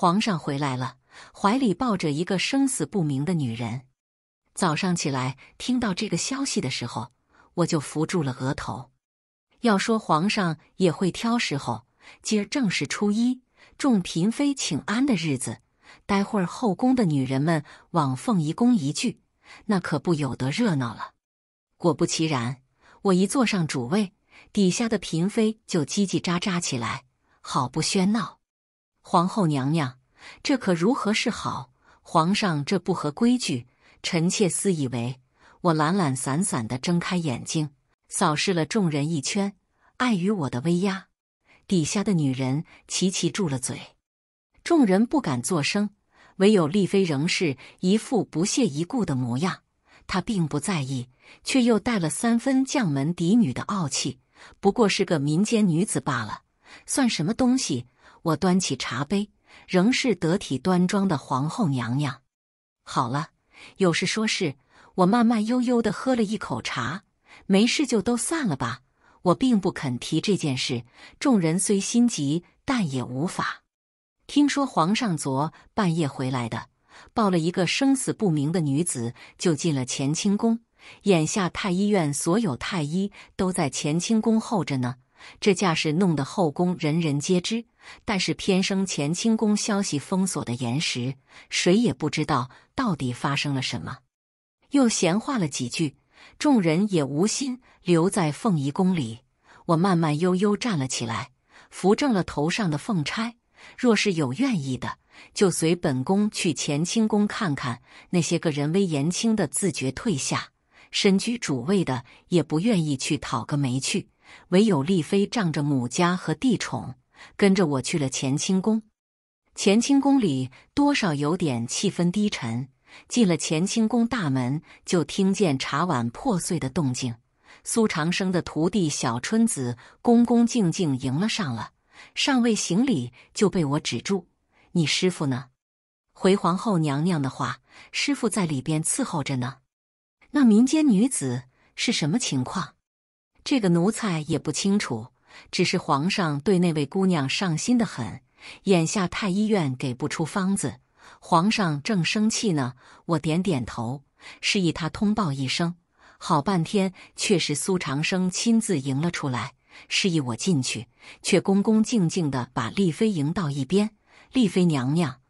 皇上回来了，怀里抱着一个生死不明的女人。早上起来听到这个消息的时候，我就扶住了额头。要说皇上也会挑时候，今儿正是初一，众嫔妃请安的日子。待会儿后宫的女人们往凤仪宫一聚，那可不有得热闹了。果不其然，我一坐上主位，底下的嫔妃就叽叽喳喳起来，好不喧闹。皇后娘娘，这可如何是好？皇上这不合规矩。臣妾私以为，我懒懒散散地睁开眼睛，扫视了众人一圈，碍于我的威压，底下的女人齐齐住了嘴，众人不敢作声，唯有丽妃仍是一副不屑一顾的模样。她并不在意，却又带了三分将门嫡女的傲气。不过是个民间女子罢了，算什么东西？我端起茶杯，仍是得体端庄的皇后娘娘。好了，有事说事。我慢慢悠悠的喝了一口茶。没事就都散了吧。我并不肯提这件事。众人虽心急，但也无法。听说皇上昨半夜回来的，抱了一个生死不明的女子，就进了乾清宫。眼下太医院所有太医都在乾清宫候着呢。这架势弄得后宫人人皆知，但是偏生乾清宫消息封锁的严实，谁也不知道到底发生了什么。又闲话了几句，众人也无心留在凤仪宫里。我慢慢悠悠站了起来，扶正了头上的凤钗。若是有愿意的，就随本宫去乾清宫看看。那些个人微言轻的自觉退下，身居主位的也不愿意去讨个没趣。唯有丽妃仗着母家和帝宠，跟着我去了乾清宫。乾清宫里多少有点气氛低沉。进了乾清宫大门，就听见茶碗破碎的动静。苏长生的徒弟小春子恭恭敬敬迎了上来，尚未行礼就被我止住：“你师傅呢？”回皇后娘娘的话，师傅在里边伺候着呢。那民间女子是什么情况？这个奴才也不清楚，只是皇上对那位姑娘上心的很，眼下太医院给不出方子，皇上正生气呢。我点点头，示意他通报一声，好半天，却是苏长生亲自迎了出来，示意我进去，却恭恭敬敬的把丽妃迎到一边，丽妃娘娘。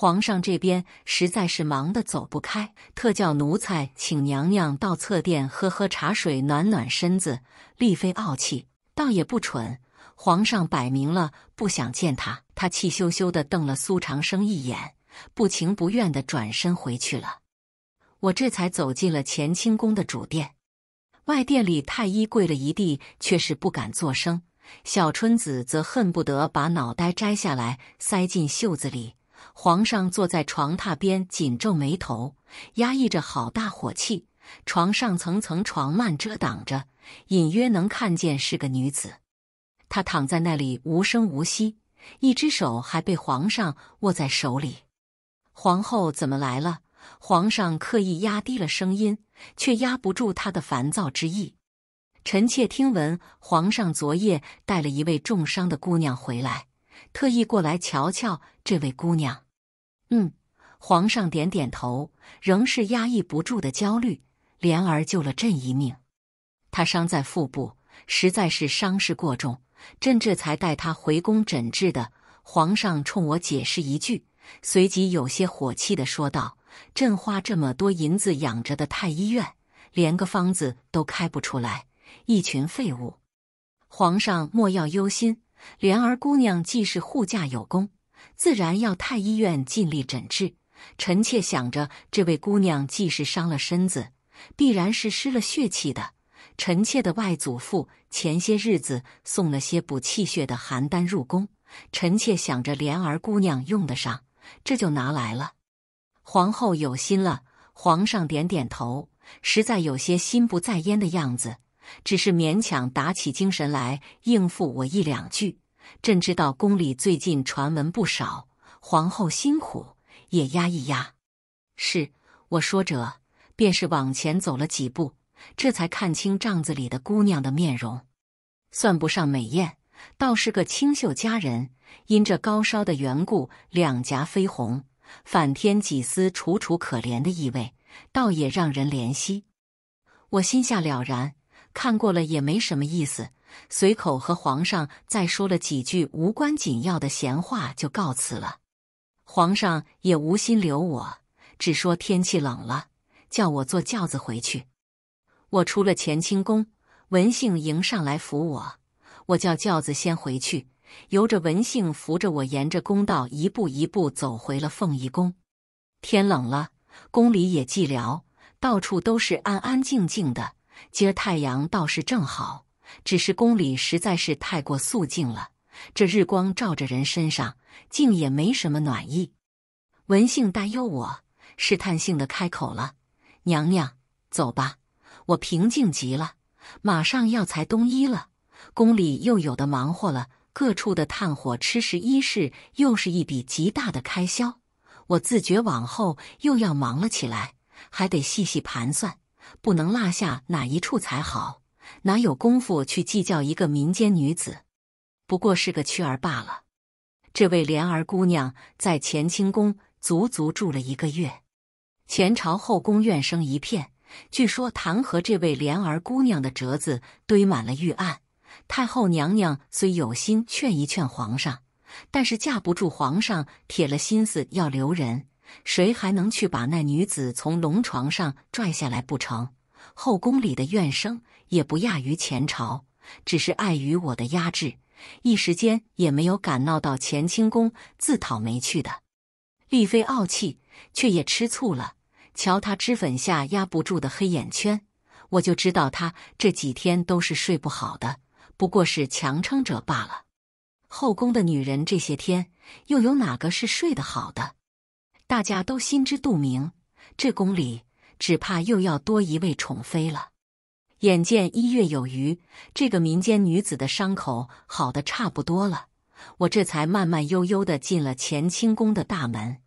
皇上这边实在是忙得走不开，特叫奴才请娘娘到侧殿喝喝茶水，暖暖身子。丽妃傲气，倒也不蠢。皇上摆明了不想见她，她气羞羞地瞪了苏长生一眼，不情不愿地转身回去了。我这才走进了乾清宫的主殿，外殿里太医跪了一地，却是不敢作声。小春子则恨不得把脑袋摘下来塞进袖子里。皇上坐在床榻边，紧皱眉头，压抑着好大火气。床上层层床幔遮挡着，隐约能看见是个女子。她躺在那里无声无息，一只手还被皇上握在手里。皇后怎么来了？皇上刻意压低了声音，却压不住他的烦躁之意。臣妾听闻皇上昨夜带了一位重伤的姑娘回来，特意过来瞧瞧这位姑娘。嗯，皇上点点头，仍是压抑不住的焦虑。莲儿救了朕一命，他伤在腹部，实在是伤势过重，朕这才带他回宫诊治的。皇上冲我解释一句，随即有些火气的说道：“朕花这么多银子养着的太医院，连个方子都开不出来，一群废物！”皇上莫要忧心，莲儿姑娘既是护驾有功。自然要太医院尽力诊治。臣妾想着，这位姑娘既是伤了身子，必然是失了血气的。臣妾的外祖父前些日子送了些补气血的邯郸入宫，臣妾想着莲儿姑娘用得上，这就拿来了。皇后有心了。皇上点点头，实在有些心不在焉的样子，只是勉强打起精神来应付我一两句。朕知道宫里最近传闻不少，皇后辛苦也压一压。是我说着，便是往前走了几步，这才看清帐子里的姑娘的面容。算不上美艳，倒是个清秀佳人。因这高烧的缘故，两颊绯红，反添几丝楚楚可怜的意味，倒也让人怜惜。我心下了然，看过了也没什么意思。随口和皇上再说了几句无关紧要的闲话，就告辞了。皇上也无心留我，只说天气冷了，叫我坐轿子回去。我出了乾清宫，文信迎上来扶我。我叫轿子先回去，由着文信扶着我，沿着宫道一步一步走回了凤仪宫。天冷了，宫里也寂寥，到处都是安安静静的。今儿太阳倒是正好。只是宫里实在是太过肃静了，这日光照着人身上，竟也没什么暖意。文性担忧我，试探性的开口了：“娘娘，走吧。”我平静极了，马上要裁冬衣了，宫里又有的忙活了，各处的炭火、吃食、衣饰又是一笔极大的开销。我自觉往后又要忙了起来，还得细细盘算，不能落下哪一处才好。哪有功夫去计较一个民间女子？不过是个趣儿罢了。这位莲儿姑娘在乾清宫足足住了一个月，前朝后宫怨声一片。据说弹劾这位莲儿姑娘的折子堆满了御案。太后娘娘虽有心劝一劝皇上，但是架不住皇上铁了心思要留人，谁还能去把那女子从龙床上拽下来不成？后宫里的怨声。也不亚于前朝，只是碍于我的压制，一时间也没有敢闹到乾清宫自讨没趣的。丽妃傲气，却也吃醋了。瞧她脂粉下压不住的黑眼圈，我就知道她这几天都是睡不好的，不过是强撑着罢了。后宫的女人这些天又有哪个是睡得好的？大家都心知肚明，这宫里只怕又要多一位宠妃了。眼见一月有余，这个民间女子的伤口好的差不多了，我这才慢慢悠悠的进了乾清宫的大门。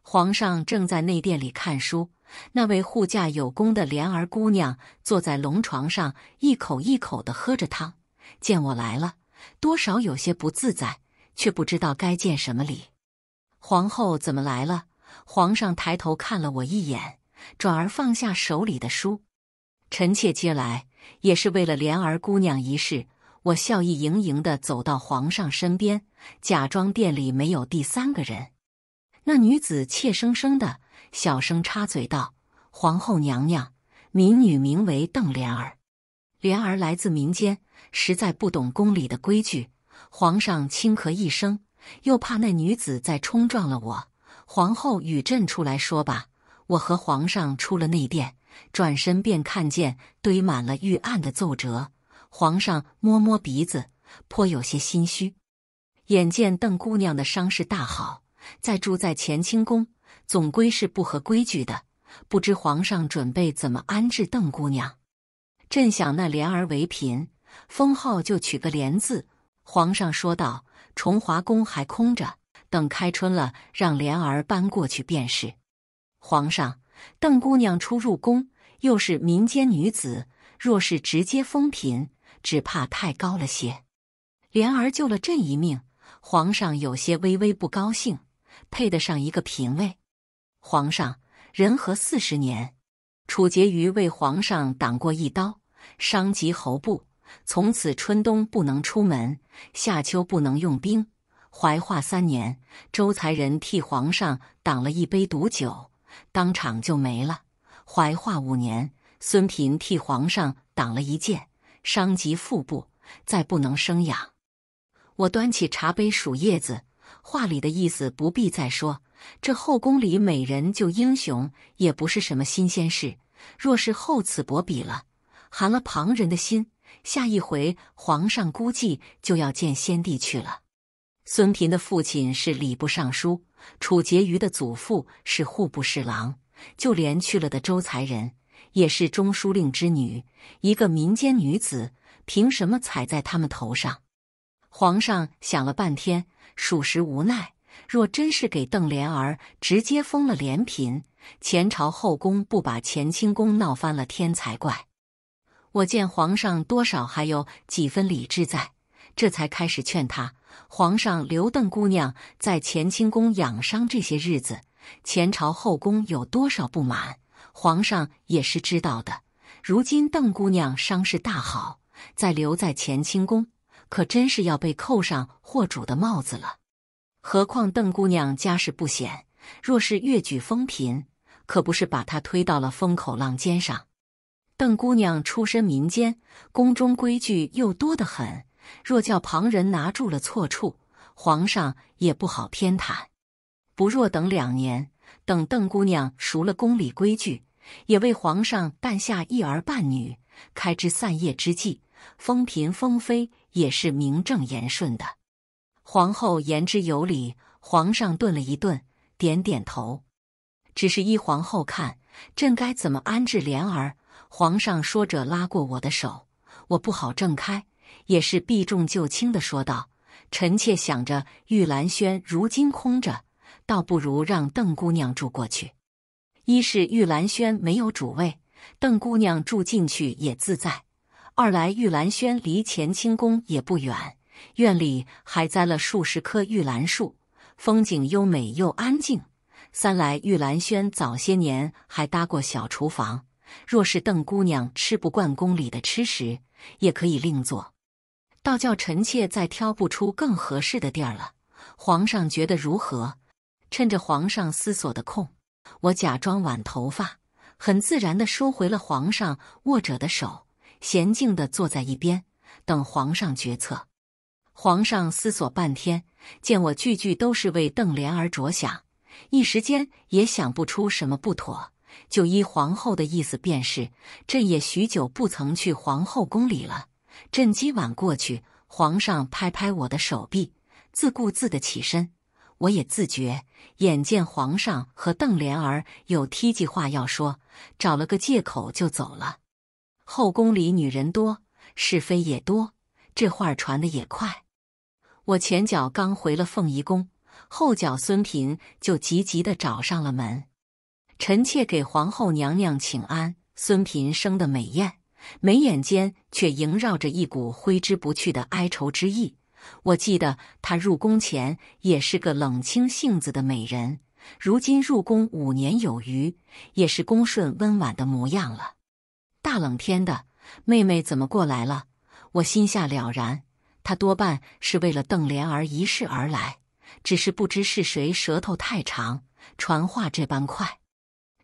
皇上正在内殿里看书，那位护驾有功的莲儿姑娘坐在龙床上，一口一口的喝着汤。见我来了，多少有些不自在，却不知道该见什么礼。皇后怎么来了？皇上抬头看了我一眼，转而放下手里的书。臣妾接来也是为了莲儿姑娘一事。我笑意盈盈地走到皇上身边，假装殿里没有第三个人。那女子怯生生地小声插嘴道：“皇后娘娘，民女名为邓莲儿。莲儿来自民间，实在不懂宫里的规矩。”皇上轻咳一声，又怕那女子再冲撞了我。皇后与朕出来说吧。我和皇上出了内殿。转身便看见堆满了御案的奏折，皇上摸摸鼻子，颇有些心虚。眼见邓姑娘的伤势大好，再住在乾清宫总归是不合规矩的。不知皇上准备怎么安置邓姑娘？朕想那莲儿为嫔，封号就取个莲字。皇上说道：“崇华宫还空着，等开春了，让莲儿搬过去便是。”皇上。邓姑娘初入宫，又是民间女子，若是直接封嫔，只怕太高了些。莲儿救了朕一命，皇上有些微微不高兴。配得上一个嫔位。皇上仁和四十年，楚婕妤为皇上挡过一刀，伤及喉部，从此春冬不能出门，夏秋不能用兵。怀化三年，周才人替皇上挡了一杯毒酒。当场就没了。怀化五年，孙嫔替皇上挡了一箭，伤及腹部，再不能生养。我端起茶杯数叶子，话里的意思不必再说。这后宫里美人救英雄也不是什么新鲜事。若是厚此薄彼了，寒了旁人的心，下一回皇上估计就要见先帝去了。孙嫔的父亲是礼部尚书。楚婕妤的祖父是户部侍郎，就连去了的周才人也是中书令之女。一个民间女子，凭什么踩在他们头上？皇上想了半天，属实无奈。若真是给邓莲儿直接封了连嫔，前朝后宫不把乾清宫闹翻了天才怪。我见皇上多少还有几分理智在，这才开始劝他。皇上留邓姑娘在乾清宫养伤这些日子，前朝后宫有多少不满，皇上也是知道的。如今邓姑娘伤势大好，再留在乾清宫，可真是要被扣上祸主的帽子了。何况邓姑娘家世不显，若是越举风嫔，可不是把她推到了风口浪尖上？邓姑娘出身民间，宫中规矩又多得很。若叫旁人拿住了错处，皇上也不好偏袒。不若等两年，等邓姑娘熟了宫里规矩，也为皇上诞下一儿半女，开枝散叶之际，风嫔风妃也是名正言顺的。皇后言之有理。皇上顿了一顿，点点头。只是依皇后看，朕该怎么安置莲儿？皇上说着拉过我的手，我不好挣开。也是避重就轻的说道：“臣妾想着玉兰轩如今空着，倒不如让邓姑娘住过去。一是玉兰轩没有主位，邓姑娘住进去也自在；二来玉兰轩离乾清宫也不远，院里还栽了数十棵玉兰树，风景优美又安静；三来玉兰轩早些年还搭过小厨房，若是邓姑娘吃不惯宫里的吃食，也可以另做。”倒叫臣妾再挑不出更合适的地儿了。皇上觉得如何？趁着皇上思索的空，我假装挽头发，很自然的收回了皇上握着的手，娴静的坐在一边等皇上决策。皇上思索半天，见我句句都是为邓莲儿着想，一时间也想不出什么不妥，就依皇后的意思便是。朕也许久不曾去皇后宫里了。朕今晚过去。皇上拍拍我的手臂，自顾自的起身。我也自觉，眼见皇上和邓莲儿有梯级话要说，找了个借口就走了。后宫里女人多，是非也多，这话传的也快。我前脚刚回了凤仪宫，后脚孙嫔就急急的找上了门。臣妾给皇后娘娘请安。孙嫔生的美艳。眉眼间却萦绕着一股挥之不去的哀愁之意。我记得她入宫前也是个冷清性子的美人，如今入宫五年有余，也是恭顺温婉的模样了。大冷天的，妹妹怎么过来了？我心下了然，她多半是为了邓莲儿一事而来，只是不知是谁舌头太长，传话这般快。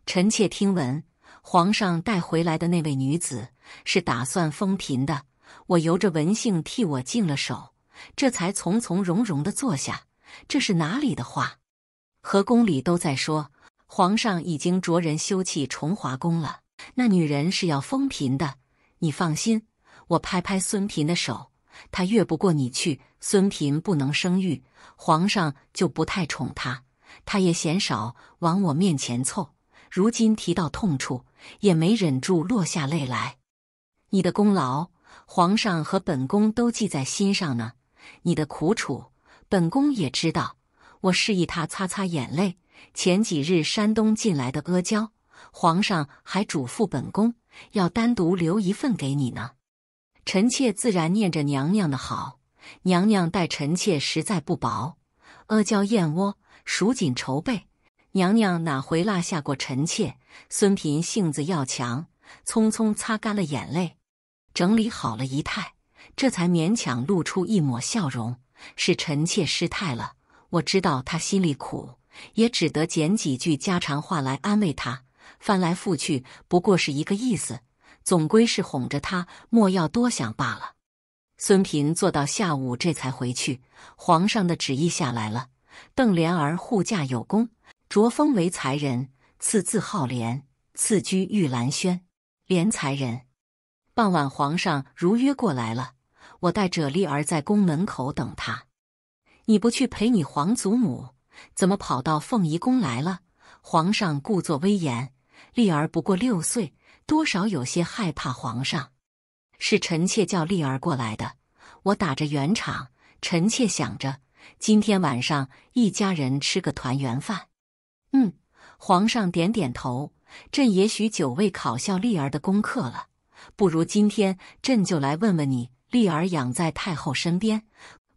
臣妾听闻。皇上带回来的那位女子是打算封嫔的，我由着文性替我净了手，这才从从容容的坐下。这是哪里的话？和宫里都在说，皇上已经着人休弃重华宫了。那女人是要封嫔的，你放心。我拍拍孙嫔的手，她越不过你去，孙嫔不能生育，皇上就不太宠她，她也嫌少往我面前凑。如今提到痛处，也没忍住落下泪来。你的功劳，皇上和本宫都记在心上呢。你的苦楚，本宫也知道。我示意他擦擦眼泪。前几日山东进来的阿胶，皇上还嘱咐本宫要单独留一份给你呢。臣妾自然念着娘娘的好，娘娘待臣妾实在不薄。阿胶、燕窝、蜀锦筹备。娘娘哪回落下过臣妾？孙嫔性子要强，匆匆擦干了眼泪，整理好了仪态，这才勉强露出一抹笑容。是臣妾失态了，我知道她心里苦，也只得捡几句家常话来安慰她。翻来覆去，不过是一个意思，总归是哄着她，莫要多想罢了。孙嫔坐到下午，这才回去。皇上的旨意下来了，邓莲儿护驾有功。卓封为才人，赐字号莲，赐居玉兰轩。莲才人，傍晚皇上如约过来了，我带着丽儿在宫门口等他。你不去陪你皇祖母，怎么跑到凤仪宫来了？皇上故作威严，丽儿不过六岁，多少有些害怕皇上。是臣妾叫丽儿过来的，我打着圆场。臣妾想着今天晚上一家人吃个团圆饭。嗯，皇上点点头。朕也许久未考笑丽儿的功课了，不如今天朕就来问问你。丽儿养在太后身边，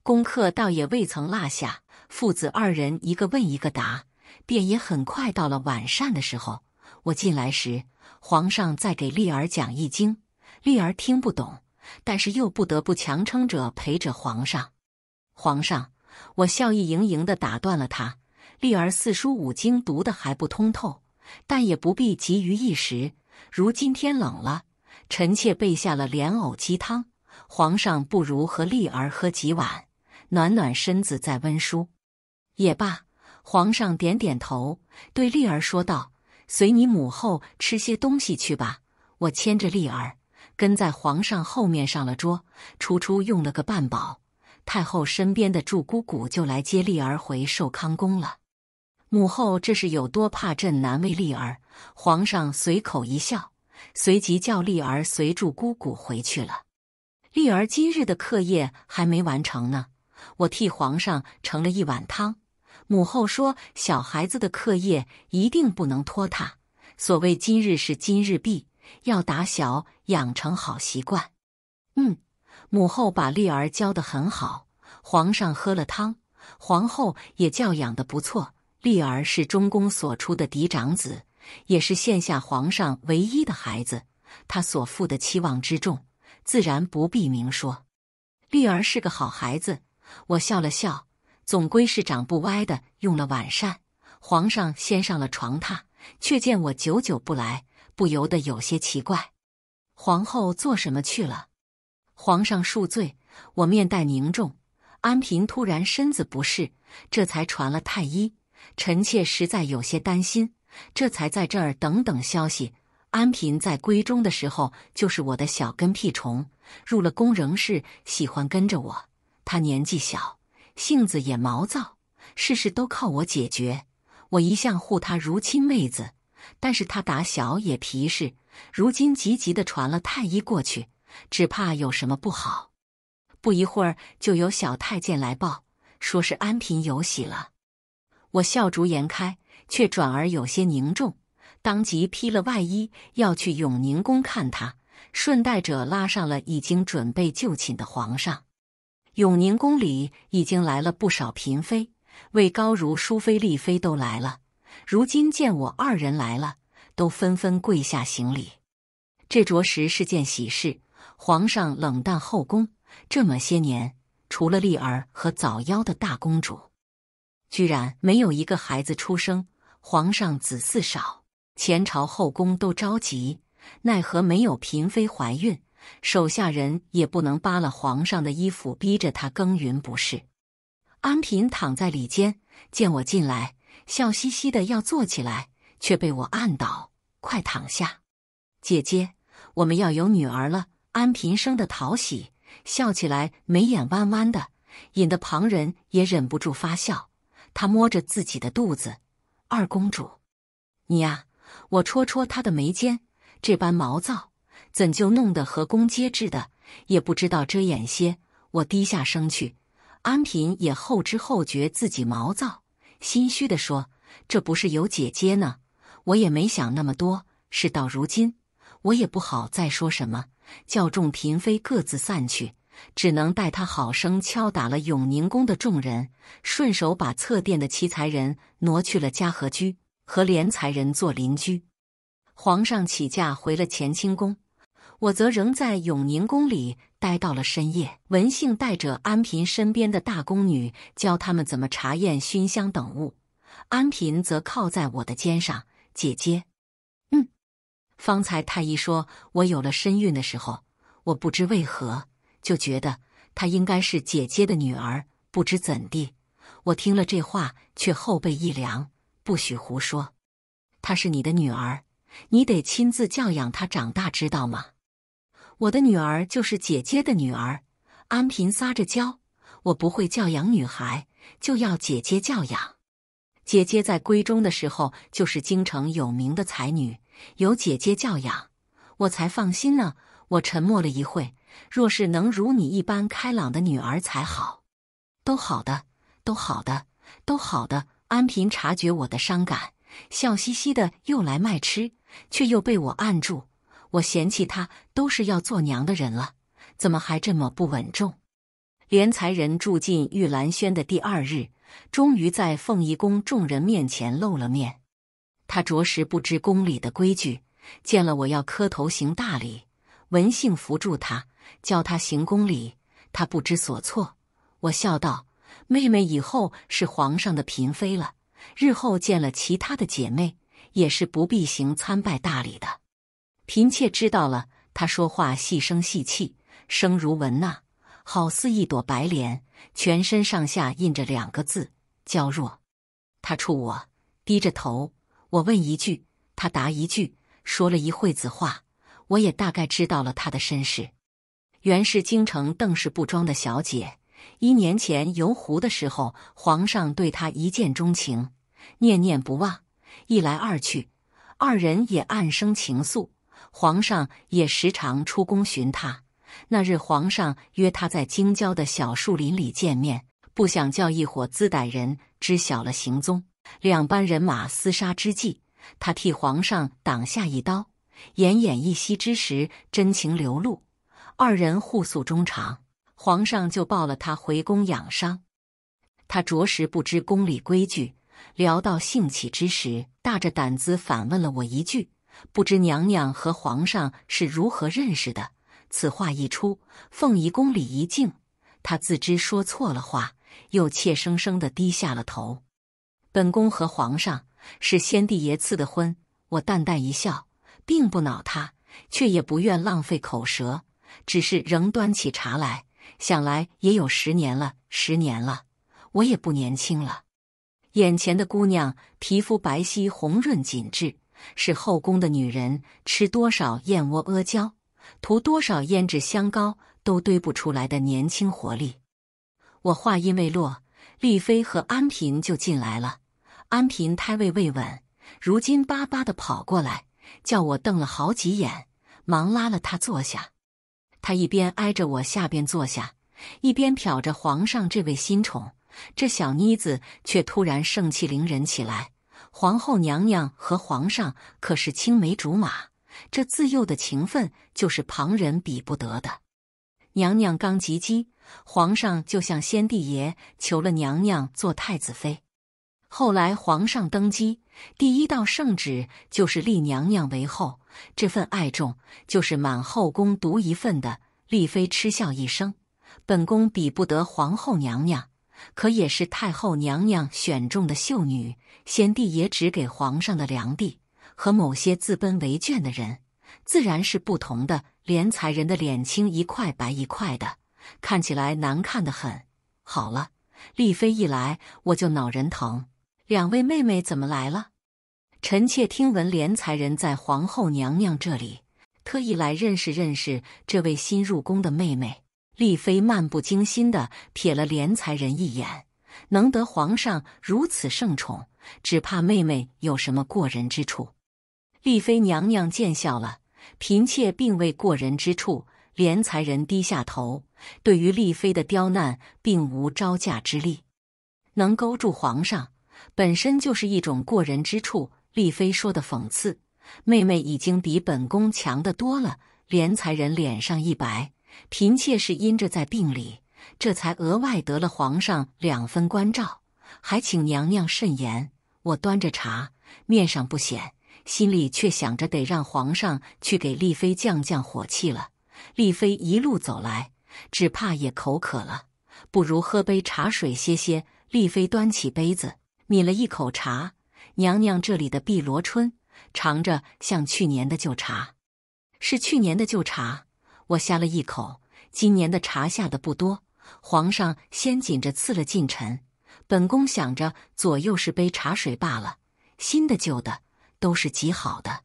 功课倒也未曾落下。父子二人一个问一个答，便也很快到了晚膳的时候。我进来时，皇上在给丽儿讲《易经》，丽儿听不懂，但是又不得不强撑着陪着皇上。皇上，我笑意盈盈的打断了他。丽儿四书五经读得还不通透，但也不必急于一时。如今天冷了，臣妾备下了莲藕鸡汤，皇上不如和丽儿喝几碗，暖暖身子再温书。也罢，皇上点点头，对丽儿说道：“随你母后吃些东西去吧。”我牵着丽儿，跟在皇上后面上了桌，初初用了个半饱。太后身边的祝姑姑就来接丽儿回寿康宫了。母后这是有多怕朕难为丽儿？皇上随口一笑，随即叫丽儿随住姑姑回去了。丽儿今日的课业还没完成呢，我替皇上盛了一碗汤。母后说，小孩子的课业一定不能拖沓，所谓今日是今日毕，要打小养成好习惯。嗯，母后把丽儿教得很好。皇上喝了汤，皇后也教养的不错。丽儿是中宫所出的嫡长子，也是现下皇上唯一的孩子。他所负的期望之重，自然不必明说。丽儿是个好孩子，我笑了笑，总归是长不歪的。用了晚膳，皇上先上了床榻，却见我久久不来，不由得有些奇怪。皇后做什么去了？皇上恕罪。我面带凝重。安嫔突然身子不适，这才传了太医。臣妾实在有些担心，这才在这儿等等消息。安嫔在闺中的时候就是我的小跟屁虫，入了宫仍是喜欢跟着我。她年纪小，性子也毛躁，事事都靠我解决。我一向护她如亲妹子，但是她打小也皮实。如今急急的传了太医过去，只怕有什么不好。不一会儿就有小太监来报，说是安嫔有喜了。我笑逐颜开，却转而有些凝重，当即披了外衣，要去永宁宫看他，顺带者拉上了已经准备就寝的皇上。永宁宫里已经来了不少嫔妃，魏高如淑妃、丽妃都来了。如今见我二人来了，都纷纷跪下行礼。这着实是件喜事。皇上冷淡后宫这么些年，除了丽儿和早夭的大公主。居然没有一个孩子出生，皇上子嗣少，前朝后宫都着急。奈何没有嫔妃怀孕，手下人也不能扒了皇上的衣服逼着他耕耘。不是，安嫔躺在里间，见我进来，笑嘻嘻的要坐起来，却被我按倒，快躺下。姐姐，我们要有女儿了。安嫔生的讨喜，笑起来眉眼弯弯的，引得旁人也忍不住发笑。他摸着自己的肚子，二公主，你呀，我戳戳他的眉间，这般毛躁，怎就弄得和宫接质的？也不知道遮掩些。我低下声去，安嫔也后知后觉自己毛躁，心虚的说：“这不是有姐姐呢，我也没想那么多。事到如今，我也不好再说什么，叫众嫔妃各自散去。”只能待他好生敲打了永宁宫的众人，顺手把侧殿的奇才人挪去了嘉和居，和莲才人做邻居。皇上起驾回了乾清宫，我则仍在永宁宫里待到了深夜。文杏带着安嫔身边的大宫女教他们怎么查验熏香等物，安嫔则靠在我的肩上，姐姐，嗯，方才太医说我有了身孕的时候，我不知为何。就觉得她应该是姐姐的女儿。不知怎地，我听了这话，却后背一凉。不许胡说，她是你的女儿，你得亲自教养她长大，知道吗？我的女儿就是姐姐的女儿。安平撒着娇：“我不会教养女孩，就要姐姐教养。姐姐在闺中的时候就是京城有名的才女，有姐姐教养，我才放心呢。”我沉默了一会。若是能如你一般开朗的女儿才好，都好的，都好的，都好的。安嫔察觉我的伤感，笑嘻嘻的又来卖吃，却又被我按住。我嫌弃她都是要做娘的人了，怎么还这么不稳重？连才人住进玉兰轩的第二日，终于在凤仪宫众人面前露了面。他着实不知宫里的规矩，见了我要磕头行大礼，文杏扶住他。教她行宫礼，她不知所措。我笑道：“妹妹以后是皇上的嫔妃了，日后见了其他的姐妹，也是不必行参拜大礼的。”嫔妾知道了。她说话细声细气，声如文呐，好似一朵白莲，全身上下印着两个字：娇弱。她触我，低着头。我问一句，她答一句，说了一会子话，我也大概知道了他的身世。原是京城邓氏布庄的小姐，一年前游湖的时候，皇上对她一见钟情，念念不忘。一来二去，二人也暗生情愫。皇上也时常出宫寻她。那日，皇上约她在京郊的小树林里见面，不想叫一伙自歹人知晓了行踪。两班人马厮杀之际，他替皇上挡下一刀，奄奄一息之时，真情流露。二人互诉衷肠，皇上就抱了他回宫养伤。他着实不知宫里规矩，聊到兴起之时，大着胆子反问了我一句：“不知娘娘和皇上是如何认识的？”此话一出，凤仪宫里一静。他自知说错了话，又怯生生的低下了头。本宫和皇上是先帝爷赐的婚。我淡淡一笑，并不恼他，却也不愿浪费口舌。只是仍端起茶来，想来也有十年了，十年了，我也不年轻了。眼前的姑娘皮肤白皙红润紧致，是后宫的女人吃多少燕窝阿胶，涂多少胭脂香膏都堆不出来的年轻活力。我话音未落，丽妃和安嫔就进来了。安嫔胎位未稳，如今巴巴的跑过来，叫我瞪了好几眼，忙拉了她坐下。他一边挨着我下边坐下，一边瞟着皇上这位新宠。这小妮子却突然盛气凌人起来。皇后娘娘和皇上可是青梅竹马，这自幼的情分就是旁人比不得的。娘娘刚及笄，皇上就向先帝爷求了娘娘做太子妃。后来皇上登基，第一道圣旨就是立娘娘为后，这份爱重就是满后宫独一份的。丽妃嗤笑一声：“本宫比不得皇后娘娘，可也是太后娘娘选中的秀女。先帝也只给皇上的良娣，和某些自奔为眷的人，自然是不同的。”怜才人的脸青一块白一块的，看起来难看的很。好了，丽妃一来我就脑仁疼。两位妹妹怎么来了？臣妾听闻莲才人在皇后娘娘这里，特意来认识认识这位新入宫的妹妹。丽妃漫不经心的瞥了莲才人一眼，能得皇上如此盛宠，只怕妹妹有什么过人之处。丽妃娘娘见笑了，嫔妾并未过人之处。莲才人低下头，对于丽妃的刁难并无招架之力，能勾住皇上。本身就是一种过人之处，丽妃说的讽刺。妹妹已经比本宫强得多了。怜才人脸上一白，嫔妾是因着在病里，这才额外得了皇上两分关照，还请娘娘慎言。我端着茶，面上不显，心里却想着得让皇上去给丽妃降降火气了。丽妃一路走来，只怕也口渴了，不如喝杯茶水歇歇。丽妃端起杯子。抿了一口茶，娘娘这里的碧螺春尝着像去年的旧茶，是去年的旧茶。我呷了一口，今年的茶下的不多。皇上先紧着赐了近臣，本宫想着左右是杯茶水罢了，新的旧的都是极好的。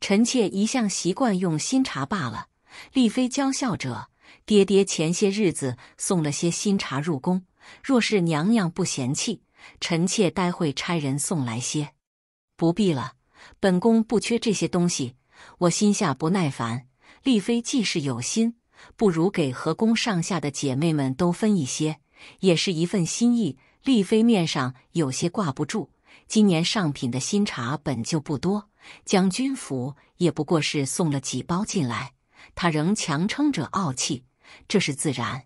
臣妾一向习惯用新茶罢了。丽妃娇笑者，爹爹前些日子送了些新茶入宫，若是娘娘不嫌弃。臣妾待会差人送来些，不必了。本宫不缺这些东西。我心下不耐烦。丽妃既是有心，不如给和宫上下的姐妹们都分一些，也是一份心意。丽妃面上有些挂不住。今年上品的新茶本就不多，将军府也不过是送了几包进来，她仍强撑着傲气，这是自然。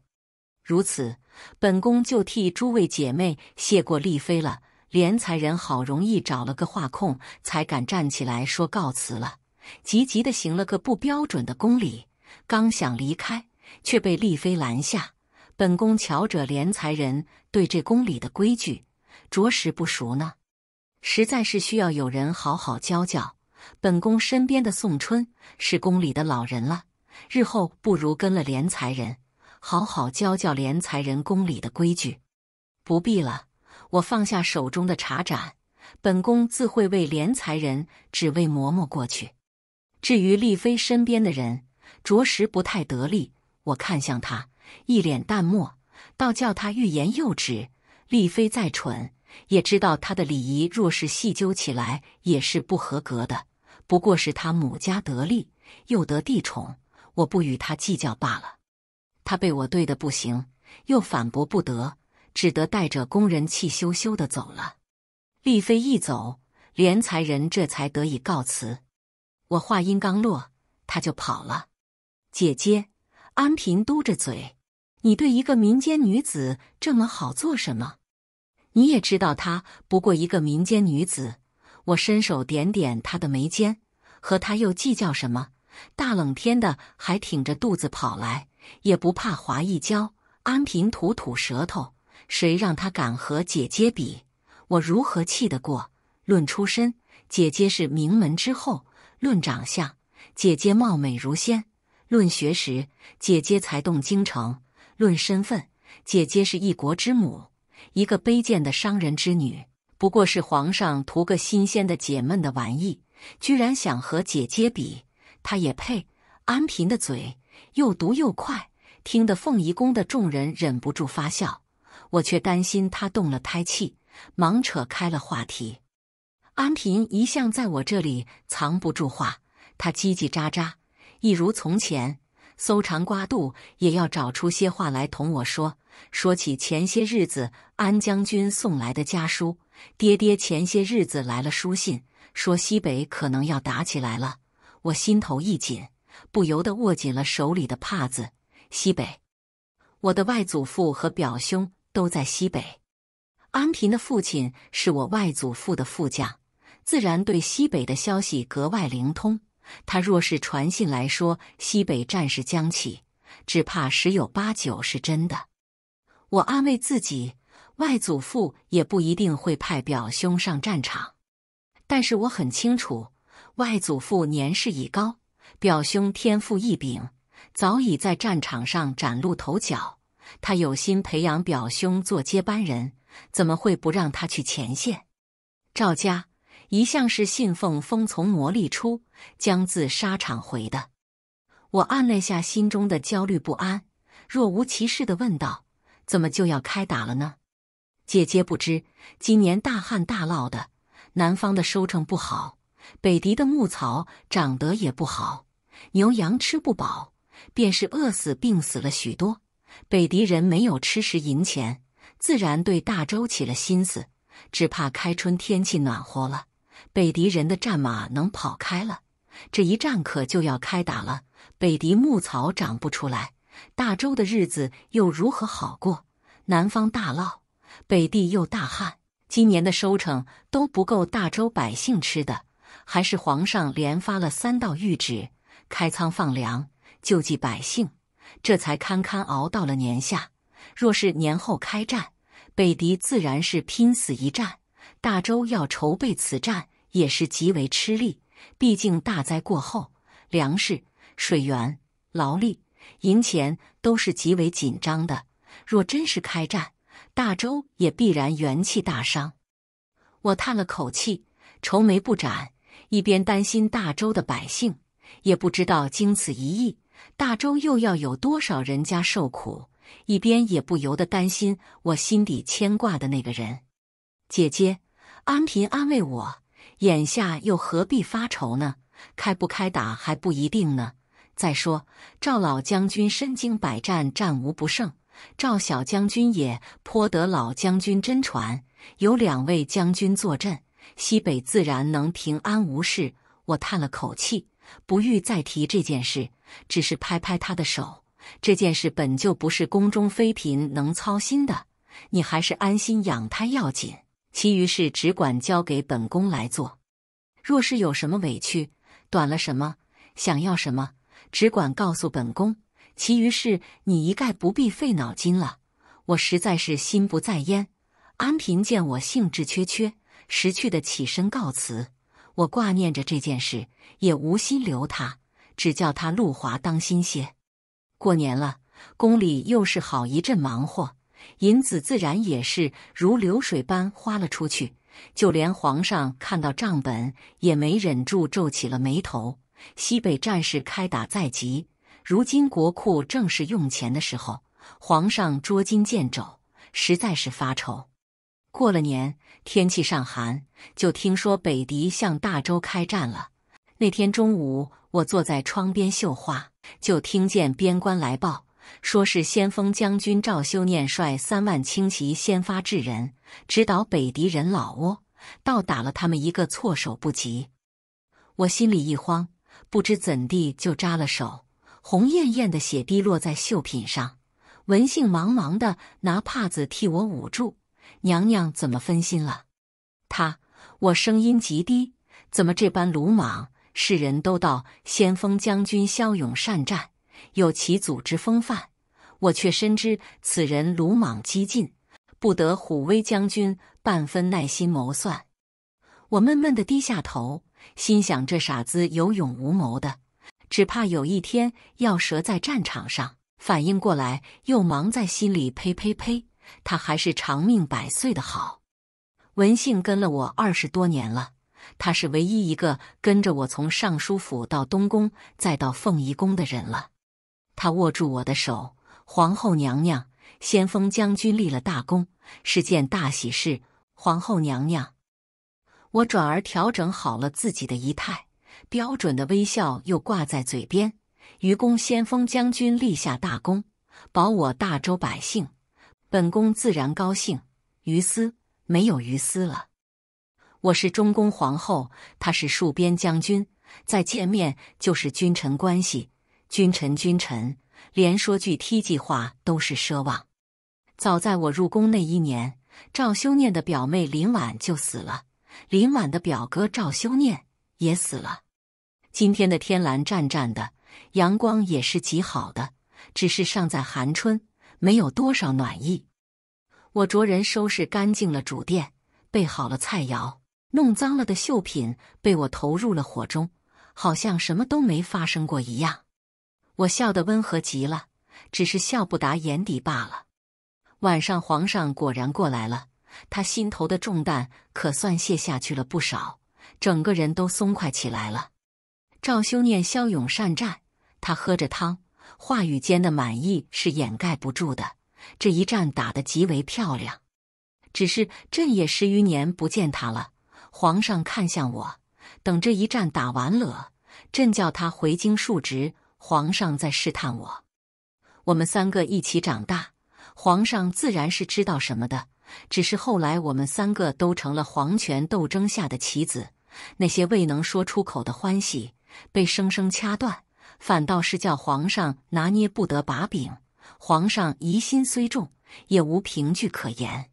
如此。本宫就替诸位姐妹谢过丽妃了。怜才人好容易找了个话空，才敢站起来说告辞了，急急的行了个不标准的宫礼。刚想离开，却被丽妃拦下。本宫瞧着怜才人对这宫里的规矩着实不熟呢，实在是需要有人好好教教。本宫身边的宋春是宫里的老人了，日后不如跟了怜才人。好好教教怜才人宫里的规矩，不必了。我放下手中的茶盏，本宫自会为怜才人只为嬷嬷过去。至于丽妃身边的人，着实不太得力。我看向他，一脸淡漠，倒叫他欲言又止。丽妃再蠢，也知道她的礼仪若是细究起来也是不合格的。不过是她母家得力，又得帝宠，我不与她计较罢了。他被我怼得不行，又反驳不得，只得带着工人气羞羞的走了。丽妃一走，连才人这才得以告辞。我话音刚落，他就跑了。姐姐，安嫔嘟着嘴：“你对一个民间女子这么好做什么？你也知道她不过一个民间女子。”我伸手点点她的眉间，和她又计较什么？大冷天的，还挺着肚子跑来。也不怕滑一跤。安平吐吐舌头，谁让他敢和姐姐比？我如何气得过？论出身，姐姐是名门之后；论长相，姐姐貌美如仙；论学识，姐姐才动京城；论身份，姐姐是一国之母。一个卑贱的商人之女，不过是皇上图个新鲜的解闷的玩意，居然想和姐姐比，他也配？安平的嘴。又毒又快，听得凤仪宫的众人忍不住发笑，我却担心他动了胎气，忙扯开了话题。安嫔一向在我这里藏不住话，他叽叽喳喳，一如从前，搜肠刮肚也要找出些话来同我说。说起前些日子安将军送来的家书，爹爹前些日子来了书信，说西北可能要打起来了，我心头一紧。不由得握紧了手里的帕子。西北，我的外祖父和表兄都在西北。安平的父亲是我外祖父的副将，自然对西北的消息格外灵通。他若是传信来说西北战事将起，只怕十有八九是真的。我安慰自己，外祖父也不一定会派表兄上战场。但是我很清楚，外祖父年事已高。表兄天赋异禀，早已在战场上崭露头角。他有心培养表兄做接班人，怎么会不让他去前线？赵家一向是信奉“风从磨砺出，将自沙场回”的。我按捺下心中的焦虑不安，若无其事地问道：“怎么就要开打了呢？”姐姐不知，今年大旱大涝的，南方的收成不好，北狄的牧草长得也不好。牛羊吃不饱，便是饿死病死了许多。北狄人没有吃食银钱，自然对大周起了心思。只怕开春天气暖和了，北狄人的战马能跑开了，这一战可就要开打了。北狄牧草长不出来，大周的日子又如何好过？南方大涝，北地又大旱，今年的收成都不够大周百姓吃的，还是皇上连发了三道谕旨。开仓放粮，救济百姓，这才堪堪熬到了年下。若是年后开战，北敌自然是拼死一战，大周要筹备此战也是极为吃力。毕竟大灾过后，粮食、水源、劳力、银钱都是极为紧张的。若真是开战，大周也必然元气大伤。我叹了口气，愁眉不展，一边担心大周的百姓。也不知道经此一役，大周又要有多少人家受苦。一边也不由得担心我心底牵挂的那个人。姐姐，安嫔安慰我，眼下又何必发愁呢？开不开打还不一定呢。再说赵老将军身经百战，战无不胜；赵小将军也颇得老将军真传。有两位将军坐镇，西北自然能平安无事。我叹了口气。不欲再提这件事，只是拍拍她的手。这件事本就不是宫中妃嫔能操心的，你还是安心养胎要紧。其余事只管交给本宫来做。若是有什么委屈、短了什么、想要什么，只管告诉本宫。其余事你一概不必费脑筋了。我实在是心不在焉。安嫔见我兴致缺缺，识趣的起身告辞。我挂念着这件事，也无心留他，只叫他陆华当心些。过年了，宫里又是好一阵忙活，银子自然也是如流水般花了出去。就连皇上看到账本，也没忍住皱起了眉头。西北战事开打在即，如今国库正是用钱的时候，皇上捉襟见肘，实在是发愁。过了年，天气尚寒，就听说北狄向大周开战了。那天中午，我坐在窗边绣花，就听见边关来报，说是先锋将军赵修念率三万轻骑先发制人，直捣北狄人老窝，倒打了他们一个措手不及。我心里一慌，不知怎地就扎了手，红艳艳的血滴落在绣品上。文信忙忙的拿帕子替我捂住。娘娘怎么分心了？他我声音极低，怎么这般鲁莽？世人都道先锋将军骁勇善战，有其组织风范，我却深知此人鲁莽激进，不得虎威将军半分耐心谋算。我闷闷的低下头，心想这傻子有勇无谋的，只怕有一天要折在战场上。反应过来，又忙在心里呸呸呸。他还是长命百岁的好。文信跟了我二十多年了，他是唯一一个跟着我从尚书府到东宫再到凤仪宫的人了。他握住我的手，皇后娘娘，先锋将军立了大功，是件大喜事。皇后娘娘，我转而调整好了自己的仪态，标准的微笑又挂在嘴边。愚公先锋将军立下大功，保我大周百姓。本宫自然高兴，于私没有于私了。我是中宫皇后，他是戍边将军，再见面就是君臣关系，君臣君臣，连说句梯级话都是奢望。早在我入宫那一年，赵修念的表妹林婉就死了，林婉的表哥赵修念也死了。今天的天蓝湛湛的，阳光也是极好的，只是尚在寒春。没有多少暖意，我着人收拾干净了主殿，备好了菜肴，弄脏了的绣品被我投入了火中，好像什么都没发生过一样。我笑得温和极了，只是笑不达眼底罢了。晚上，皇上果然过来了，他心头的重担可算卸下去了不少，整个人都松快起来了。赵修念骁勇善战，他喝着汤。话语间的满意是掩盖不住的，这一战打得极为漂亮。只是朕也十余年不见他了。皇上看向我，等这一战打完了，朕叫他回京述职。皇上在试探我。我们三个一起长大，皇上自然是知道什么的。只是后来我们三个都成了皇权斗争下的棋子，那些未能说出口的欢喜被生生掐断。反倒是叫皇上拿捏不得把柄，皇上疑心虽重，也无凭据可言。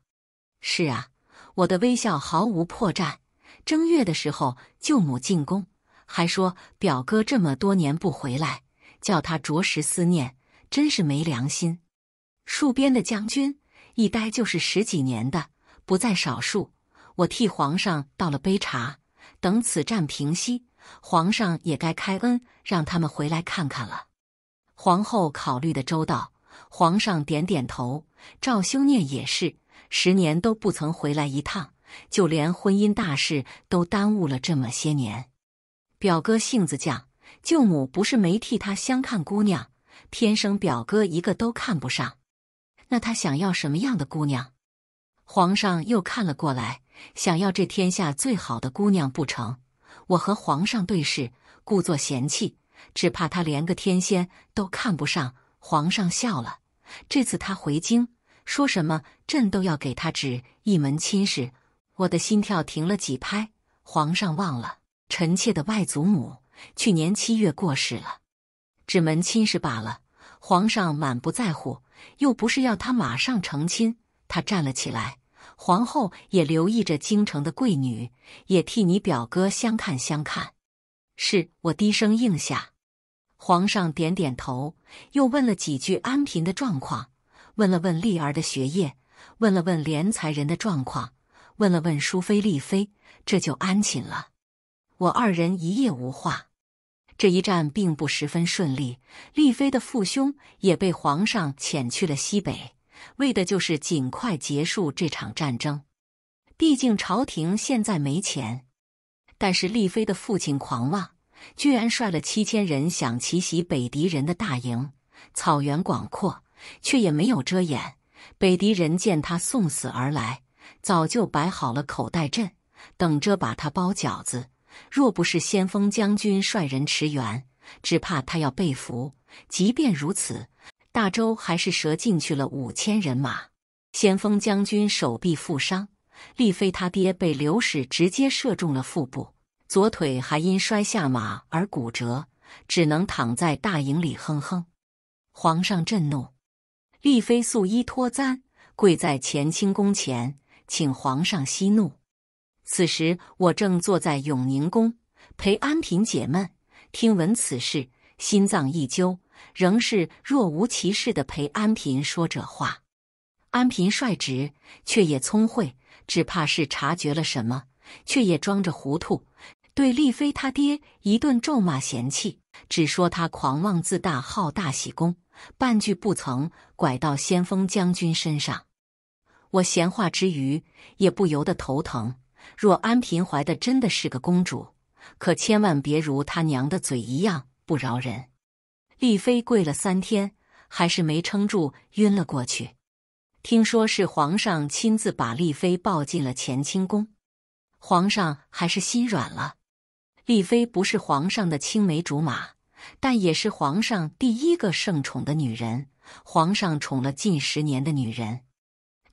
是啊，我的微笑毫无破绽。正月的时候，舅母进宫，还说表哥这么多年不回来，叫他着实思念，真是没良心。戍边的将军一待就是十几年的不在少数。我替皇上倒了杯茶，等此战平息。皇上也该开恩，让他们回来看看了。皇后考虑的周到，皇上点点头。赵修念也是，十年都不曾回来一趟，就连婚姻大事都耽误了这么些年。表哥性子犟，舅母不是没替他相看姑娘，天生表哥一个都看不上。那他想要什么样的姑娘？皇上又看了过来，想要这天下最好的姑娘不成？我和皇上对视，故作嫌弃，只怕他连个天仙都看不上。皇上笑了，这次他回京，说什么朕都要给他指一门亲事。我的心跳停了几拍。皇上忘了，臣妾的外祖母去年七月过世了，这门亲事罢了。皇上满不在乎，又不是要他马上成亲。他站了起来。皇后也留意着京城的贵女，也替你表哥相看相看。是我低声应下。皇上点点头，又问了几句安嫔的状况，问了问丽儿的学业，问了问廉才人的状况，问了问淑妃、丽妃，这就安寝了。我二人一夜无话。这一战并不十分顺利，丽妃的父兄也被皇上遣去了西北。为的就是尽快结束这场战争，毕竟朝廷现在没钱。但是丽妃的父亲狂妄，居然率了七千人想奇袭北狄人的大营。草原广阔，却也没有遮掩。北狄人见他送死而来，早就摆好了口袋阵，等着把他包饺子。若不是先锋将军率人驰援，只怕他要被俘。即便如此。大周还是折进去了五千人马，先锋将军手臂负伤，丽妃他爹被刘矢直接射中了腹部，左腿还因摔下马而骨折，只能躺在大营里哼哼。皇上震怒，丽妃素衣脱簪，跪在乾清宫前，请皇上息怒。此时我正坐在永宁宫陪安嫔解闷，听闻此事，心脏一揪。仍是若无其事的陪安嫔说着话，安嫔率直却也聪慧，只怕是察觉了什么，却也装着糊涂，对丽妃她爹一顿咒骂嫌弃，只说她狂妄自大、好大喜功，半句不曾拐到先锋将军身上。我闲话之余，也不由得头疼。若安嫔怀的真的是个公主，可千万别如她娘的嘴一样不饶人。丽妃跪了三天，还是没撑住，晕了过去。听说是皇上亲自把丽妃抱进了乾清宫。皇上还是心软了。丽妃不是皇上的青梅竹马，但也是皇上第一个盛宠的女人。皇上宠了近十年的女人，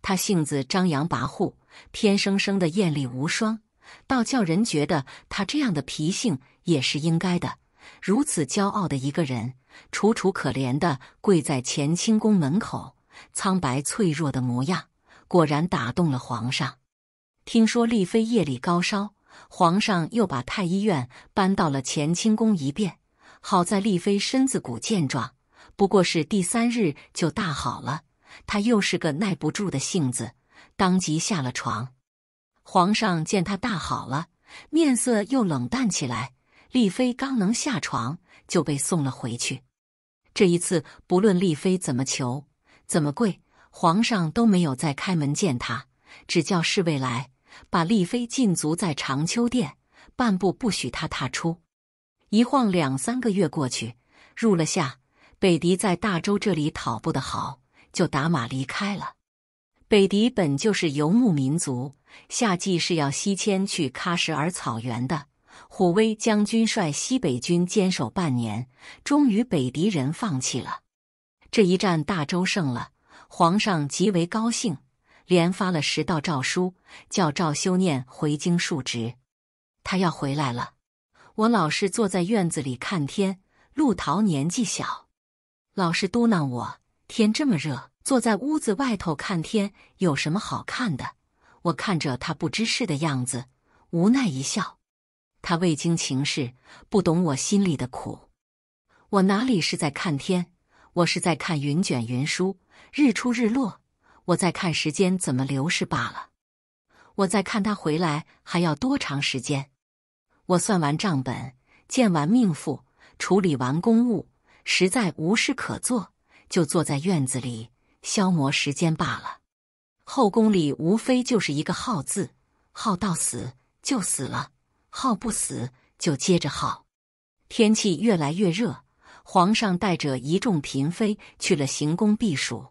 她性子张扬跋扈，天生生的艳丽无双，倒叫人觉得她这样的脾性也是应该的。如此骄傲的一个人。楚楚可怜的跪在乾清宫门口，苍白脆弱的模样果然打动了皇上。听说丽妃夜里高烧，皇上又把太医院搬到了乾清宫一遍。好在丽妃身子骨健壮，不过是第三日就大好了。她又是个耐不住的性子，当即下了床。皇上见她大好了，面色又冷淡起来。丽妃刚能下床，就被送了回去。这一次，不论丽妃怎么求，怎么跪，皇上都没有再开门见她，只叫侍卫来把丽妃禁足在长秋殿，半步不许她踏出。一晃两三个月过去，入了夏，北狄在大周这里讨不得好，就打马离开了。北狄本就是游牧民族，夏季是要西迁去喀什尔草原的。虎威将军率西北军坚守半年，终于北敌人放弃了。这一战，大周胜了，皇上极为高兴，连发了十道诏书，叫赵修念回京述职。他要回来了。我老是坐在院子里看天，陆桃年纪小，老是嘟囔我：“天这么热，坐在屋子外头看天有什么好看的？”我看着他不知事的样子，无奈一笑。他未经情事，不懂我心里的苦。我哪里是在看天？我是在看云卷云舒，日出日落。我在看时间怎么流逝罢了。我在看他回来还要多长时间。我算完账本，见完命妇，处理完公务，实在无事可做，就坐在院子里消磨时间罢了。后宫里无非就是一个“耗”字，耗到死就死了。耗不死就接着耗。天气越来越热，皇上带着一众嫔妃去了行宫避暑，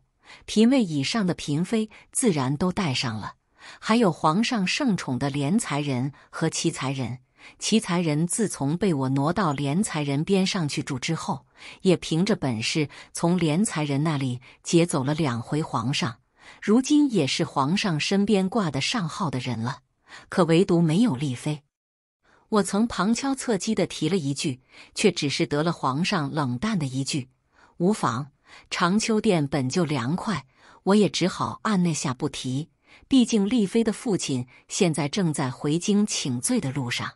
嫔位以上的嫔妃自然都带上了，还有皇上圣宠的怜才人和奇才人。奇才人自从被我挪到怜才人边上去住之后，也凭着本事从怜才人那里劫走了两回皇上，如今也是皇上身边挂得上号的人了。可唯独没有丽妃。我曾旁敲侧击的提了一句，却只是得了皇上冷淡的一句“无妨”。长秋殿本就凉快，我也只好按捺下不提。毕竟丽妃的父亲现在正在回京请罪的路上，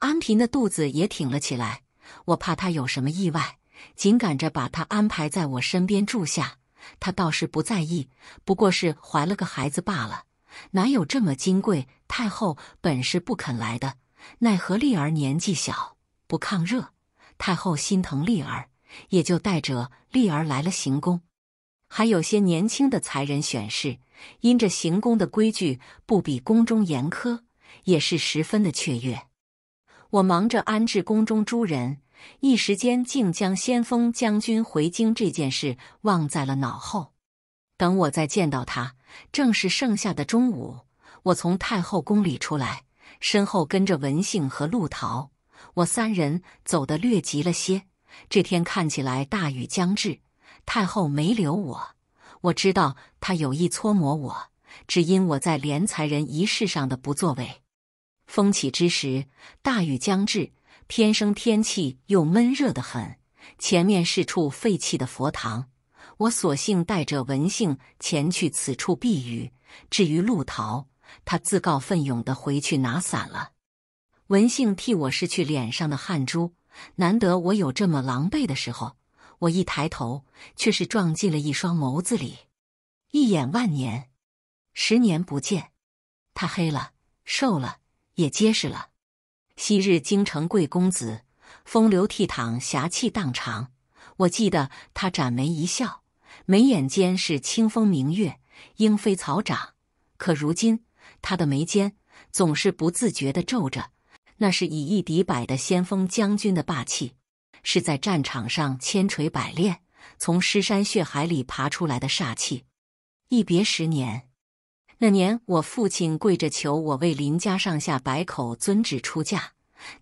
安嫔的肚子也挺了起来，我怕她有什么意外，紧赶着把她安排在我身边住下。她倒是不在意，不过是怀了个孩子罢了，哪有这么金贵？太后本是不肯来的。奈何丽儿年纪小，不抗热。太后心疼丽儿，也就带着丽儿来了行宫。还有些年轻的才人选侍，因着行宫的规矩不比宫中严苛，也是十分的雀跃。我忙着安置宫中诸人，一时间竟将先锋将军回京这件事忘在了脑后。等我再见到他，正是盛夏的中午，我从太后宫里出来。身后跟着文杏和陆桃，我三人走得略急了些。这天看起来大雨将至，太后没留我，我知道她有意搓磨我，只因我在连财人一事上的不作为。风起之时，大雨将至，天生天气又闷热的很。前面是处废弃的佛堂，我索性带着文杏前去此处避雨，至于陆桃。他自告奋勇地回去拿伞了。文信替我拭去脸上的汗珠。难得我有这么狼狈的时候，我一抬头，却是撞进了一双眸子里。一眼万年，十年不见，他黑了，瘦了，也结实了。昔日京城贵公子，风流倜傥，侠气荡长。我记得他展眉一笑，眉眼间是清风明月，莺飞草长。可如今。他的眉间总是不自觉地皱着，那是以一敌百的先锋将军的霸气，是在战场上千锤百炼，从尸山血海里爬出来的煞气。一别十年，那年我父亲跪着求我为林家上下百口遵旨出嫁，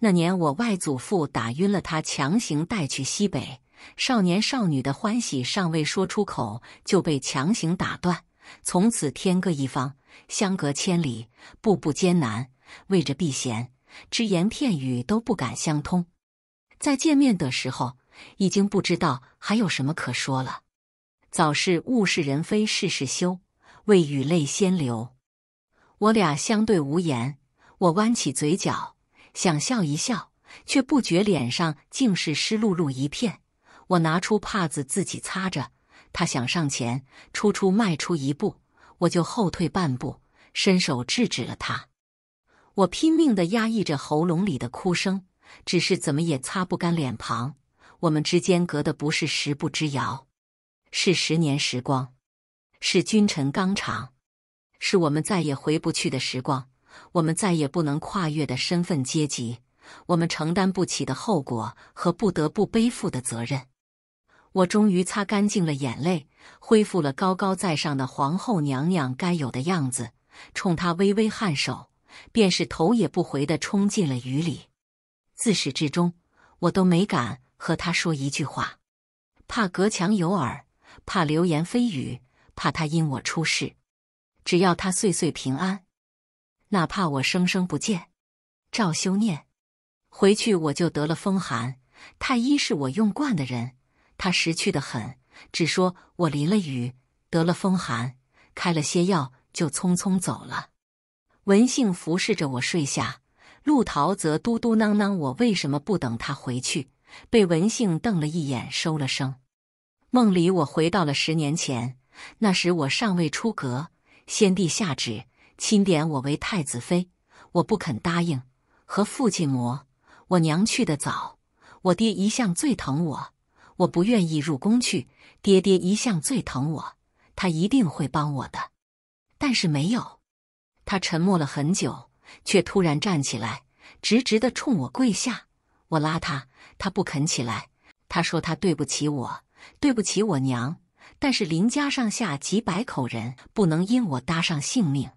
那年我外祖父打晕了他，强行带去西北。少年少女的欢喜尚未说出口，就被强行打断。从此天各一方，相隔千里，步步艰难。为着避嫌，只言片语都不敢相通。在见面的时候，已经不知道还有什么可说了。早是物是人非事事休，为语泪先流。我俩相对无言，我弯起嘴角想笑一笑，却不觉脸上竟是湿漉漉一片。我拿出帕子自己擦着。他想上前，初初迈出一步，我就后退半步，伸手制止了他。我拼命的压抑着喉咙里的哭声，只是怎么也擦不干脸庞。我们之间隔的不是十步之遥，是十年时光，是君臣纲常，是我们再也回不去的时光，我们再也不能跨越的身份阶级，我们承担不起的后果和不得不背负的责任。我终于擦干净了眼泪，恢复了高高在上的皇后娘娘该有的样子，冲她微微颔首，便是头也不回地冲进了雨里。自始至终，我都没敢和她说一句话，怕隔墙有耳，怕流言蜚语，怕她因我出事。只要她岁岁平安，哪怕我生生不见。赵修念，回去我就得了风寒，太医是我用惯的人。他识趣得很，只说我淋了雨，得了风寒，开了些药，就匆匆走了。文杏服侍着我睡下，陆桃则嘟嘟囔囔：“我为什么不等他回去？”被文杏瞪了一眼，收了声。梦里我回到了十年前，那时我尚未出阁，先帝下旨钦点我为太子妃，我不肯答应，和父亲磨。我娘去得早，我爹一向最疼我。我不愿意入宫去，爹爹一向最疼我，他一定会帮我的。但是没有，他沉默了很久，却突然站起来，直直的冲我跪下。我拉他，他不肯起来。他说他对不起我，对不起我娘。但是林家上下几百口人不能因我搭上性命。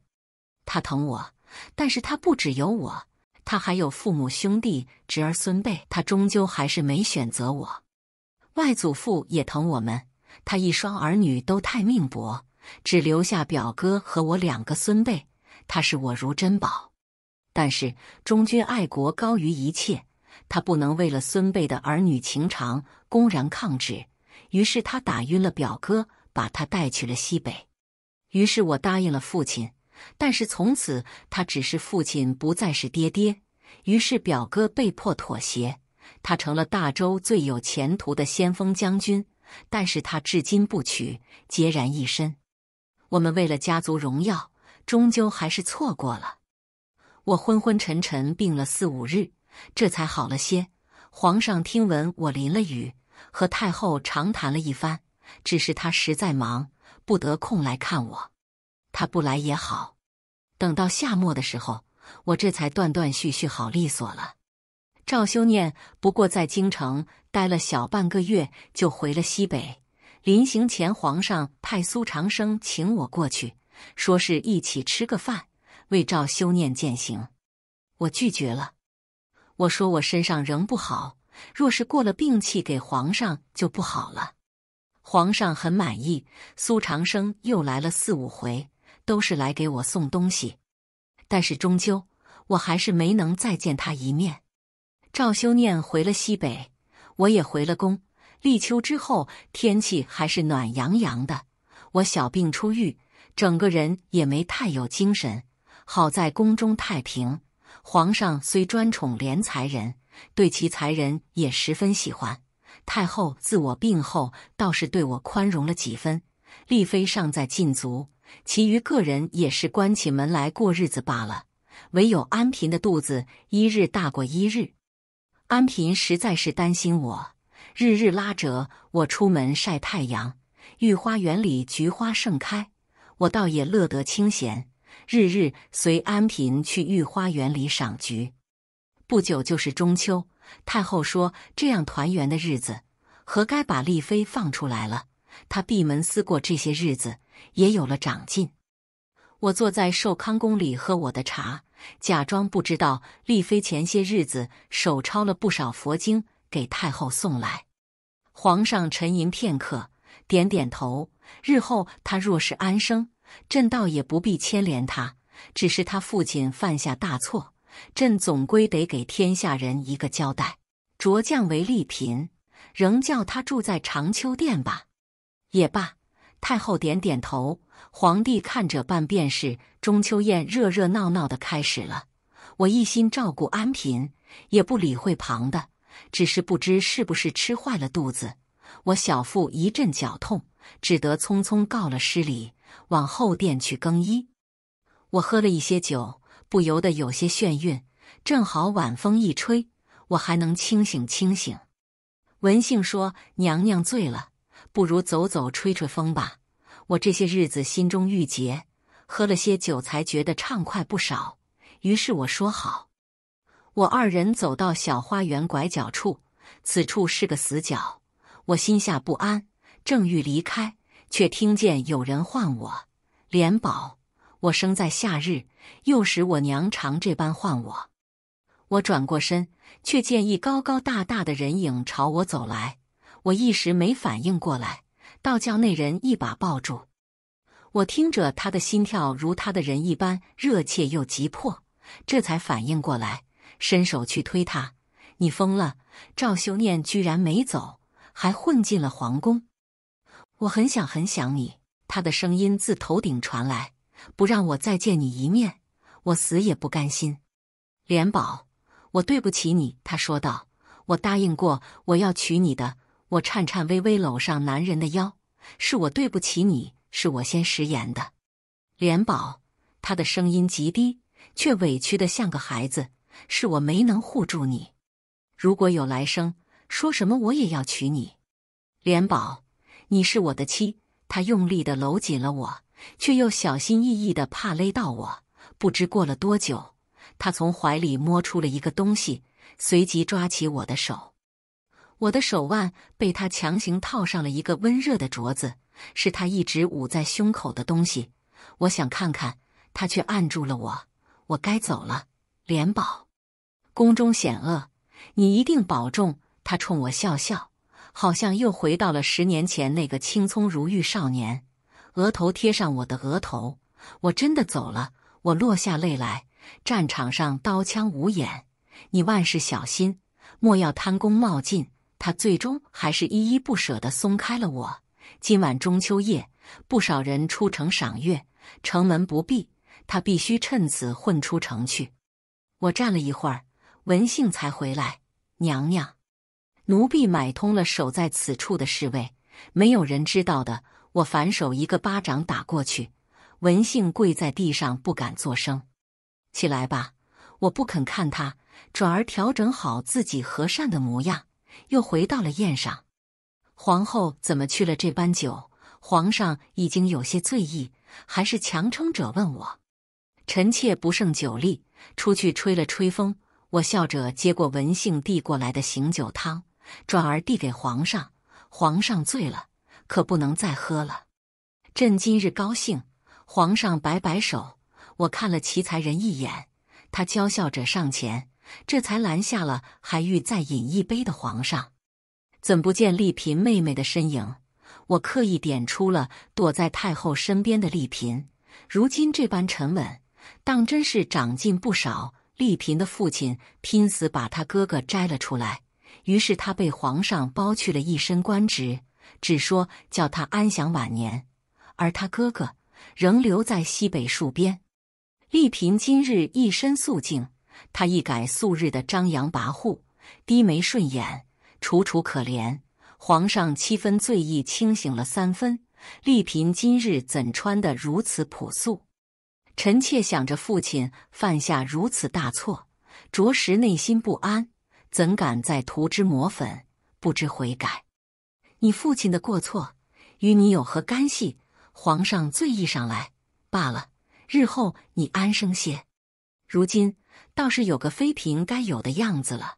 他疼我，但是他不只有我，他还有父母、兄弟、侄儿、孙辈。他终究还是没选择我。外祖父也疼我们，他一双儿女都太命薄，只留下表哥和我两个孙辈，他视我如珍宝。但是忠君爱国高于一切，他不能为了孙辈的儿女情长公然抗旨，于是他打晕了表哥，把他带去了西北。于是我答应了父亲，但是从此他只是父亲，不再是爹爹。于是表哥被迫妥协。他成了大周最有前途的先锋将军，但是他至今不娶，孑然一身。我们为了家族荣耀，终究还是错过了。我昏昏沉沉病了四五日，这才好了些。皇上听闻我淋了雨，和太后长谈了一番，只是他实在忙，不得空来看我。他不来也好。等到夏末的时候，我这才断断续续好利索了。赵修念不过在京城待了小半个月，就回了西北。临行前，皇上派苏长生请我过去，说是一起吃个饭，为赵修念践行。我拒绝了，我说我身上仍不好，若是过了病气，给皇上就不好了。皇上很满意。苏长生又来了四五回，都是来给我送东西，但是终究我还是没能再见他一面。赵修念回了西北，我也回了宫。立秋之后，天气还是暖洋洋的。我小病初愈，整个人也没太有精神。好在宫中太平，皇上虽专宠怜才人，对其才人也十分喜欢。太后自我病后，倒是对我宽容了几分。丽妃尚在禁足，其余个人也是关起门来过日子罢了。唯有安嫔的肚子一日大过一日。安嫔实在是担心我，日日拉着我出门晒太阳。御花园里菊花盛开，我倒也乐得清闲，日日随安嫔去御花园里赏菊。不久就是中秋，太后说这样团圆的日子，何该把丽妃放出来了？她闭门思过这些日子，也有了长进。我坐在寿康宫里喝我的茶。假装不知道，丽妃前些日子手抄了不少佛经给太后送来。皇上沉吟片刻，点点头。日后她若是安生，朕倒也不必牵连她。只是她父亲犯下大错，朕总归得给天下人一个交代。着将为丽嫔，仍叫她住在长秋殿吧。也罢。太后点点头，皇帝看着办便是。中秋宴热热闹闹的开始了，我一心照顾安嫔，也不理会旁的。只是不知是不是吃坏了肚子，我小腹一阵绞痛，只得匆匆告了失礼，往后殿去更衣。我喝了一些酒，不由得有些眩晕，正好晚风一吹，我还能清醒清醒。文信说：“娘娘醉了。”不如走走，吹吹风吧。我这些日子心中郁结，喝了些酒才觉得畅快不少。于是我说好。我二人走到小花园拐角处，此处是个死角，我心下不安，正欲离开，却听见有人唤我：“莲宝。”我生在夏日，幼时我娘常这般唤我。我转过身，却见一高高大大的人影朝我走来。我一时没反应过来，倒叫那人一把抱住我，听着他的心跳如他的人一般热切又急迫，这才反应过来，伸手去推他：“你疯了！赵修念居然没走，还混进了皇宫！”我很想很想你，他的声音自头顶传来，不让我再见你一面，我死也不甘心。莲宝，我对不起你，他说道：“我答应过我要娶你的。”我颤颤巍巍搂上男人的腰，是我对不起你，是我先食言的。莲宝，他的声音极低，却委屈的像个孩子，是我没能护住你。如果有来生，说什么我也要娶你。莲宝，你是我的妻。他用力的搂紧了我，却又小心翼翼的怕勒到我。不知过了多久，他从怀里摸出了一个东西，随即抓起我的手。我的手腕被他强行套上了一个温热的镯子，是他一直捂在胸口的东西。我想看看，他却按住了我。我该走了，莲宝，宫中险恶，你一定保重。他冲我笑笑，好像又回到了十年前那个青葱如玉少年，额头贴上我的额头。我真的走了，我落下泪来。战场上刀枪无眼，你万事小心，莫要贪功冒进。他最终还是依依不舍地松开了我。今晚中秋夜，不少人出城赏月，城门不闭，他必须趁此混出城去。我站了一会儿，文信才回来。娘娘，奴婢买通了守在此处的侍卫，没有人知道的。我反手一个巴掌打过去，文信跪在地上不敢作声。起来吧，我不肯看他，转而调整好自己和善的模样。又回到了宴上，皇后怎么去了这般久？皇上已经有些醉意，还是强撑着问我。臣妾不胜酒力，出去吹了吹风。我笑着接过文信递过来的醒酒汤，转而递给皇上。皇上醉了，可不能再喝了。朕今日高兴。皇上摆摆手，我看了奇才人一眼，他娇笑着上前。这才拦下了还欲再饮一杯的皇上。怎不见丽嫔妹妹的身影？我刻意点出了躲在太后身边的丽嫔。如今这般沉稳，当真是长进不少。丽嫔的父亲拼死把他哥哥摘了出来，于是他被皇上剥去了一身官职，只说叫他安享晚年。而他哥哥仍留在西北戍边。丽嫔今日一身素净。他一改素日的张扬跋扈，低眉顺眼，楚楚可怜。皇上七分醉意清醒了三分，丽嫔今日怎穿得如此朴素？臣妾想着父亲犯下如此大错，着实内心不安，怎敢再涂脂抹粉，不知悔改？你父亲的过错与你有何干系？皇上醉意上来罢了，日后你安生些。如今。倒是有个妃嫔该有的样子了。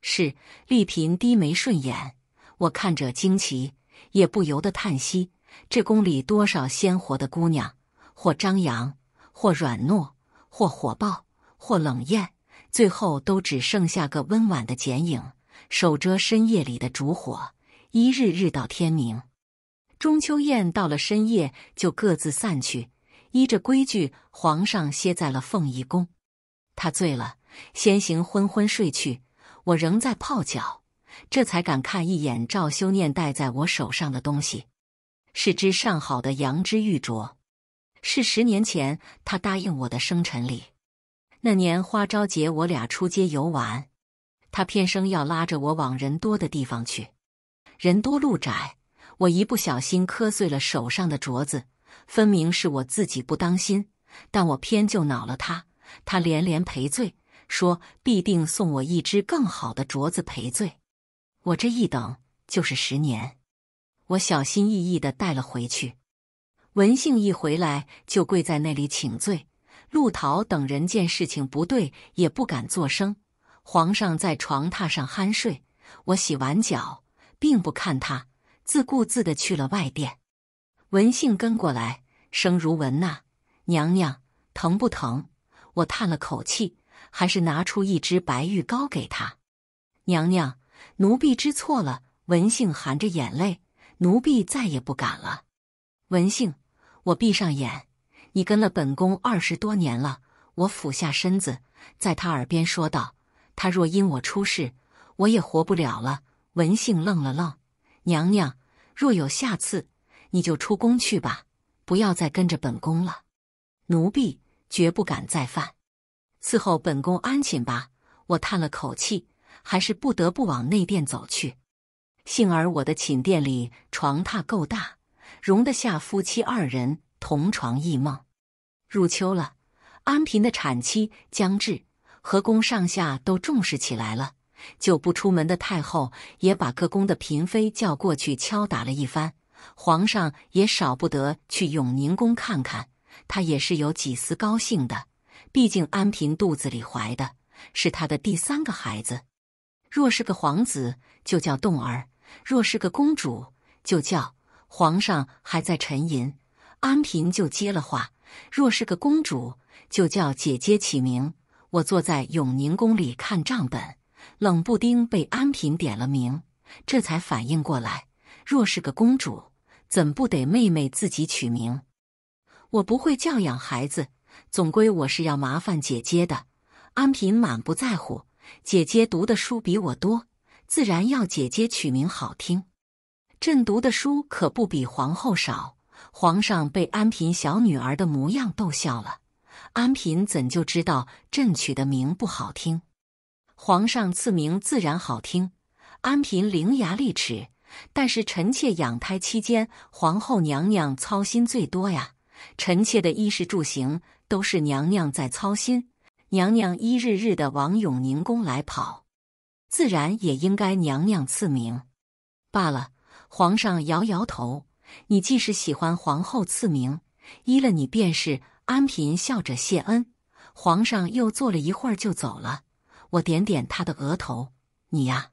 是丽嫔低眉顺眼，我看着惊奇，也不由得叹息：这宫里多少鲜活的姑娘，或张扬，或软糯，或火爆，或冷艳，最后都只剩下个温婉的剪影，守着深夜里的烛火，一日日到天明。中秋宴到了深夜就各自散去，依着规矩，皇上歇在了凤仪宫。他醉了，先行昏昏睡去。我仍在泡脚，这才敢看一眼赵修念戴在我手上的东西，是只上好的羊脂玉镯，是十年前他答应我的生辰礼。那年花朝节，我俩出街游玩，他偏生要拉着我往人多的地方去，人多路窄，我一不小心磕碎了手上的镯子，分明是我自己不当心，但我偏就恼了他。他连连赔罪，说必定送我一只更好的镯子赔罪。我这一等就是十年。我小心翼翼的带了回去。文信一回来就跪在那里请罪。陆桃等人见事情不对，也不敢作声。皇上在床榻上酣睡。我洗完脚，并不看他，自顾自的去了外殿。文信跟过来，声如蚊呐：“娘娘疼不疼？”我叹了口气，还是拿出一支白玉膏给她。娘娘，奴婢知错了。文杏含着眼泪，奴婢再也不敢了。文杏，我闭上眼，你跟了本宫二十多年了。我俯下身子，在她耳边说道：“她若因我出事，我也活不了了。”文杏愣了愣，娘娘，若有下次，你就出宫去吧，不要再跟着本宫了。奴婢。绝不敢再犯，伺候本宫安寝吧。我叹了口气，还是不得不往内殿走去。幸而我的寝殿里床榻够大，容得下夫妻二人同床异梦。入秋了，安嫔的产期将至，和宫上下都重视起来了。久不出门的太后也把各宫的嫔妃叫过去敲打了一番，皇上也少不得去永宁宫看看。他也是有几丝高兴的，毕竟安嫔肚子里怀的是他的第三个孩子。若是个皇子，就叫栋儿；若是个公主，就叫……皇上还在沉吟，安嫔就接了话：若是个公主，就叫姐姐起名。我坐在永宁宫里看账本，冷不丁被安嫔点了名，这才反应过来：若是个公主，怎不得妹妹自己取名？我不会教养孩子，总归我是要麻烦姐姐的。安嫔满不在乎，姐姐读的书比我多，自然要姐姐取名好听。朕读的书可不比皇后少。皇上被安嫔小女儿的模样逗笑了。安嫔怎就知道朕取的名不好听？皇上赐名自然好听。安嫔伶牙俐齿，但是臣妾养胎期间，皇后娘娘操心最多呀。臣妾的衣食住行都是娘娘在操心，娘娘一日日的往永宁宫来跑，自然也应该娘娘赐名。罢了，皇上摇摇头，你既是喜欢皇后赐名，依了你便是。安嫔笑着谢恩，皇上又坐了一会儿就走了。我点点他的额头，你呀，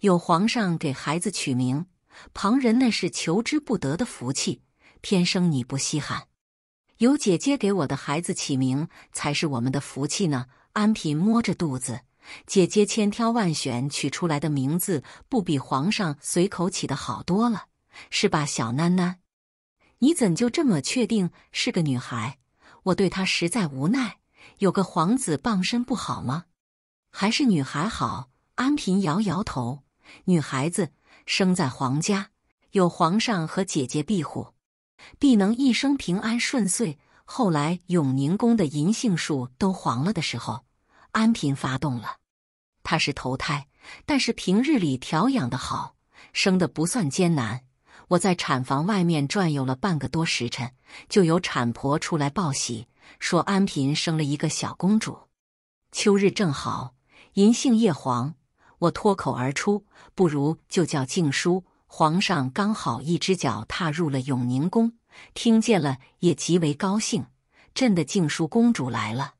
有皇上给孩子取名，旁人那是求之不得的福气，偏生你不稀罕。有姐姐给我的孩子起名，才是我们的福气呢。安嫔摸着肚子，姐姐千挑万选取出来的名字，不比皇上随口起的好多了，是吧，小囡囡？你怎就这么确定是个女孩？我对她实在无奈。有个皇子傍身不好吗？还是女孩好？安嫔摇摇头，女孩子生在皇家，有皇上和姐姐庇护。必能一生平安顺遂。后来永宁宫的银杏树都黄了的时候，安嫔发动了。她是头胎，但是平日里调养的好，生的不算艰难。我在产房外面转悠了半个多时辰，就有产婆出来报喜，说安嫔生了一个小公主。秋日正好，银杏叶黄，我脱口而出，不如就叫静姝。皇上刚好一只脚踏入了永宁宫，听见了也极为高兴。朕的静淑公主来了，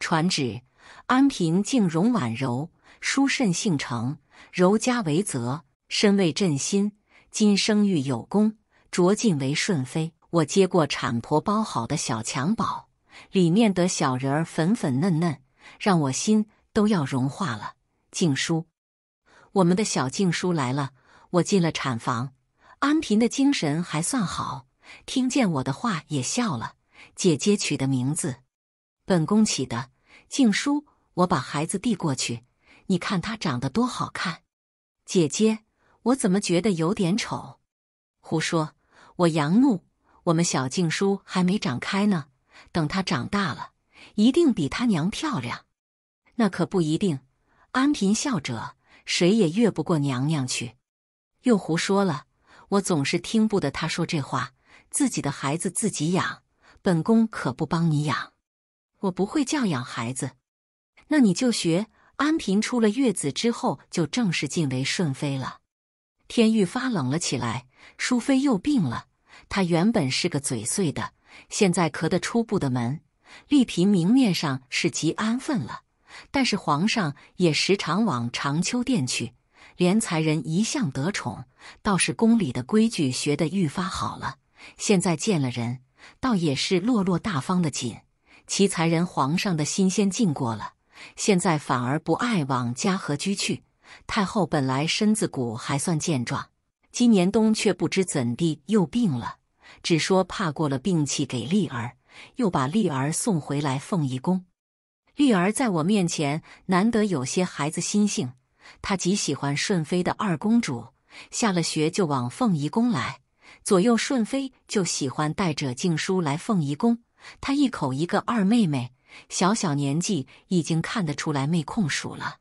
传旨：安嫔静容婉柔淑慎性诚柔嘉为泽，深为朕心。今生育有功，擢晋为顺妃。我接过产婆包好的小襁褓，里面的小人儿粉粉嫩嫩，让我心都要融化了。静姝，我们的小静姝来了。我进了产房，安嫔的精神还算好，听见我的话也笑了。姐姐取的名字，本宫起的静姝。我把孩子递过去，你看他长得多好看。姐姐，我怎么觉得有点丑？胡说，我杨怒，我们小静姝还没长开呢，等她长大了，一定比她娘漂亮。那可不一定。安嫔笑着，谁也越不过娘娘去。又胡说了！我总是听不得他说这话。自己的孩子自己养，本宫可不帮你养。我不会教养孩子，那你就学安嫔。出了月子之后，就正式晋为顺妃了。天愈发冷了起来，淑妃又病了。她原本是个嘴碎的，现在咳得出不的门。丽嫔明面上是极安分了，但是皇上也时常往长秋殿去。怜才人一向得宠，倒是宫里的规矩学得愈发好了。现在见了人，倒也是落落大方的紧。其才人皇上的心先进过了，现在反而不爱往嘉和居去。太后本来身子骨还算健壮，今年冬却不知怎地又病了，只说怕过了病气给丽儿，又把丽儿送回来凤仪宫。丽儿在我面前难得有些孩子心性。他极喜欢顺妃的二公主，下了学就往凤仪宫来。左右顺妃就喜欢带着静姝来凤仪宫，她一口一个二妹妹，小小年纪已经看得出来妹控属了。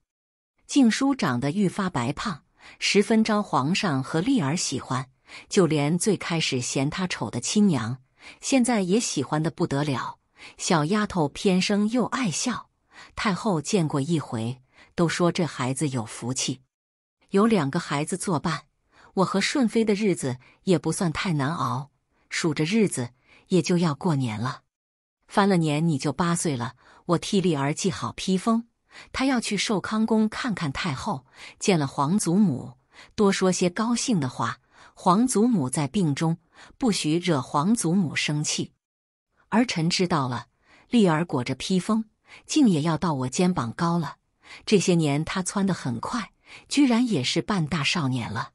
静姝长得愈发白胖，十分招皇上和丽儿喜欢，就连最开始嫌她丑的亲娘，现在也喜欢的不得了。小丫头偏生又爱笑，太后见过一回。都说这孩子有福气，有两个孩子作伴，我和顺妃的日子也不算太难熬。数着日子，也就要过年了。翻了年，你就八岁了。我替丽儿系好披风，她要去寿康宫看看太后，见了皇祖母，多说些高兴的话。皇祖母在病中，不许惹皇祖母生气。儿臣知道了。丽儿裹着披风，竟也要到我肩膀高了。这些年他蹿得很快，居然也是半大少年了。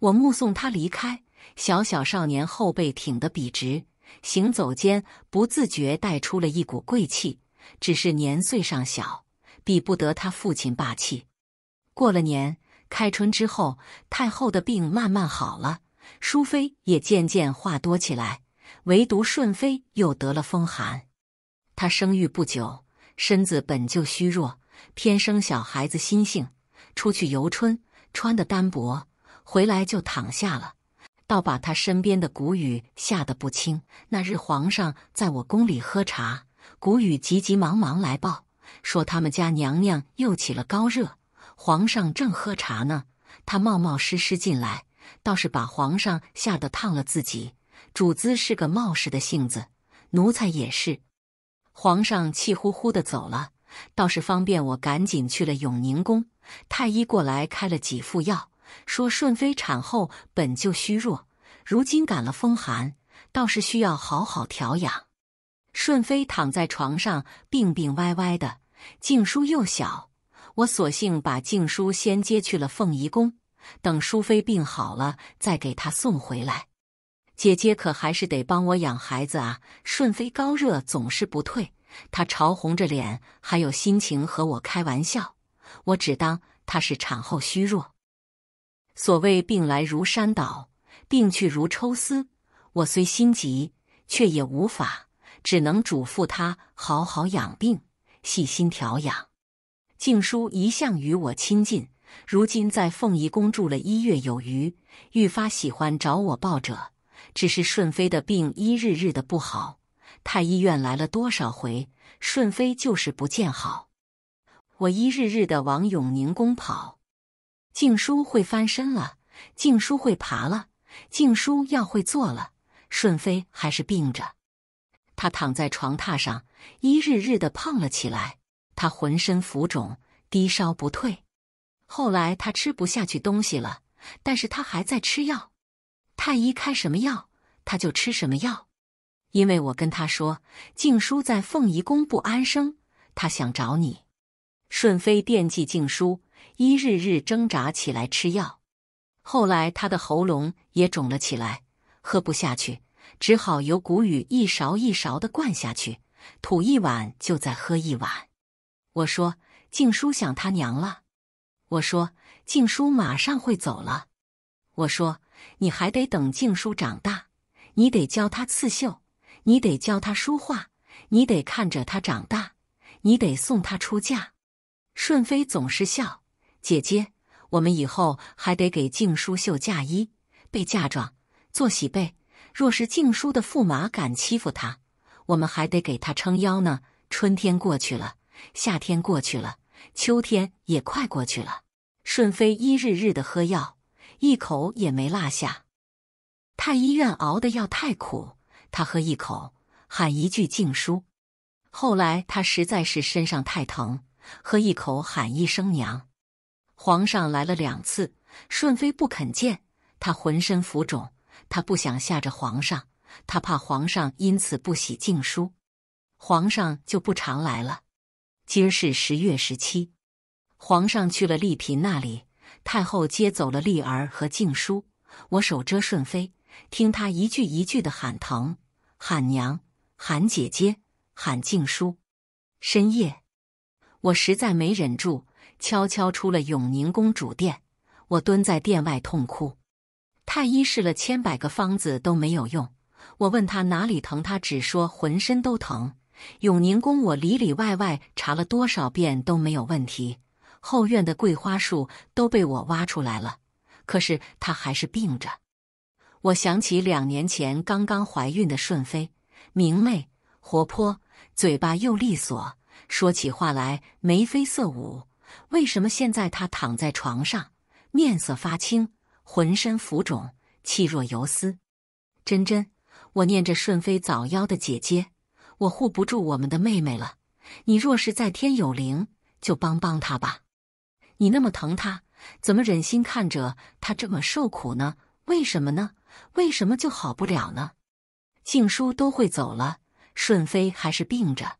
我目送他离开，小小少年后背挺得笔直，行走间不自觉带出了一股贵气，只是年岁尚小，比不得他父亲霸气。过了年，开春之后，太后的病慢慢好了，淑妃也渐渐话多起来，唯独顺妃又得了风寒，她生育不久，身子本就虚弱。天生小孩子心性，出去游春穿的单薄，回来就躺下了，倒把他身边的谷雨吓得不轻。那日皇上在我宫里喝茶，谷雨急急忙忙来报，说他们家娘娘又起了高热。皇上正喝茶呢，他冒冒失失进来，倒是把皇上吓得烫了自己。主子是个冒失的性子，奴才也是。皇上气呼呼的走了。倒是方便我，赶紧去了永宁宫，太医过来开了几副药，说顺妃产后本就虚弱，如今感了风寒，倒是需要好好调养。顺妃躺在床上病病歪歪的，静姝又小，我索性把静姝先接去了凤仪宫，等淑妃病好了再给她送回来。姐姐可还是得帮我养孩子啊！顺妃高热总是不退。他潮红着脸，还有心情和我开玩笑，我只当他是产后虚弱。所谓病来如山倒，病去如抽丝。我虽心急，却也无法，只能嘱咐他好好养病，细心调养。静姝一向与我亲近，如今在凤仪宫住了一月有余，愈发喜欢找我抱着。只是顺妃的病一日日的不好。太医院来了多少回，顺妃就是不见好。我一日日的往永宁宫跑。静姝会翻身了，静姝会爬了，静姝要会坐了，顺妃还是病着。她躺在床榻上，一日日的胖了起来。她浑身浮肿，低烧不退。后来她吃不下去东西了，但是她还在吃药。太医开什么药，她就吃什么药。因为我跟他说，静姝在凤仪宫不安生，他想找你。顺妃惦记静姝，一日日挣扎起来吃药，后来他的喉咙也肿了起来，喝不下去，只好由谷雨一勺一勺的灌下去，吐一碗就再喝一碗。我说，静姝想他娘了。我说，静姝马上会走了。我说，你还得等静姝长大，你得教她刺绣。你得教他说话，你得看着他长大，你得送他出嫁。顺妃总是笑，姐姐，我们以后还得给静姝绣嫁衣、备嫁妆、做喜被。若是静姝的驸马敢欺负她，我们还得给她撑腰呢。春天过去了，夏天过去了，秋天也快过去了。顺妃一日日的喝药，一口也没落下。太医院熬的药太苦。他喝一口，喊一句静姝。后来他实在是身上太疼，喝一口喊一声娘。皇上来了两次，顺妃不肯见他，浑身浮肿，他不想吓着皇上，他怕皇上因此不喜静姝，皇上就不常来了。今儿是十月十七，皇上去了丽嫔那里，太后接走了丽儿和静姝。我手遮顺妃，听她一句一句的喊疼。喊娘，喊姐姐，喊静姝。深夜，我实在没忍住，悄悄出了永宁公主殿。我蹲在殿外痛哭。太医试了千百个方子都没有用。我问他哪里疼，他只说浑身都疼。永宁宫我里里外外查了多少遍都没有问题。后院的桂花树都被我挖出来了，可是他还是病着。我想起两年前刚刚怀孕的顺妃，明媚活泼，嘴巴又利索，说起话来眉飞色舞。为什么现在她躺在床上，面色发青，浑身浮肿，气若游丝？真真，我念着顺妃早夭的姐姐，我护不住我们的妹妹了。你若是在天有灵，就帮帮她吧。你那么疼她，怎么忍心看着她这么受苦呢？为什么呢？为什么就好不了呢？静书都会走了，顺妃还是病着。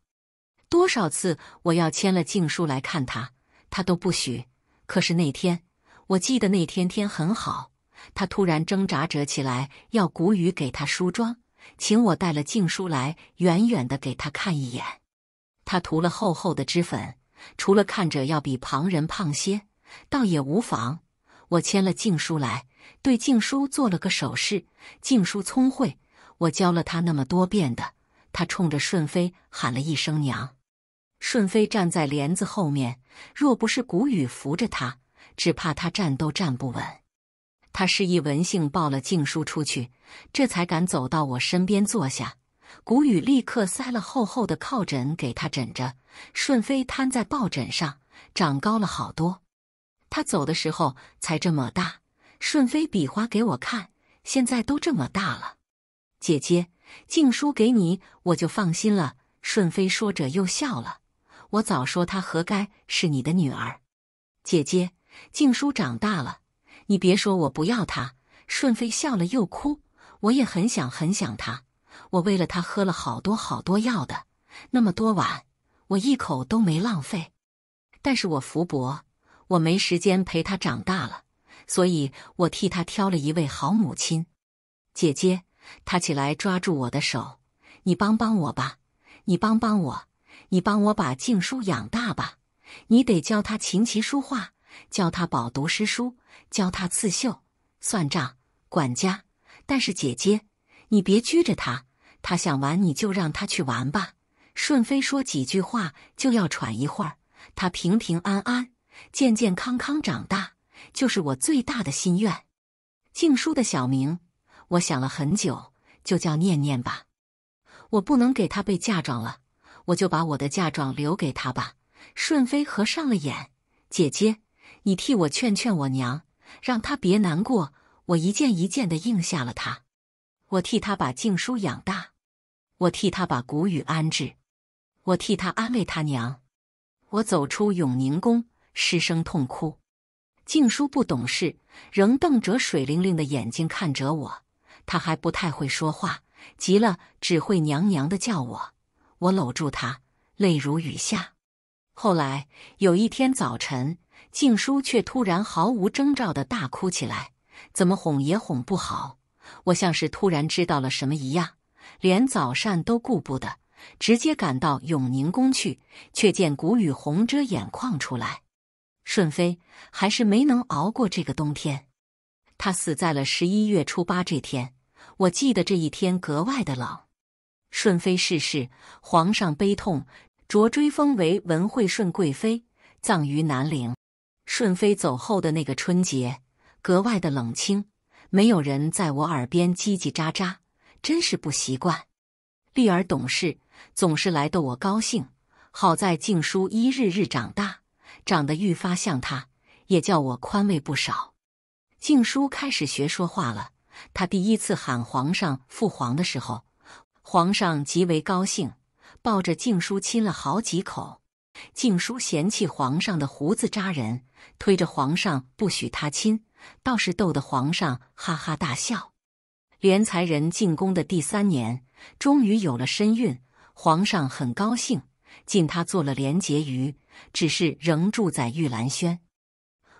多少次我要牵了静书来看她，她都不许。可是那天，我记得那天天很好，她突然挣扎着起来，要谷雨给她梳妆，请我带了静书来，远远的给她看一眼。她涂了厚厚的脂粉，除了看着要比旁人胖些，倒也无妨。我牵了静书来。对静姝做了个手势，静姝聪慧，我教了她那么多遍的，她冲着顺妃喊了一声“娘”。顺妃站在帘子后面，若不是谷雨扶着她，只怕她站都站不稳。他示意文杏抱了静姝出去，这才敢走到我身边坐下。谷雨立刻塞了厚厚的靠枕给她枕着，顺妃瘫在抱枕上，长高了好多。他走的时候才这么大。顺妃比划给我看，现在都这么大了。姐姐，静姝给你，我就放心了。顺妃说着又笑了。我早说她活该是你的女儿。姐姐，静姝长大了，你别说我不要她。顺妃笑了又哭，我也很想很想她。我为了她喝了好多好多药的，那么多碗，我一口都没浪费。但是我福伯，我没时间陪她长大了。所以我替他挑了一位好母亲，姐姐，他起来抓住我的手，你帮帮我吧，你帮帮我，你帮我把静书养大吧，你得教他琴棋书画，教他饱读诗书，教他刺绣、算账、管家。但是姐姐，你别拘着他，他想玩你就让他去玩吧。顺飞说几句话就要喘一会儿，他平平安安、健健康康长大。就是我最大的心愿，静书的小名，我想了很久，就叫念念吧。我不能给她备嫁妆了，我就把我的嫁妆留给她吧。顺妃合上了眼，姐姐，你替我劝劝我娘，让她别难过。我一件一件的应下了她，我替她把静书养大，我替她把谷雨安置，我替她安慰她娘。我走出永宁宫，失声痛哭。静姝不懂事，仍瞪着水灵灵的眼睛看着我。她还不太会说话，急了只会娘娘的叫我。我搂住她，泪如雨下。后来有一天早晨，静姝却突然毫无征兆的大哭起来，怎么哄也哄不好。我像是突然知道了什么一样，连早膳都顾不得，直接赶到永宁宫去，却见谷雨红遮眼眶出来。顺妃还是没能熬过这个冬天，她死在了十一月初八这天。我记得这一天格外的冷。顺妃逝世，皇上悲痛，着追封为文惠顺贵妃，葬于南陵。顺妃走后的那个春节，格外的冷清，没有人在我耳边叽叽喳喳，真是不习惯。丽儿懂事，总是来逗我高兴。好在静姝一日日长大。长得愈发像他，也叫我宽慰不少。静姝开始学说话了。他第一次喊皇上、父皇的时候，皇上极为高兴，抱着静姝亲了好几口。静姝嫌弃皇上的胡子扎人，推着皇上不许他亲，倒是逗得皇上哈哈大笑。连才人进宫的第三年，终于有了身孕，皇上很高兴，进他做了连婕妤。只是仍住在玉兰轩。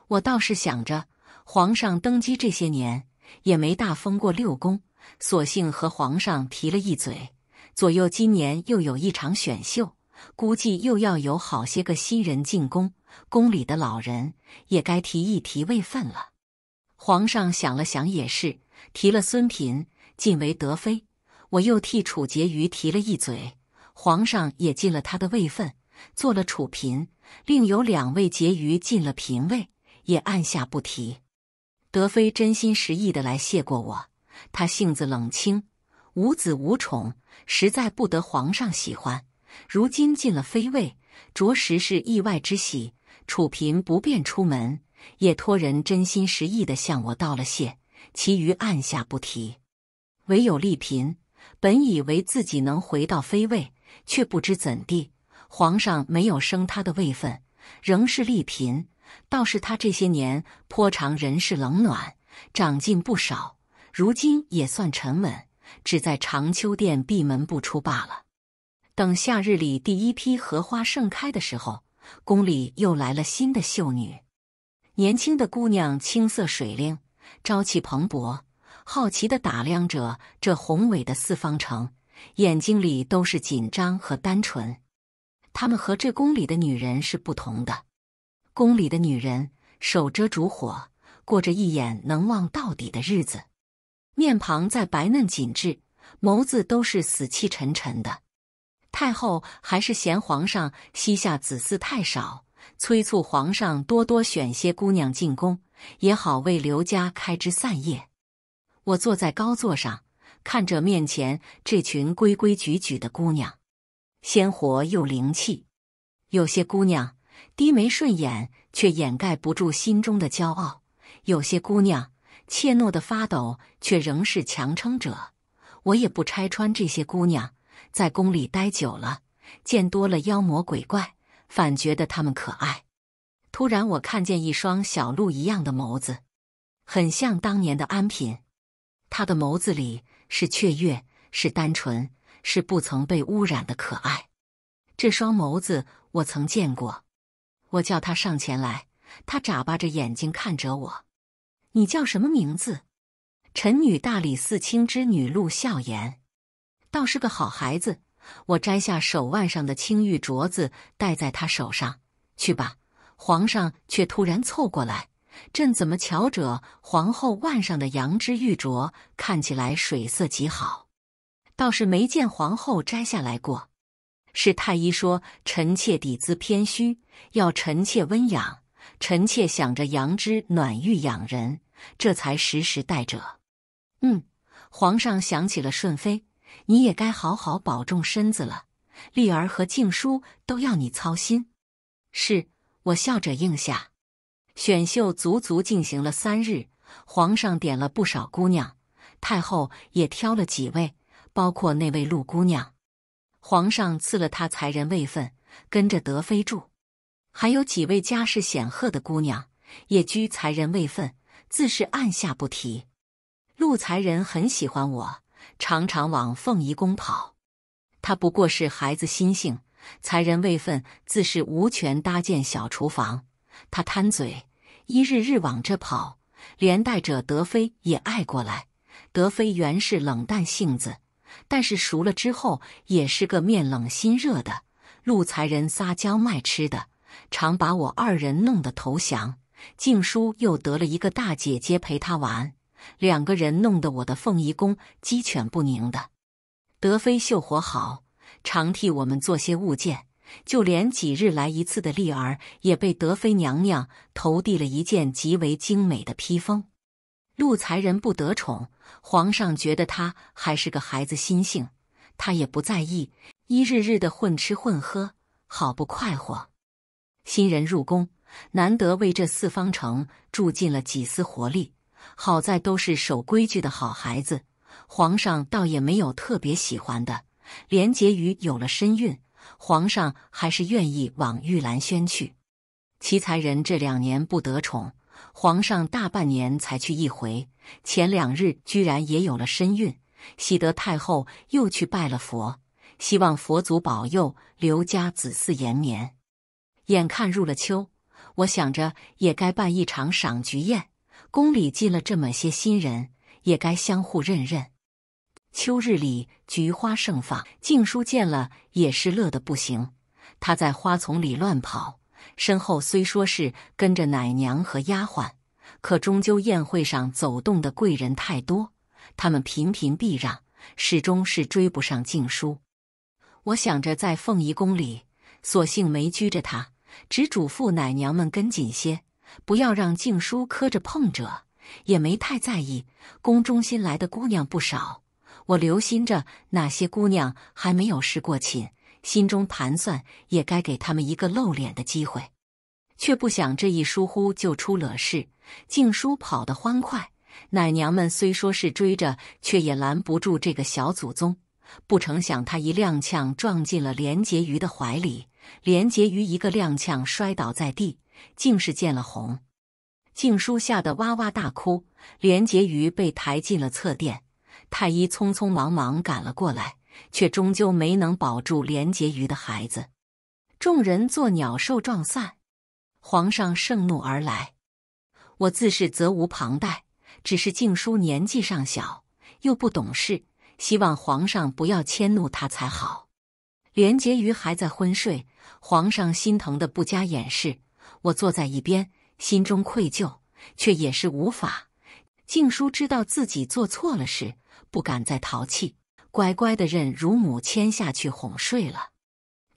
我倒是想着，皇上登基这些年也没大封过六宫，索性和皇上提了一嘴。左右今年又有一场选秀，估计又要有好些个新人进宫，宫里的老人也该提一提位分了。皇上想了想，也是，提了孙嫔晋为德妃。我又替楚婕妤提了一嘴，皇上也进了她的位分。做了楚嫔，另有两位婕妤进了嫔位，也按下不提。德妃真心实意的来谢过我，她性子冷清，无子无宠，实在不得皇上喜欢。如今进了妃位，着实是意外之喜。楚嫔不便出门，也托人真心实意的向我道了谢，其余按下不提。唯有丽嫔，本以为自己能回到妃位，却不知怎地。皇上没有升他的位分，仍是丽嫔。倒是他这些年颇尝人世冷暖，长进不少。如今也算沉稳，只在长秋殿闭门不出罢了。等夏日里第一批荷花盛开的时候，宫里又来了新的秀女。年轻的姑娘青涩水灵，朝气蓬勃，好奇地打量着这宏伟的四方城，眼睛里都是紧张和单纯。他们和这宫里的女人是不同的。宫里的女人手遮烛火，过着一眼能望到底的日子，面庞再白嫩紧致，眸子都是死气沉沉的。太后还是嫌皇上膝下子嗣太少，催促皇上多多选些姑娘进宫，也好为刘家开枝散叶。我坐在高座上，看着面前这群规规矩矩的姑娘。鲜活又灵气，有些姑娘低眉顺眼，却掩盖不住心中的骄傲；有些姑娘怯懦的发抖，却仍是强撑者。我也不拆穿这些姑娘，在宫里待久了，见多了妖魔鬼怪，反觉得她们可爱。突然，我看见一双小鹿一样的眸子，很像当年的安嫔。她的眸子里是雀跃，是单纯。是不曾被污染的可爱，这双眸子我曾见过。我叫他上前来，他眨巴着眼睛看着我。你叫什么名字？臣女大理寺卿之女陆笑颜，倒是个好孩子。我摘下手腕上的青玉镯子戴在他手上。去吧，皇上。却突然凑过来，朕怎么瞧着皇后腕上的羊脂玉镯看起来水色极好？倒是没见皇后摘下来过，是太医说臣妾底子偏虚，要臣妾温养。臣妾想着羊脂暖玉养人，这才时时带着。嗯，皇上想起了顺妃，你也该好好保重身子了。丽儿和静姝都要你操心。是我笑着应下。选秀足足进行了三日，皇上点了不少姑娘，太后也挑了几位。包括那位陆姑娘，皇上赐了她才人位分，跟着德妃住。还有几位家世显赫的姑娘也居才人位分，自是按下不提。陆才人很喜欢我，常常往凤仪宫跑。他不过是孩子心性，才人位分自是无权搭建小厨房。他贪嘴，一日日往这跑，连带着德妃也爱过来。德妃原是冷淡性子。但是熟了之后也是个面冷心热的陆财人，撒娇卖吃的，常把我二人弄得投降。静姝又得了一个大姐姐陪她玩，两个人弄得我的凤仪宫鸡犬不宁的。德妃绣活好，常替我们做些物件，就连几日来一次的丽儿也被德妃娘娘投递了一件极为精美的披风。陆才人不得宠，皇上觉得他还是个孩子心性，他也不在意。一日日的混吃混喝，好不快活。新人入宫，难得为这四方城注进了几丝活力。好在都是守规矩的好孩子，皇上倒也没有特别喜欢的。连婕妤有了身孕，皇上还是愿意往玉兰轩去。齐才人这两年不得宠。皇上大半年才去一回，前两日居然也有了身孕，喜得太后又去拜了佛，希望佛祖保佑刘家子嗣延绵。眼看入了秋，我想着也该办一场赏菊宴，宫里进了这么些新人，也该相互认认。秋日里菊花盛放，静姝见了也是乐得不行，她在花丛里乱跑。身后虽说是跟着奶娘和丫鬟，可终究宴会上走动的贵人太多，他们频频避让，始终是追不上静姝。我想着在凤仪宫里，索性没拘着她，只嘱咐奶娘们跟紧些，不要让静姝磕着碰着，也没太在意。宫中新来的姑娘不少，我留心着哪些姑娘还没有试过寝。心中盘算，也该给他们一个露脸的机会，却不想这一疏忽就出了事。静姝跑得欢快，奶娘们虽说是追着，却也拦不住这个小祖宗。不成想，他一踉跄，撞进了连婕妤的怀里，连婕妤一个踉跄，摔倒在地，竟是见了红。静姝吓得哇哇大哭，连婕妤被抬进了侧殿，太医匆匆忙忙赶了过来。却终究没能保住连捷瑜的孩子，众人作鸟兽状散。皇上盛怒而来，我自是责无旁贷。只是静姝年纪尚小，又不懂事，希望皇上不要迁怒他才好。连捷瑜还在昏睡，皇上心疼的不加掩饰。我坐在一边，心中愧疚，却也是无法。静姝知道自己做错了事，不敢再淘气。乖乖的任乳母牵下去哄睡了。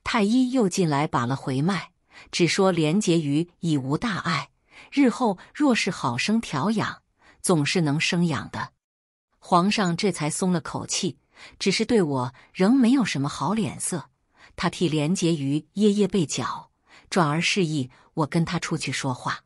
太医又进来把了回脉，只说连捷妤已无大碍，日后若是好生调养，总是能生养的。皇上这才松了口气，只是对我仍没有什么好脸色。他替连捷妤掖掖被角，转而示意我跟他出去说话。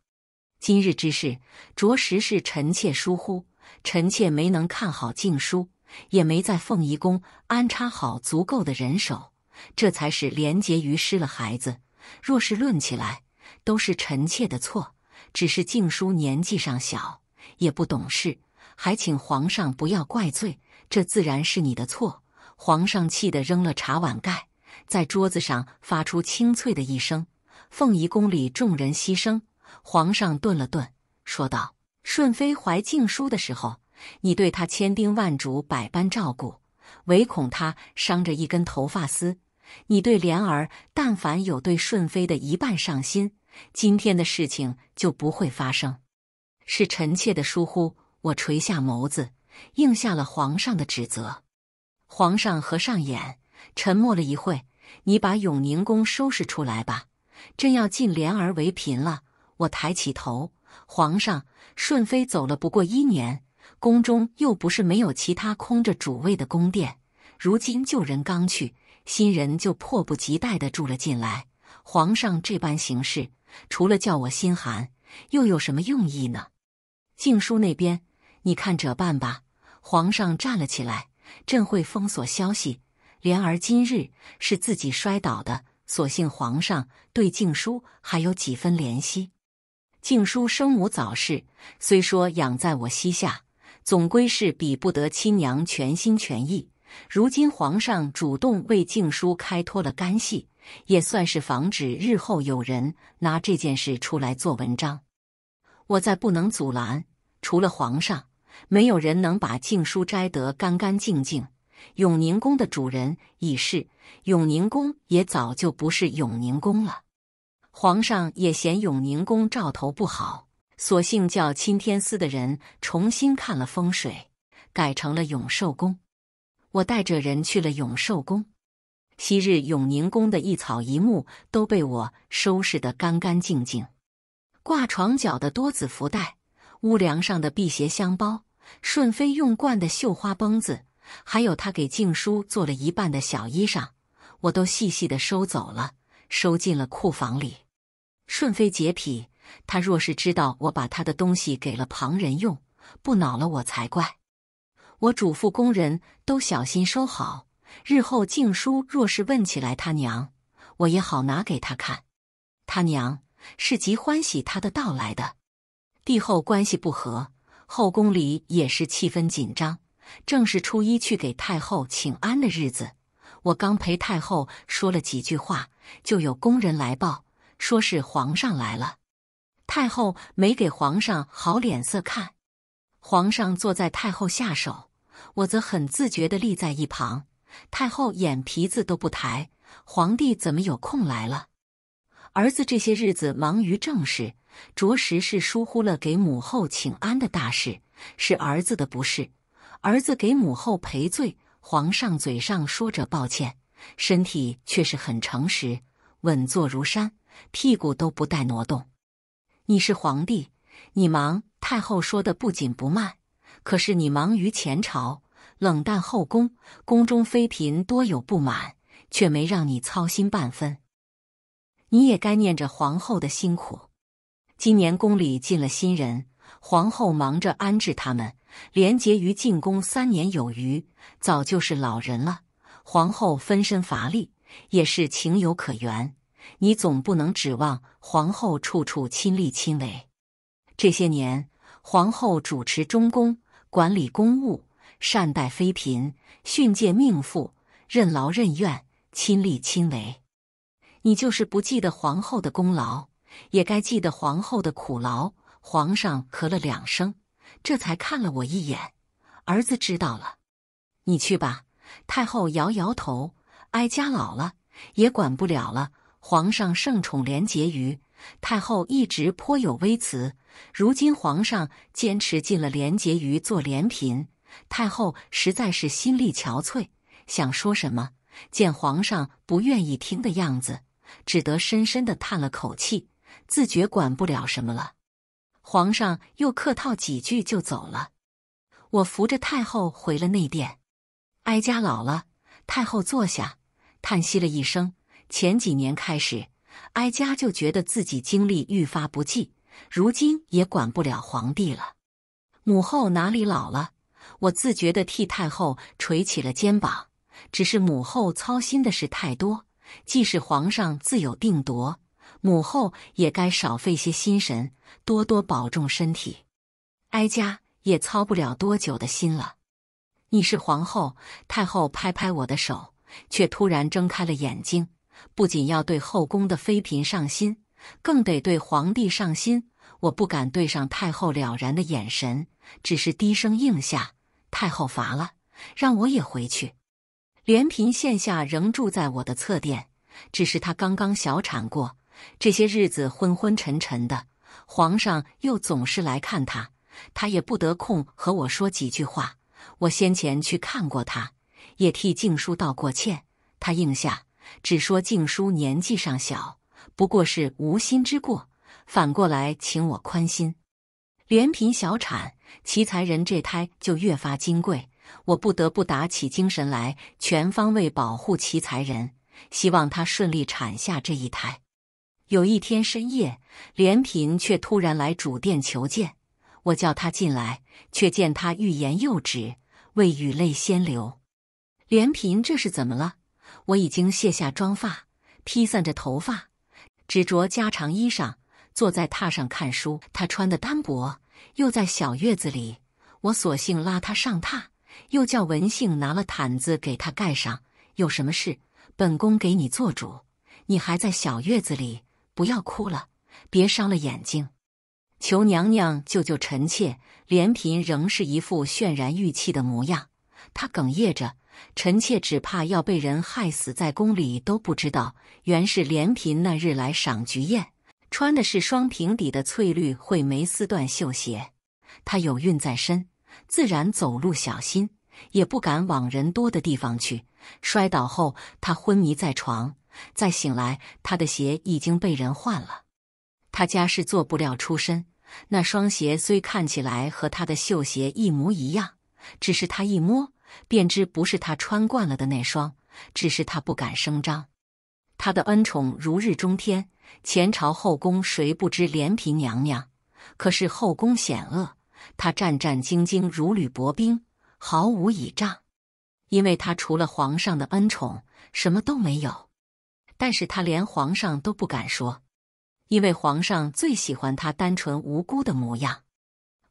今日之事，着实是臣妾疏忽，臣妾没能看好静姝。也没在凤仪宫安插好足够的人手，这才使连洁于失了孩子。若是论起来，都是臣妾的错。只是静姝年纪上小，也不懂事，还请皇上不要怪罪。这自然是你的错。皇上气得扔了茶碗盖，在桌子上发出清脆的一声。凤仪宫里众人牺牲，皇上顿了顿，说道：“顺妃怀静姝的时候。”你对他千叮万嘱，百般照顾，唯恐他伤着一根头发丝。你对莲儿，但凡有对顺妃的一半上心，今天的事情就不会发生。是臣妾的疏忽。我垂下眸子，应下了皇上的指责。皇上合上眼，沉默了一会。你把永宁宫收拾出来吧，朕要进莲儿为嫔了。我抬起头，皇上，顺妃走了不过一年。宫中又不是没有其他空着主位的宫殿，如今旧人刚去，新人就迫不及待的住了进来。皇上这般行事，除了叫我心寒，又有什么用意呢？静姝那边，你看着办吧。皇上站了起来，朕会封锁消息。莲儿今日是自己摔倒的，所幸皇上对静姝还有几分怜惜。静姝生母早逝，虽说养在我膝下。总归是比不得亲娘全心全意。如今皇上主动为静姝开脱了干系，也算是防止日后有人拿这件事出来做文章。我再不能阻拦，除了皇上，没有人能把静姝摘得干干净净。永宁宫的主人已逝，永宁宫也早就不是永宁宫了。皇上也嫌永宁宫兆头不好。索性叫钦天司的人重新看了风水，改成了永寿宫。我带着人去了永寿宫，昔日永宁宫的一草一木都被我收拾得干干净净。挂床角的多子福袋，屋梁上的辟邪香包，顺妃用惯的绣花绷子，还有她给静姝做了一半的小衣裳，我都细细的收走了，收进了库房里。顺妃洁癖。他若是知道我把他的东西给了旁人用，不恼了我才怪。我嘱咐工人都小心收好，日后静姝若是问起来，他娘我也好拿给他看。他娘是极欢喜他的到来的。帝后关系不和，后宫里也是气氛紧张。正是初一去给太后请安的日子，我刚陪太后说了几句话，就有宫人来报，说是皇上来了。太后没给皇上好脸色看，皇上坐在太后下手，我则很自觉地立在一旁。太后眼皮子都不抬，皇帝怎么有空来了？儿子这些日子忙于政事，着实是疏忽了给母后请安的大事，是儿子的不是，儿子给母后赔罪。皇上嘴上说着抱歉，身体却是很诚实，稳坐如山，屁股都不带挪动。你是皇帝，你忙。太后说的不紧不慢，可是你忙于前朝，冷淡后宫，宫中妃嫔多有不满，却没让你操心半分。你也该念着皇后的辛苦。今年宫里进了新人，皇后忙着安置他们，连结于进宫三年有余，早就是老人了。皇后分身乏力，也是情有可原。你总不能指望皇后处处亲力亲为。这些年，皇后主持中宫，管理公务，善待妃嫔，训诫命妇，任劳任怨，亲力亲为。你就是不记得皇后的功劳，也该记得皇后的苦劳。皇上咳了两声，这才看了我一眼：“儿子知道了，你去吧。”太后摇摇头：“哀家老了，也管不了了。”皇上圣宠连婕妤，太后一直颇有微词。如今皇上坚持进了连婕妤做连嫔，太后实在是心力憔悴，想说什么，见皇上不愿意听的样子，只得深深的叹了口气，自觉管不了什么了。皇上又客套几句就走了。我扶着太后回了内殿，哀家老了，太后坐下，叹息了一声。前几年开始，哀家就觉得自己精力愈发不济，如今也管不了皇帝了。母后哪里老了？我自觉地替太后捶起了肩膀。只是母后操心的事太多，既是皇上自有定夺，母后也该少费些心神，多多保重身体。哀家也操不了多久的心了。你是皇后，太后拍拍我的手，却突然睁开了眼睛。不仅要对后宫的妃嫔上心，更得对皇帝上心。我不敢对上太后了然的眼神，只是低声应下。太后乏了，让我也回去。连嫔现下仍住在我的侧殿，只是她刚刚小产过，这些日子昏昏沉沉的。皇上又总是来看她，她也不得空和我说几句话。我先前去看过她，也替静姝道过歉。她应下。只说静姝年纪尚小，不过是无心之过。反过来，请我宽心。连平小产，奇才人这胎就越发金贵，我不得不打起精神来，全方位保护奇才人，希望他顺利产下这一胎。有一天深夜，连平却突然来主殿求见，我叫他进来，却见他欲言又止，未语泪先流。连平这是怎么了？我已经卸下妆发，披散着头发，只着加长衣裳，坐在榻上看书。她穿的单薄，又在小月子里，我索性拉她上榻，又叫文杏拿了毯子给她盖上。有什么事，本宫给你做主。你还在小月子里，不要哭了，别伤了眼睛。求娘娘救救臣妾。连嫔仍是一副泫然欲泣的模样，她哽咽着。臣妾只怕要被人害死在宫里，都不知道原是连嫔那日来赏菊宴，穿的是双平底的翠绿会梅丝缎绣鞋。她有孕在身，自然走路小心，也不敢往人多的地方去。摔倒后，她昏迷在床，再醒来，她的鞋已经被人换了。她家是做布料出身，那双鞋虽看起来和她的绣鞋一模一样，只是她一摸。便知不是他穿惯了的那双，只是他不敢声张。他的恩宠如日中天，前朝后宫谁不知？连嫔娘娘可是后宫险恶，她战战兢兢，如履薄冰，毫无倚仗。因为她除了皇上的恩宠，什么都没有。但是她连皇上都不敢说，因为皇上最喜欢她单纯无辜的模样，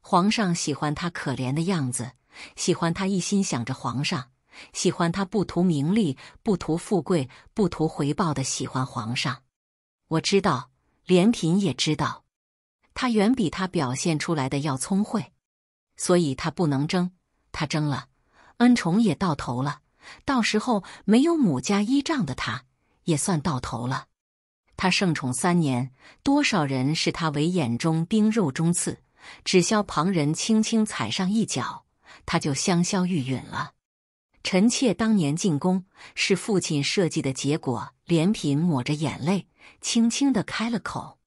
皇上喜欢她可怜的样子。喜欢他一心想着皇上，喜欢他不图名利，不图富贵，不图回报的喜欢皇上。我知道，连嫔也知道，他远比他表现出来的要聪慧，所以他不能争。他争了，恩宠也到头了。到时候没有母家依仗的他，也算到头了。他盛宠三年，多少人视他为眼中钉、肉中刺，只消旁人轻轻踩上一脚。他就香消玉殒了。臣妾当年进宫是父亲设计的结果。连嫔抹着眼泪，轻轻的开了口：“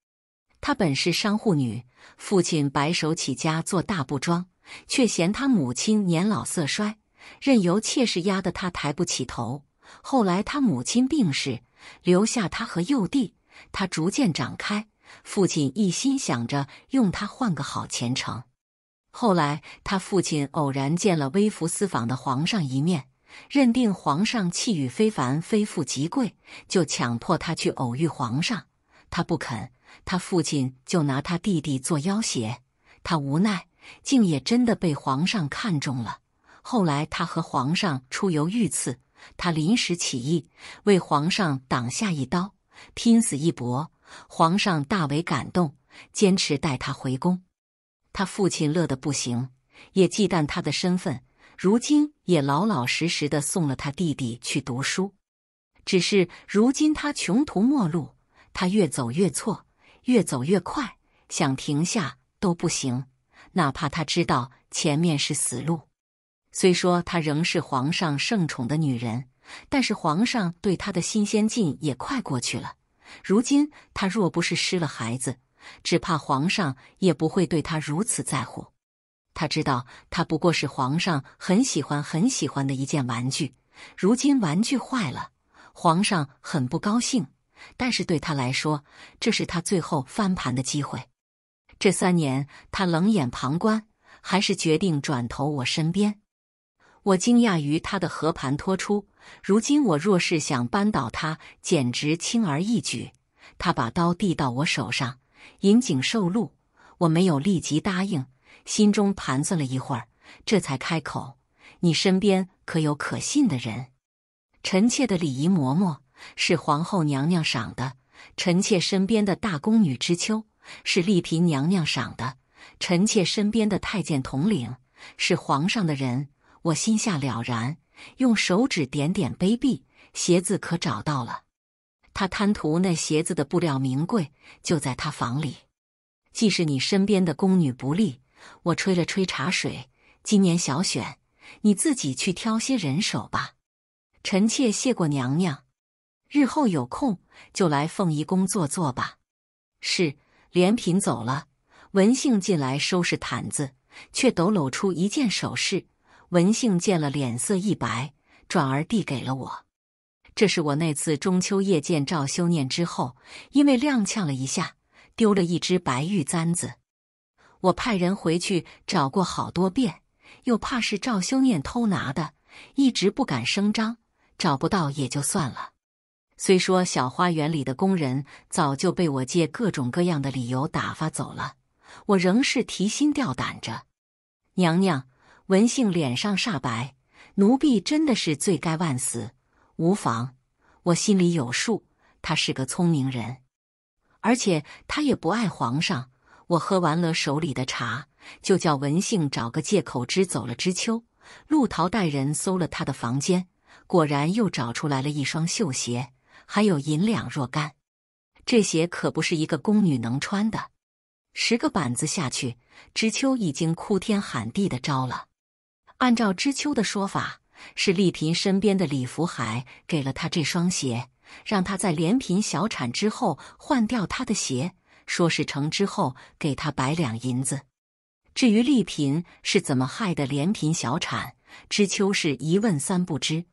她本是商户女，父亲白手起家做大布庄，却嫌她母亲年老色衰，任由妾室压得她抬不起头。后来她母亲病逝，留下她和幼弟，她逐渐长开。父亲一心想着用她换个好前程。”后来，他父亲偶然见了微服私访的皇上一面，认定皇上气宇非凡，非富即贵，就强迫他去偶遇皇上。他不肯，他父亲就拿他弟弟做要挟。他无奈，竟也真的被皇上看中了。后来，他和皇上出游御赐，他临时起意为皇上挡下一刀，拼死一搏。皇上大为感动，坚持带他回宫。他父亲乐得不行，也忌惮他的身份，如今也老老实实的送了他弟弟去读书。只是如今他穷途末路，他越走越错，越走越快，想停下都不行。哪怕他知道前面是死路，虽说她仍是皇上圣宠的女人，但是皇上对她的新鲜劲也快过去了。如今她若不是失了孩子。只怕皇上也不会对他如此在乎。他知道，他不过是皇上很喜欢、很喜欢的一件玩具。如今玩具坏了，皇上很不高兴。但是对他来说，这是他最后翻盘的机会。这三年，他冷眼旁观，还是决定转投我身边。我惊讶于他的和盘托出。如今，我若是想扳倒他，简直轻而易举。他把刀递到我手上。引颈受戮，我没有立即答应，心中盘算了一会儿，这才开口：“你身边可有可信的人？”臣妾的礼仪嬷嬷是皇后娘娘赏的，臣妾身边的大宫女知秋是丽嫔娘娘赏的，臣妾身边的太监统领是皇上的人。我心下了然，用手指点点杯壁，鞋子可找到了。他贪图那鞋子的布料名贵，就在他房里。既是你身边的宫女不利，我吹了吹茶水。今年小选，你自己去挑些人手吧。臣妾谢过娘娘，日后有空就来凤仪宫坐坐吧。是，连嫔走了。文杏进来收拾毯子，却抖搂出一件首饰。文杏见了，脸色一白，转而递给了我。这是我那次中秋夜见赵修念之后，因为踉跄了一下，丢了一只白玉簪子。我派人回去找过好多遍，又怕是赵修念偷拿的，一直不敢声张。找不到也就算了。虽说小花园里的工人早就被我借各种各样的理由打发走了，我仍是提心吊胆着。娘娘，文杏脸上煞白，奴婢真的是罪该万死。无妨，我心里有数。他是个聪明人，而且他也不爱皇上。我喝完了手里的茶，就叫文信找个借口支走了知秋。陆桃带人搜了他的房间，果然又找出来了一双绣鞋，还有银两若干。这鞋可不是一个宫女能穿的，十个板子下去，知秋已经哭天喊地的招了。按照知秋的说法。是丽嫔身边的李福海给了他这双鞋，让他在连嫔小产之后换掉他的鞋，说是成之后给他百两银子。至于丽嫔是怎么害的连嫔小产，知秋是一问三不知。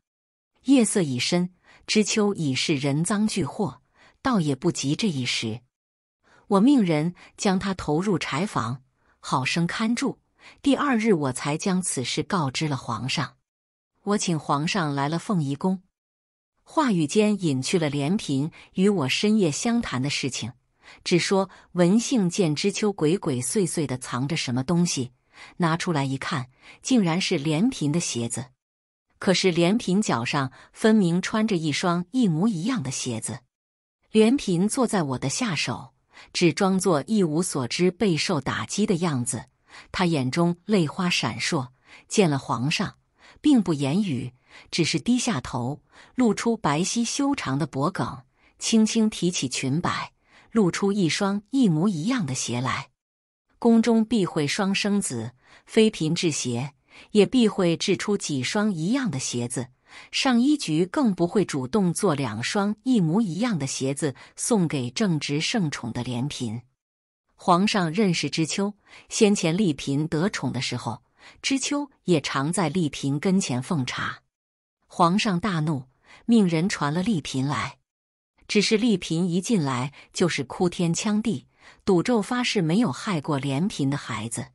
夜色已深，知秋已是人赃俱获，倒也不急这一时。我命人将他投入柴房，好生看住。第二日，我才将此事告知了皇上。我请皇上来了凤仪宫，话语间隐去了连嫔与我深夜相谈的事情，只说文信见知秋鬼鬼祟祟的藏着什么东西，拿出来一看，竟然是连嫔的鞋子。可是连嫔脚上分明穿着一双一模一样的鞋子。连嫔坐在我的下手，只装作一无所知，备受打击的样子，他眼中泪花闪烁，见了皇上。并不言语，只是低下头，露出白皙修长的脖颈，轻轻提起裙摆，露出一双一模一样的鞋来。宫中必会双生子，妃嫔制鞋也必会制出几双一样的鞋子。上衣局更不会主动做两双一模一样的鞋子送给正值盛宠的莲嫔。皇上认识知秋，先前丽嫔得宠的时候。知秋也常在丽嫔跟前奉茶。皇上大怒，命人传了丽嫔来。只是丽嫔一进来就是哭天抢地，赌咒发誓没有害过连嫔的孩子。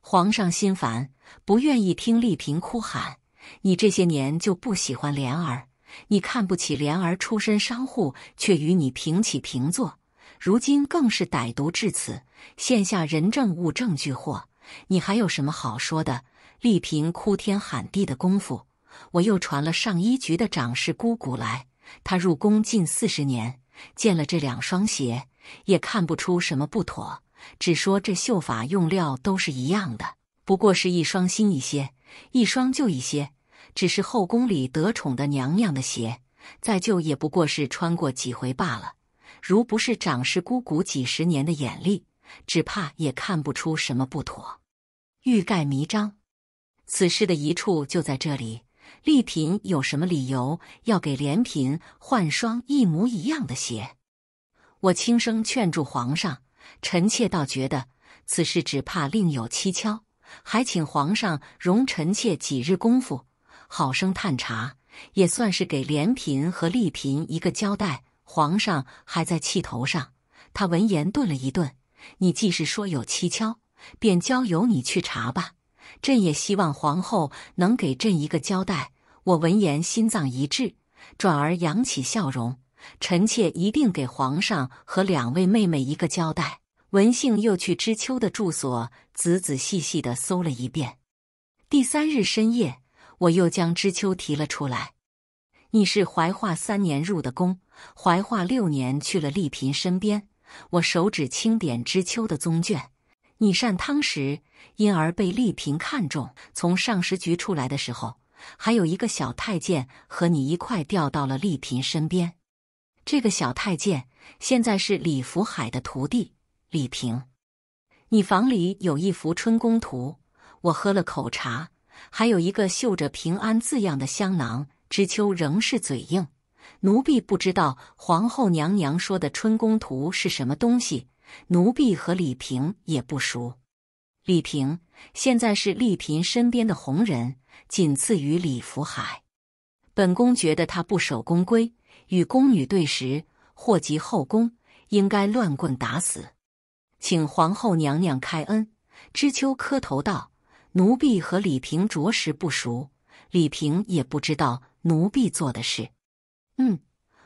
皇上心烦，不愿意听丽嫔哭喊。你这些年就不喜欢莲儿？你看不起莲儿出身商户，却与你平起平坐。如今更是歹毒至此，现下人证物证俱获。你还有什么好说的？丽萍哭天喊地的功夫，我又传了上衣局的掌事姑姑来。她入宫近四十年，见了这两双鞋，也看不出什么不妥，只说这绣法、用料都是一样的，不过是一双新一些，一双旧一些。只是后宫里得宠的娘娘的鞋，再旧也不过是穿过几回罢了。如不是掌事姑姑几十年的眼力。只怕也看不出什么不妥，欲盖弥彰。此事的一处就在这里。丽嫔有什么理由要给莲嫔换双一模一样的鞋？我轻声劝住皇上，臣妾倒觉得此事只怕另有蹊跷，还请皇上容臣妾几日功夫，好生探查，也算是给莲嫔和丽嫔一个交代。皇上还在气头上，他闻言顿了一顿。你既是说有蹊跷，便交由你去查吧。朕也希望皇后能给朕一个交代。我闻言心脏一滞，转而扬起笑容：“臣妾一定给皇上和两位妹妹一个交代。”文信又去知秋的住所，仔仔细细地搜了一遍。第三日深夜，我又将知秋提了出来：“你是怀化三年入的宫，怀化六年去了丽嫔身边。”我手指轻点知秋的宗卷，你善汤时，因而被丽嫔看中。从上食局出来的时候，还有一个小太监和你一块调到了丽嫔身边。这个小太监现在是李福海的徒弟。丽平。你房里有一幅春宫图。我喝了口茶，还有一个绣着“平安”字样的香囊。知秋仍是嘴硬。奴婢不知道皇后娘娘说的春宫图是什么东西，奴婢和李平也不熟。李平现在是丽嫔身边的红人，仅次于李福海。本宫觉得他不守宫规，与宫女对食，祸及后宫，应该乱棍打死。请皇后娘娘开恩。知秋磕头道：“奴婢和李平着实不熟，李平也不知道奴婢做的事。”嗯，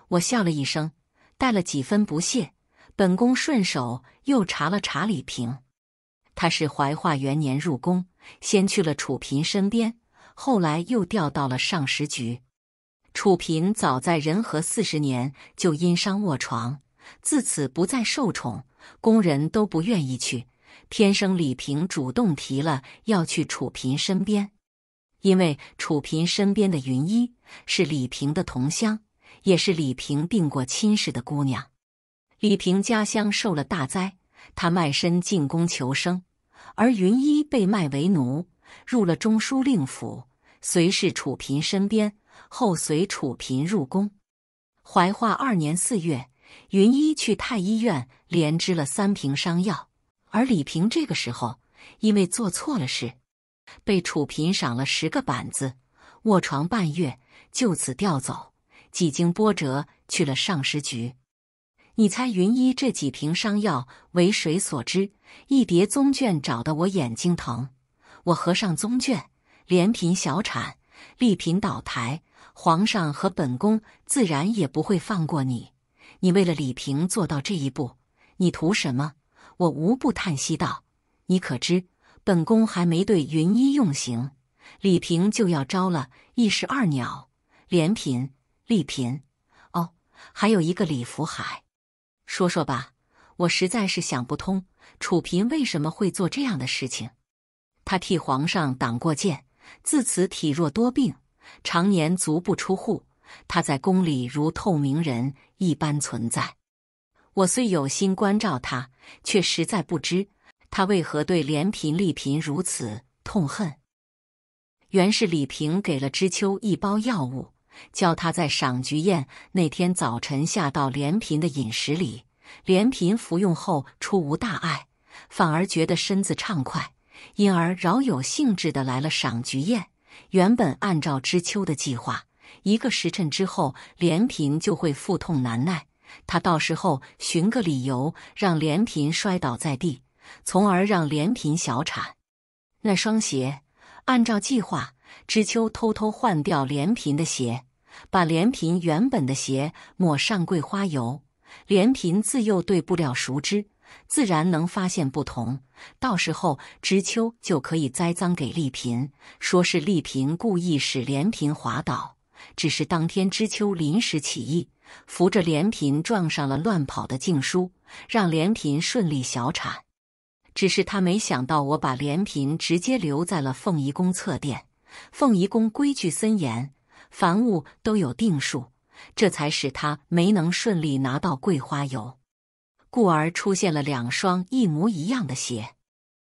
我笑了一声，带了几分不屑。本宫顺手又查了查李平，他是怀化元年入宫，先去了楚嫔身边，后来又调到了上食局。楚嫔早在仁和四十年就因伤卧床，自此不再受宠，宫人都不愿意去。天生李平主动提了要去楚嫔身边，因为楚嫔身边的云衣是李平的同乡。也是李平定过亲事的姑娘，李平家乡受了大灾，她卖身进宫求生，而云一被卖为奴，入了中书令府，随侍楚嫔身边，后随楚嫔入宫。怀化二年四月，云一去太医院连支了三瓶伤药，而李平这个时候因为做错了事，被楚嫔赏了十个板子，卧床半月，就此调走。几经波折，去了上食局。你猜云一这几瓶伤药为谁所知？一叠宗卷找得我眼睛疼。我合上宗卷，连嫔小产，丽嫔倒台，皇上和本宫自然也不会放过你。你为了李平做到这一步，你图什么？我无不叹息道：“你可知本宫还没对云一用刑，李平就要招了，一石二鸟。”连嫔。丽嫔，哦，还有一个李福海，说说吧，我实在是想不通楚嫔为什么会做这样的事情。他替皇上挡过箭，自此体弱多病，常年足不出户。他在宫里如透明人一般存在。我虽有心关照他，却实在不知他为何对连嫔、丽嫔如此痛恨。原是李平给了知秋一包药物。叫他在赏菊宴那天早晨下到连平的饮食里，连平服用后出无大碍，反而觉得身子畅快，因而饶有兴致的来了赏菊宴。原本按照知秋的计划，一个时辰之后连平就会腹痛难耐，他到时候寻个理由让连平摔倒在地，从而让连平小产。那双鞋，按照计划。知秋偷偷换掉连平的鞋，把连平原本的鞋抹上桂花油。连平自幼对布料熟知，自然能发现不同。到时候知秋就可以栽赃给丽嫔，说是丽嫔故意使连平滑倒。只是当天知秋临时起意，扶着连平撞上了乱跑的静姝，让连平顺利小产。只是他没想到，我把连平直接留在了凤仪宫侧殿。凤仪宫规矩森严，凡物都有定数，这才使他没能顺利拿到桂花油，故而出现了两双一模一样的鞋。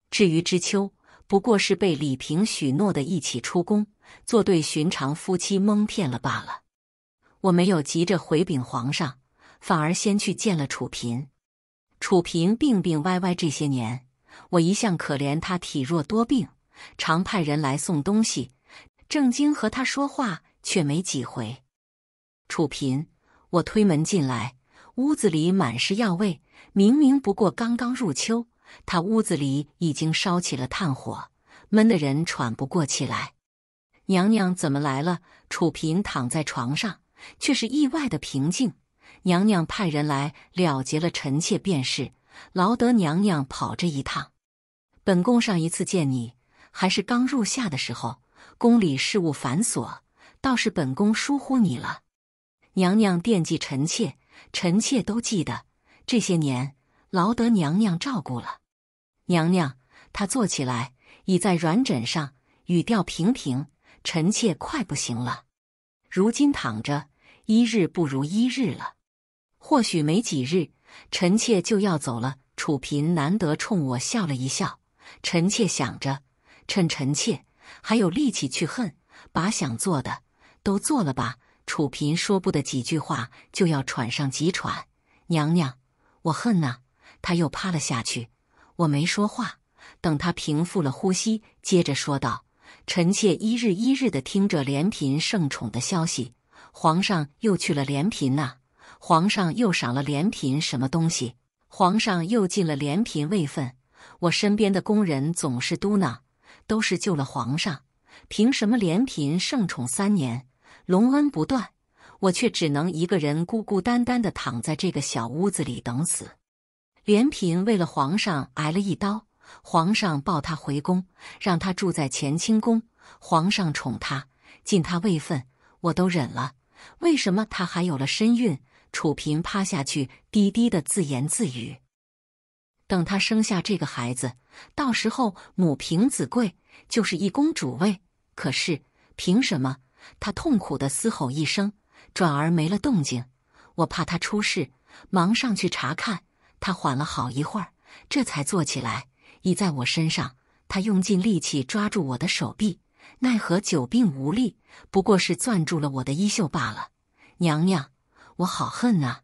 至于知秋，不过是被李平许诺的一起出宫，做对寻常夫妻蒙骗了罢了。我没有急着回禀皇上，反而先去见了楚嫔。楚嫔病病歪歪这些年，我一向可怜她体弱多病。常派人来送东西，正经和他说话却没几回。楚嫔，我推门进来，屋子里满是药味。明明不过刚刚入秋，他屋子里已经烧起了炭火，闷得人喘不过气来。娘娘怎么来了？楚嫔躺在床上，却是意外的平静。娘娘派人来了结了臣妾便是，劳得娘娘跑这一趟。本宫上一次见你。还是刚入夏的时候，宫里事务繁琐，倒是本宫疏忽你了。娘娘惦记臣妾，臣妾都记得。这些年劳得娘娘照顾了。娘娘，她坐起来倚在软枕上，语调平平：“臣妾快不行了，如今躺着一日不如一日了。或许没几日，臣妾就要走了。”楚嫔难得冲我笑了一笑，臣妾想着。趁臣妾还有力气去恨，把想做的都做了吧。楚嫔说不得几句话就要喘上几喘。娘娘，我恨呐。他又趴了下去。我没说话，等他平复了呼吸，接着说道：“臣妾一日一日的听着连嫔盛宠的消息，皇上又去了连嫔呐，皇上又赏了连嫔什么东西，皇上又进了连嫔位分。我身边的宫人总是嘟囔。”都是救了皇上，凭什么连嫔盛宠三年，隆恩不断，我却只能一个人孤孤单单的躺在这个小屋子里等死？连嫔为了皇上挨了一刀，皇上抱她回宫，让她住在乾清宫，皇上宠她，尽她位分，我都忍了，为什么她还有了身孕？楚嫔趴下去，低低的自言自语。等她生下这个孩子，到时候母凭子贵，就是一公主位。可是凭什么？她痛苦的嘶吼一声，转而没了动静。我怕她出事，忙上去查看。她缓了好一会儿，这才坐起来，倚在我身上。她用尽力气抓住我的手臂，奈何久病无力，不过是攥住了我的衣袖罢了。娘娘，我好恨啊！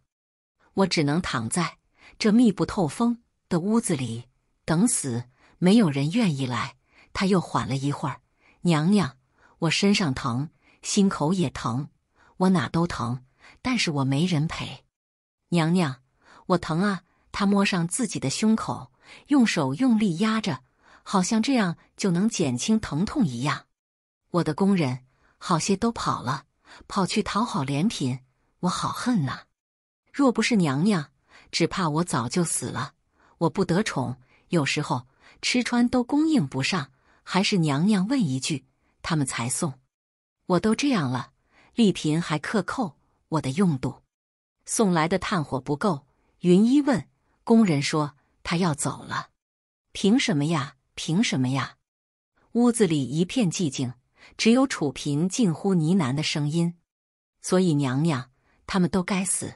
我只能躺在这，密不透风。的屋子里等死，没有人愿意来。他又缓了一会儿。娘娘，我身上疼，心口也疼，我哪都疼。但是我没人陪。娘娘，我疼啊！他摸上自己的胸口，用手用力压着，好像这样就能减轻疼痛一样。我的工人，好些都跑了，跑去讨好莲嫔。我好恨呐！若不是娘娘，只怕我早就死了。我不得宠，有时候吃穿都供应不上，还是娘娘问一句，他们才送。我都这样了，丽嫔还克扣我的用度，送来的炭火不够。云一问，宫人说他要走了。凭什么呀？凭什么呀？屋子里一片寂静，只有楚嫔近乎呢喃的声音。所以娘娘，他们都该死。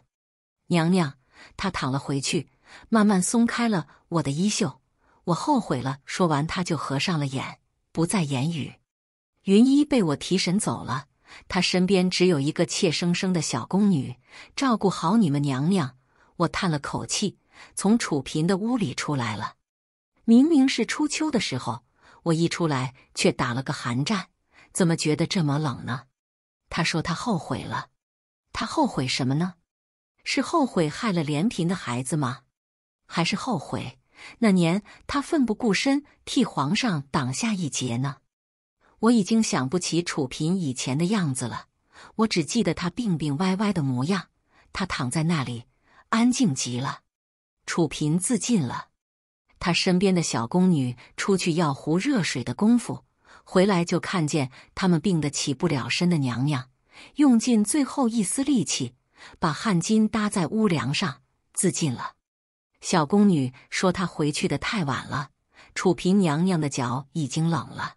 娘娘。他躺了回去，慢慢松开了我的衣袖。我后悔了。说完，他就合上了眼，不再言语。云一被我提神走了，他身边只有一个怯生生的小宫女，照顾好你们娘娘。我叹了口气，从楚嫔的屋里出来了。明明是初秋的时候，我一出来却打了个寒战，怎么觉得这么冷呢？他说他后悔了，他后悔什么呢？是后悔害了连嫔的孩子吗？还是后悔那年他奋不顾身替皇上挡下一劫呢？我已经想不起楚嫔以前的样子了，我只记得她病病歪歪的模样。她躺在那里，安静极了。楚嫔自尽了。她身边的小宫女出去要壶热水的功夫，回来就看见他们病得起不了身的娘娘，用尽最后一丝力气。把汗巾搭在屋梁上自尽了。小宫女说：“她回去的太晚了，楚嫔娘娘的脚已经冷了。”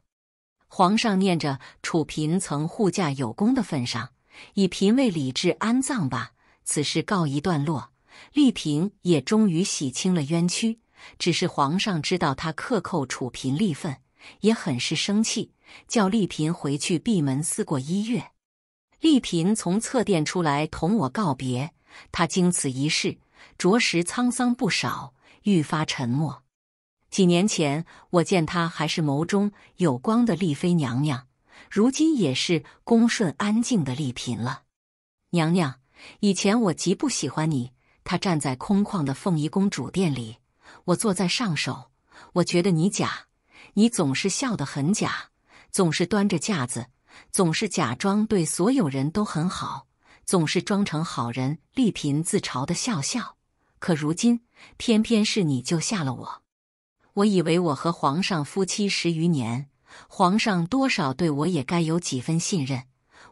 皇上念着楚嫔曾护驾有功的份上，以嫔位礼制安葬吧，此事告一段落。丽嫔也终于洗清了冤屈，只是皇上知道她克扣楚嫔利份，也很是生气，叫丽嫔回去闭门思过一月。丽嫔从侧殿出来同我告别，她经此一事，着实沧桑不少，愈发沉默。几年前我见她还是眸中有光的丽妃娘娘，如今也是恭顺安静的丽嫔了。娘娘，以前我极不喜欢你。她站在空旷的凤仪宫主殿里，我坐在上首，我觉得你假，你总是笑得很假，总是端着架子。总是假装对所有人都很好，总是装成好人。丽嫔自嘲地笑笑，可如今偏偏是你救下了我。我以为我和皇上夫妻十余年，皇上多少对我也该有几分信任。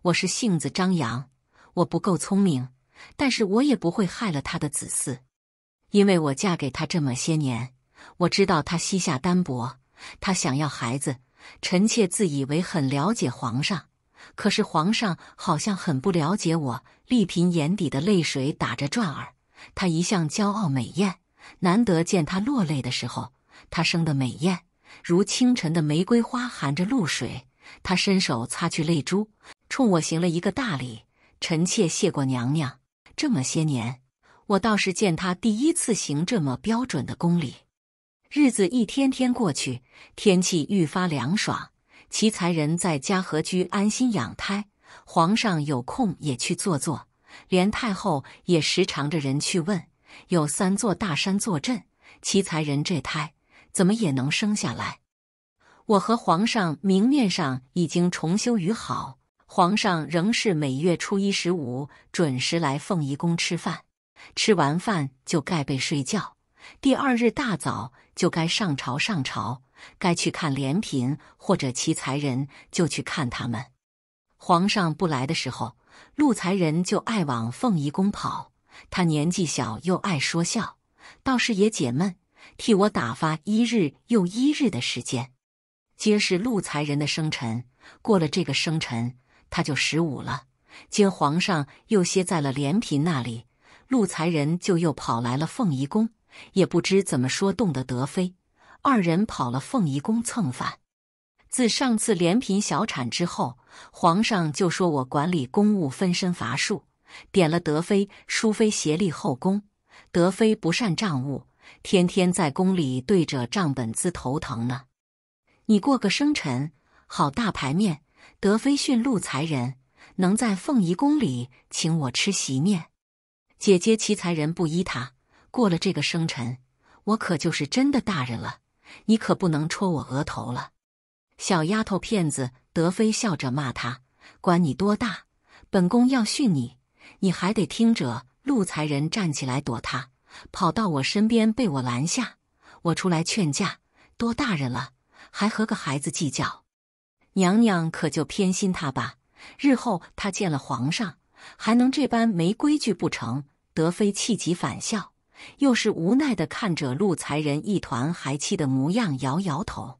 我是性子张扬，我不够聪明，但是我也不会害了他的子嗣，因为我嫁给他这么些年，我知道他膝下单薄，他想要孩子。臣妾自以为很了解皇上，可是皇上好像很不了解我。丽嫔眼底的泪水打着转儿，她一向骄傲美艳，难得见她落泪的时候。她生得美艳，如清晨的玫瑰花含着露水。她伸手擦去泪珠，冲我行了一个大礼。臣妾谢过娘娘。这么些年，我倒是见她第一次行这么标准的宫礼。日子一天天过去，天气愈发凉爽。奇才人在家和居安心养胎，皇上有空也去坐坐，连太后也时常着人去问。有三座大山坐镇，奇才人这胎怎么也能生下来？我和皇上明面上已经重修于好，皇上仍是每月初一、十五准时来凤仪宫吃饭，吃完饭就盖被睡觉。第二日大早。就该上朝，上朝；该去看连嫔或者齐才人，就去看他们。皇上不来的时候，陆才人就爱往凤仪宫跑。他年纪小，又爱说笑，倒是也解闷，替我打发一日又一日的时间。皆是陆才人的生辰，过了这个生辰，他就十五了。今皇上又歇在了连嫔那里，陆才人就又跑来了凤仪宫。也不知怎么说动的德妃，二人跑了凤仪宫蹭饭。自上次连嫔小产之后，皇上就说我管理公务分身乏术，点了德妃、淑妃协力后宫。德妃不善账务，天天在宫里对着账本子头疼呢。你过个生辰，好大牌面，德妃训鹿才人能在凤仪宫里请我吃席面，姐姐齐才人不依他。过了这个生辰，我可就是真的大人了。你可不能戳我额头了，小丫头片子！德妃笑着骂他：“管你多大？本宫要训你，你还得听着。”陆才人站起来躲他，跑到我身边，被我拦下。我出来劝架：“多大人了，还和个孩子计较？娘娘可就偏心他吧。日后他见了皇上，还能这般没规矩不成？”德妃气急反笑。又是无奈的看着陆财人一团孩气的模样，摇摇头。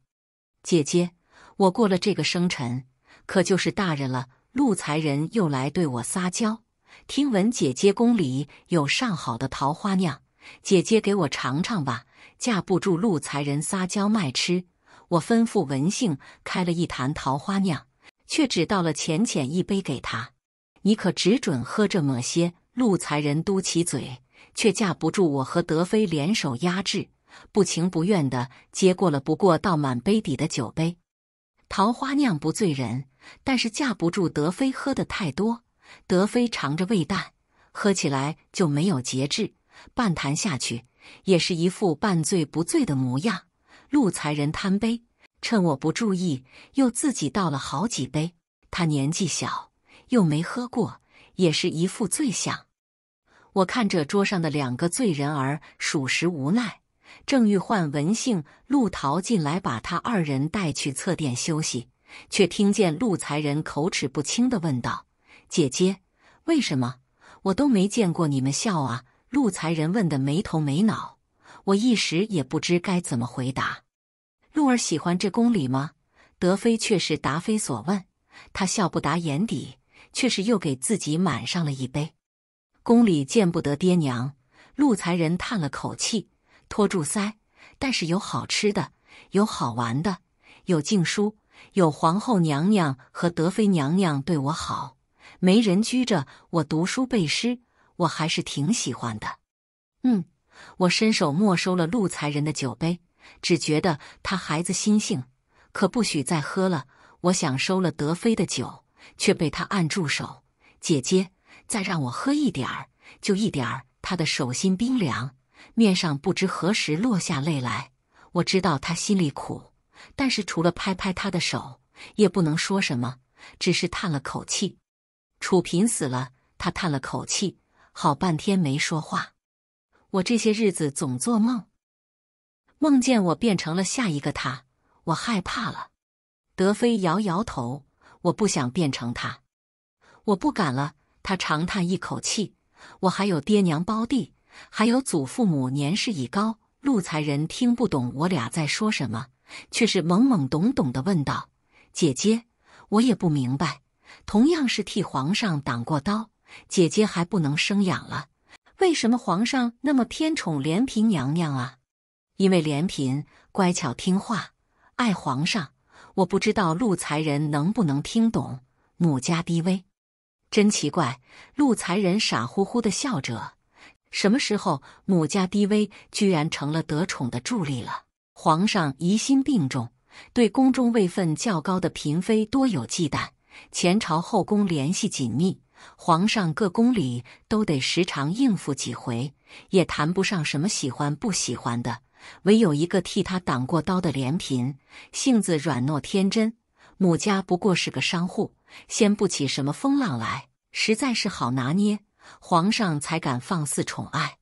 姐姐，我过了这个生辰，可就是大人了。陆财人又来对我撒娇，听闻姐姐宫里有上好的桃花酿，姐姐给我尝尝吧。架不住陆财人撒娇卖吃，我吩咐文兴开了一坛桃花酿，却只倒了浅浅一杯给他。你可只准喝这么些。陆财人嘟起嘴。却架不住我和德妃联手压制，不情不愿地接过了。不过倒满杯底的酒杯，桃花酿不醉人，但是架不住德妃喝的太多。德妃尝着味淡，喝起来就没有节制，半坛下去也是一副半醉不醉的模样。陆才人贪杯，趁我不注意又自己倒了好几杯。他年纪小，又没喝过，也是一副醉相。我看着桌上的两个醉人儿，属实无奈，正欲唤文杏、陆桃进来，把他二人带去侧殿休息，却听见陆才人口齿不清的问道：“姐姐，为什么？我都没见过你们笑啊！”陆才人问的没头没脑，我一时也不知该怎么回答。陆儿喜欢这宫里吗？德妃却是答非所问，她笑不达眼底，却是又给自己满上了一杯。宫里见不得爹娘，陆才人叹了口气，托住腮。但是有好吃的，有好玩的，有静书，有皇后娘娘和德妃娘娘对我好，没人拘着我读书背诗，我还是挺喜欢的。嗯，我伸手没收了陆才人的酒杯，只觉得他孩子心性，可不许再喝了。我想收了德妃的酒，却被他按住手，姐姐。再让我喝一点儿，就一点儿。他的手心冰凉，面上不知何时落下泪来。我知道他心里苦，但是除了拍拍他的手，也不能说什么，只是叹了口气。楚嫔死了，他叹了口气，好半天没说话。我这些日子总做梦，梦见我变成了下一个他，我害怕了。德妃摇摇头，我不想变成他，我不敢了。他长叹一口气：“我还有爹娘、胞弟，还有祖父母，年事已高。”陆才人听不懂我俩在说什么，却是懵懵懂懂的问道：“姐姐，我也不明白。同样是替皇上挡过刀，姐姐还不能生养了，为什么皇上那么偏宠连嫔娘娘啊？”“因为连嫔乖巧听话，爱皇上。”我不知道陆才人能不能听懂，母家低微。真奇怪，陆才人傻乎乎的笑着。什么时候母家低微居然成了得宠的助力了？皇上疑心病重，对宫中位分较高的嫔妃多有忌惮。前朝后宫联系紧密，皇上各宫里都得时常应付几回，也谈不上什么喜欢不喜欢的。唯有一个替他挡过刀的脸嫔，性子软糯天真。母家不过是个商户，掀不起什么风浪来，实在是好拿捏，皇上才敢放肆宠爱。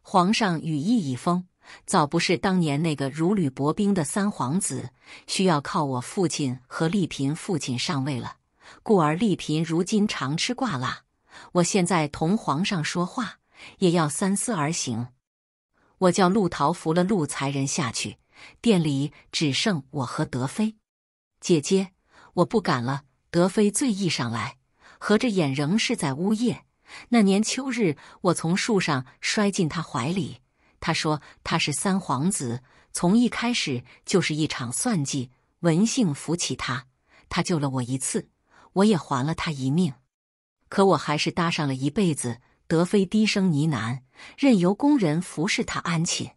皇上羽翼已丰，早不是当年那个如履薄冰的三皇子，需要靠我父亲和丽嫔父亲上位了，故而丽嫔如今常吃挂辣。我现在同皇上说话，也要三思而行。我叫陆桃扶了陆才人下去，店里只剩我和德妃。姐姐，我不敢了。德妃醉意上来，合着眼仍是在呜咽。那年秋日，我从树上摔进他怀里，他说他是三皇子，从一开始就是一场算计。文性扶起他，他救了我一次，我也还了他一命。可我还是搭上了一辈子。德妃低声呢喃，任由宫人服侍他安寝。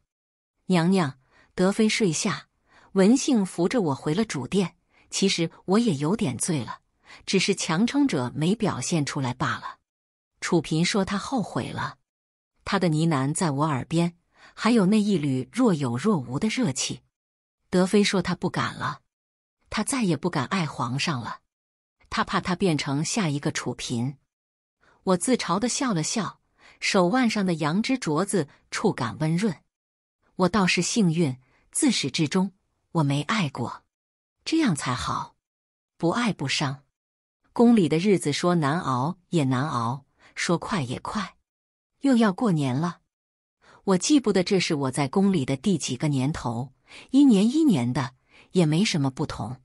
娘娘，德妃睡下，文性扶着我回了主殿。其实我也有点醉了，只是强撑着没表现出来罢了。楚嫔说她后悔了，她的呢喃在我耳边，还有那一缕若有若无的热气。德妃说她不敢了，她再也不敢爱皇上了，她怕她变成下一个楚嫔。我自嘲地笑了笑，手腕上的羊脂镯子触感温润。我倒是幸运，自始至终我没爱过。这样才好，不爱不伤。宫里的日子说难熬也难熬，说快也快，又要过年了。我记不得这是我在宫里的第几个年头，一年一年的也没什么不同。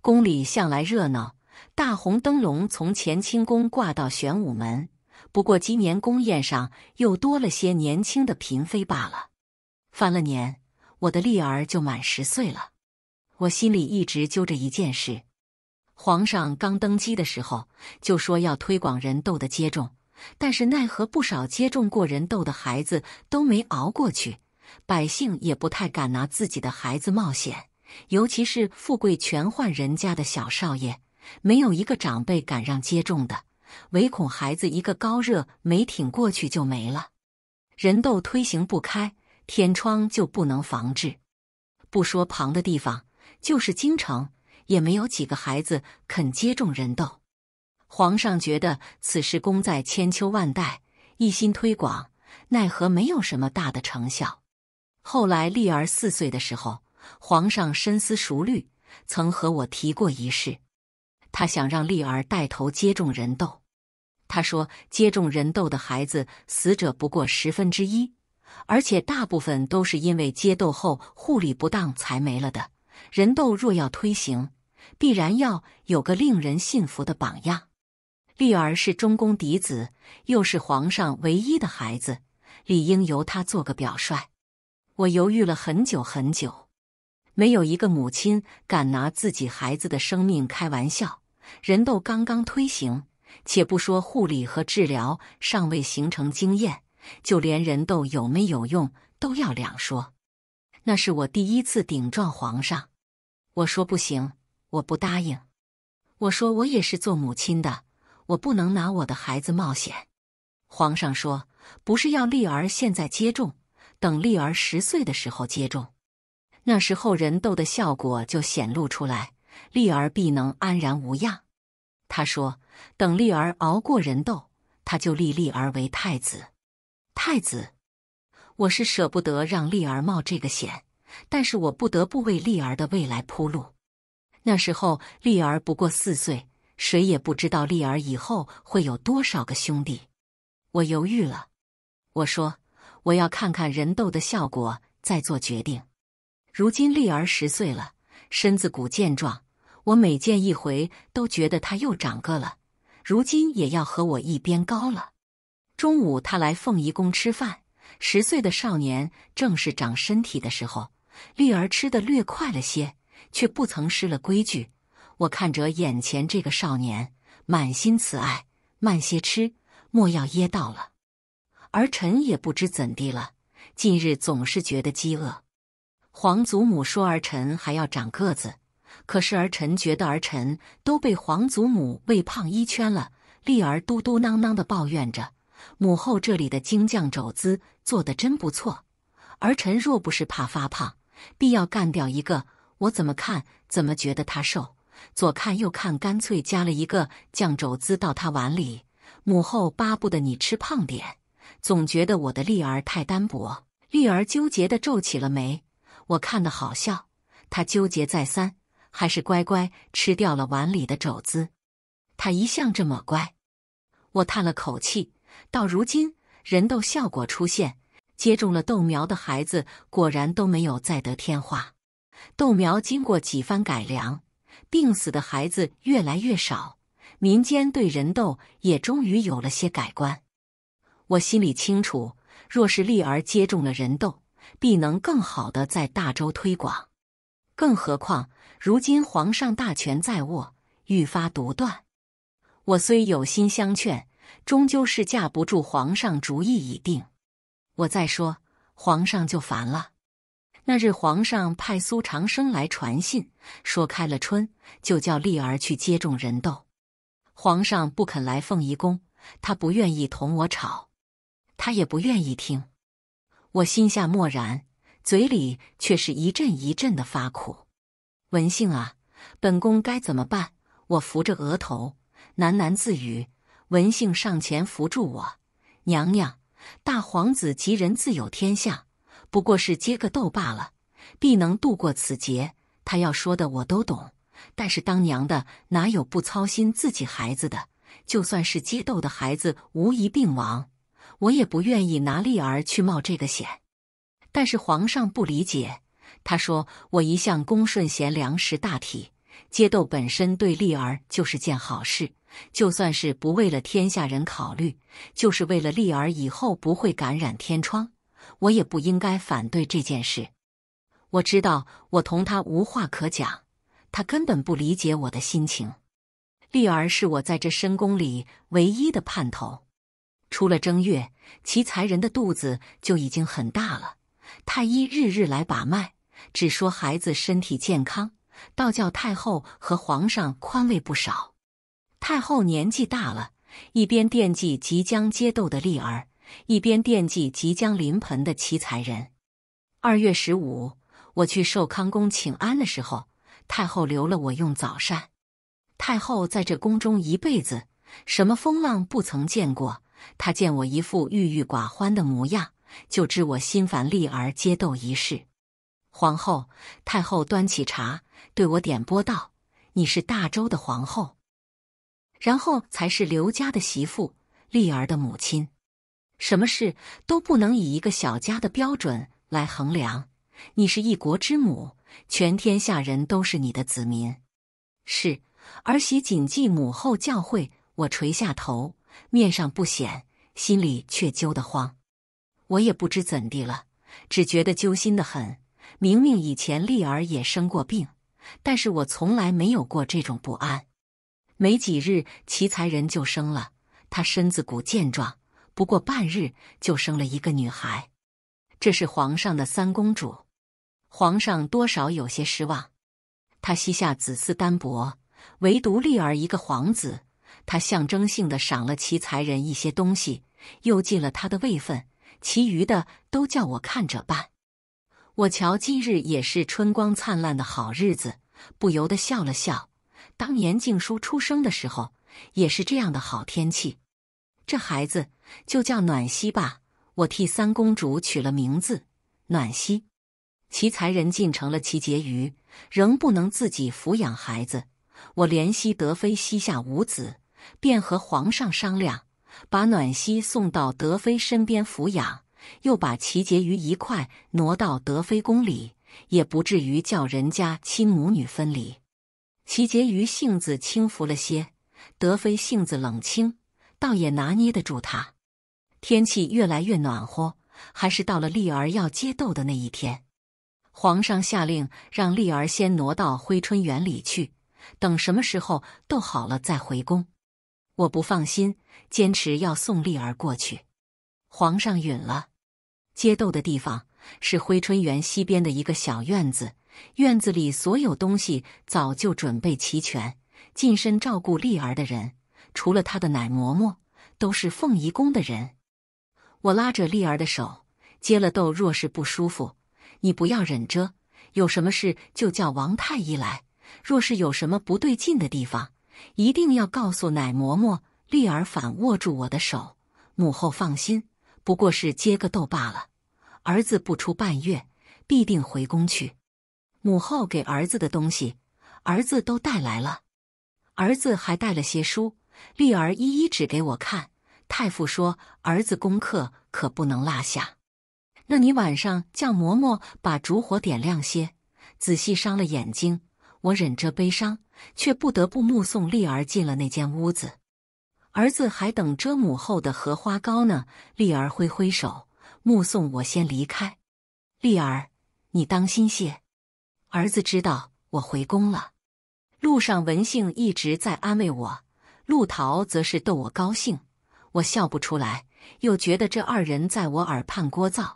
宫里向来热闹，大红灯笼从乾清宫挂到玄武门。不过今年宫宴上又多了些年轻的嫔妃罢了。翻了年，我的丽儿就满十岁了。我心里一直揪着一件事：皇上刚登基的时候就说要推广人痘的接种，但是奈何不少接种过人痘的孩子都没熬过去，百姓也不太敢拿自己的孩子冒险，尤其是富贵全换人家的小少爷，没有一个长辈敢让接种的，唯恐孩子一个高热没挺过去就没了。人痘推行不开，天窗就不能防治，不说旁的地方。就是京城也没有几个孩子肯接种人痘。皇上觉得此事功在千秋万代，一心推广，奈何没有什么大的成效。后来丽儿四岁的时候，皇上深思熟虑，曾和我提过一事，他想让丽儿带头接种人痘。他说，接种人痘的孩子死者不过十分之一，而且大部分都是因为接痘后护理不当才没了的。人痘若要推行，必然要有个令人信服的榜样。丽儿是中宫嫡子，又是皇上唯一的孩子，理应由他做个表率。我犹豫了很久很久，没有一个母亲敢拿自己孩子的生命开玩笑。人痘刚刚推行，且不说护理和治疗尚未形成经验，就连人痘有没有用都要两说。那是我第一次顶撞皇上。我说不行，我不答应。我说我也是做母亲的，我不能拿我的孩子冒险。皇上说不是要立儿现在接种，等立儿十岁的时候接种，那时候人痘的效果就显露出来，立儿必能安然无恙。他说等立儿熬过人痘，他就立立儿为太子。太子，我是舍不得让立儿冒这个险。但是我不得不为丽儿的未来铺路。那时候，丽儿不过四岁，谁也不知道丽儿以后会有多少个兄弟。我犹豫了，我说：“我要看看人痘的效果，再做决定。”如今，丽儿十岁了，身子骨健壮。我每见一回，都觉得她又长个了。如今也要和我一边高了。中午，他来凤仪宫吃饭。十岁的少年正是长身体的时候。丽儿吃的略快了些，却不曾失了规矩。我看着眼前这个少年，满心慈爱，慢些吃，莫要噎到了。儿臣也不知怎地了，近日总是觉得饥饿。皇祖母说儿臣还要长个子，可是儿臣觉得儿臣都被皇祖母喂胖一圈了。丽儿嘟嘟囔囔的抱怨着：“母后这里的京酱肘子做的真不错，儿臣若不是怕发胖。”必要干掉一个，我怎么看怎么觉得他瘦，左看右看，干脆加了一个酱肘子到他碗里。母后巴不得你吃胖点，总觉得我的丽儿太单薄。丽儿纠结地皱起了眉，我看得好笑。他纠结再三，还是乖乖吃掉了碗里的肘子。他一向这么乖，我叹了口气。到如今，人都效果出现。接种了豆苗的孩子果然都没有再得天花。豆苗经过几番改良，病死的孩子越来越少，民间对人痘也终于有了些改观。我心里清楚，若是立儿接种了人痘，必能更好的在大周推广。更何况如今皇上大权在握，愈发独断。我虽有心相劝，终究是架不住皇上主意已定。我再说，皇上就烦了。那日皇上派苏长生来传信，说开了春就叫丽儿去接种人痘。皇上不肯来凤仪宫，他不愿意同我吵，他也不愿意听。我心下默然，嘴里却是一阵一阵的发苦。文信啊，本宫该怎么办？我扶着额头喃喃自语。文信上前扶住我，娘娘。大皇子吉人自有天相，不过是接个斗罢了，必能度过此劫。他要说的我都懂，但是当娘的哪有不操心自己孩子的？就算是接斗的孩子无一病亡，我也不愿意拿丽儿去冒这个险。但是皇上不理解，他说我一向恭顺贤良，识大体，接斗本身对丽儿就是件好事。就算是不为了天下人考虑，就是为了丽儿以后不会感染天窗，我也不应该反对这件事。我知道我同他无话可讲，他根本不理解我的心情。丽儿是我在这深宫里唯一的盼头。出了正月，其才人的肚子就已经很大了。太医日日来把脉，只说孩子身体健康，倒叫太后和皇上宽慰不少。太后年纪大了，一边惦记即将接斗的丽儿，一边惦记即将临盆的奇才人。二月十五，我去寿康宫请安的时候，太后留了我用早膳。太后在这宫中一辈子，什么风浪不曾见过？她见我一副郁郁寡欢的模样，就知我心烦丽儿接斗一事。皇后，太后端起茶，对我点拨道：“你是大周的皇后。”然后才是刘家的媳妇，丽儿的母亲。什么事都不能以一个小家的标准来衡量。你是一国之母，全天下人都是你的子民。是儿媳谨记母后教诲。我垂下头，面上不显，心里却揪得慌。我也不知怎地了，只觉得揪心的很。明明以前丽儿也生过病，但是我从来没有过这种不安。没几日，奇才人就生了。他身子骨健壮，不过半日就生了一个女孩。这是皇上的三公主，皇上多少有些失望。他膝下子嗣单薄，唯独丽儿一个皇子。他象征性的赏了奇才人一些东西，又进了他的位分，其余的都叫我看着办。我瞧今日也是春光灿烂的好日子，不由得笑了笑。当年静姝出生的时候，也是这样的好天气。这孩子就叫暖西吧，我替三公主取了名字暖西。齐才人进成了齐婕妤，仍不能自己抚养孩子。我怜惜德妃膝下无子，便和皇上商量，把暖西送到德妃身边抚养，又把齐婕妤一块挪到德妃宫里，也不至于叫人家亲母女分离。齐捷妤性子轻浮了些，德妃性子冷清，倒也拿捏得住她。天气越来越暖和，还是到了丽儿要接斗的那一天。皇上下令让丽儿先挪到徽春园里去，等什么时候斗好了再回宫。我不放心，坚持要送丽儿过去。皇上允了，接斗的地方是徽春园西边的一个小院子。院子里所有东西早就准备齐全。近身照顾丽儿的人，除了她的奶嬷嬷，都是凤仪宫的人。我拉着丽儿的手，接了豆，若是不舒服，你不要忍着。有什么事就叫王太医来。若是有什么不对劲的地方，一定要告诉奶嬷嬷。丽儿反握住我的手，母后放心，不过是接个痘罢了。儿子不出半月，必定回宫去。母后给儿子的东西，儿子都带来了。儿子还带了些书，丽儿一一指给我看。太傅说：“儿子功课可不能落下。”那你晚上叫嬷嬷把烛火点亮些，仔细伤了眼睛。我忍着悲伤，却不得不目送丽儿进了那间屋子。儿子还等着母后的荷花糕呢。丽儿挥挥手，目送我先离开。丽儿，你当心些。儿子知道我回宫了，路上文信一直在安慰我，陆桃则是逗我高兴，我笑不出来，又觉得这二人在我耳畔聒噪，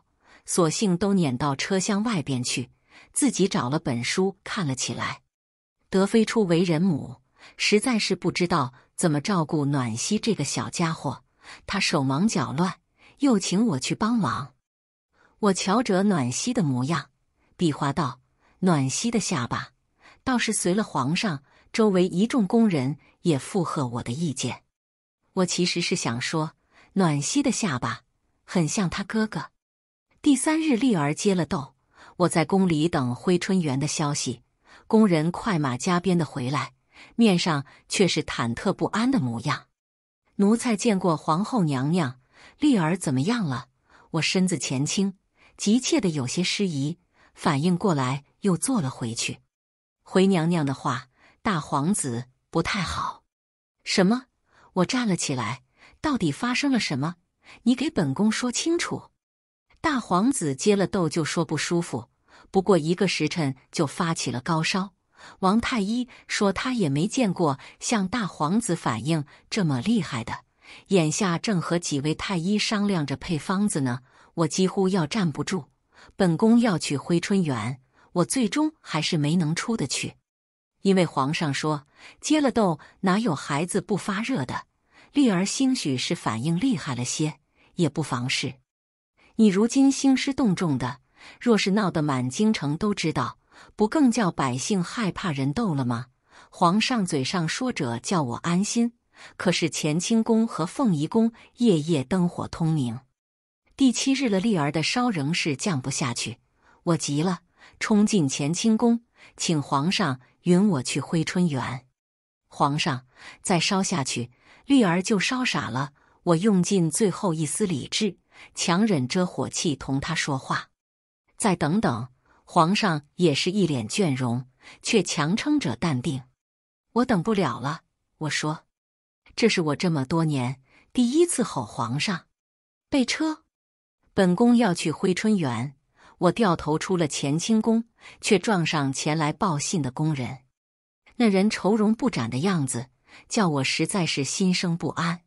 索性都撵到车厢外边去，自己找了本书看了起来。德妃初为人母，实在是不知道怎么照顾暖西这个小家伙，他手忙脚乱，又请我去帮忙。我瞧着暖西的模样，比划道。暖西的下巴倒是随了皇上，周围一众宫人也附和我的意见。我其实是想说，暖西的下巴很像他哥哥。第三日，丽儿接了痘，我在宫里等辉春园的消息。宫人快马加鞭的回来，面上却是忐忑不安的模样。奴才见过皇后娘娘，丽儿怎么样了？我身子前倾，急切的有些失仪，反应过来。又坐了回去，回娘娘的话，大皇子不太好。什么？我站了起来。到底发生了什么？你给本宫说清楚。大皇子接了豆就说不舒服，不过一个时辰就发起了高烧。王太医说他也没见过像大皇子反应这么厉害的。眼下正和几位太医商量着配方子呢，我几乎要站不住。本宫要去徽春园。我最终还是没能出得去，因为皇上说接了痘哪有孩子不发热的？丽儿兴许是反应厉害了些，也不妨事。你如今兴师动众的，若是闹得满京城都知道，不更叫百姓害怕人痘了吗？皇上嘴上说着叫我安心，可是乾清宫和凤仪宫夜夜灯火通明。第七日了，丽儿的烧仍是降不下去，我急了。冲进乾清宫，请皇上允我去徽春园。皇上，再烧下去，绿儿就烧傻了。我用尽最后一丝理智，强忍着火气同他说话。再等等，皇上也是一脸倦容，却强撑着淡定。我等不了了，我说，这是我这么多年第一次吼皇上。备车，本宫要去徽春园。我掉头出了乾清宫，却撞上前来报信的工人。那人愁容不展的样子，叫我实在是心生不安。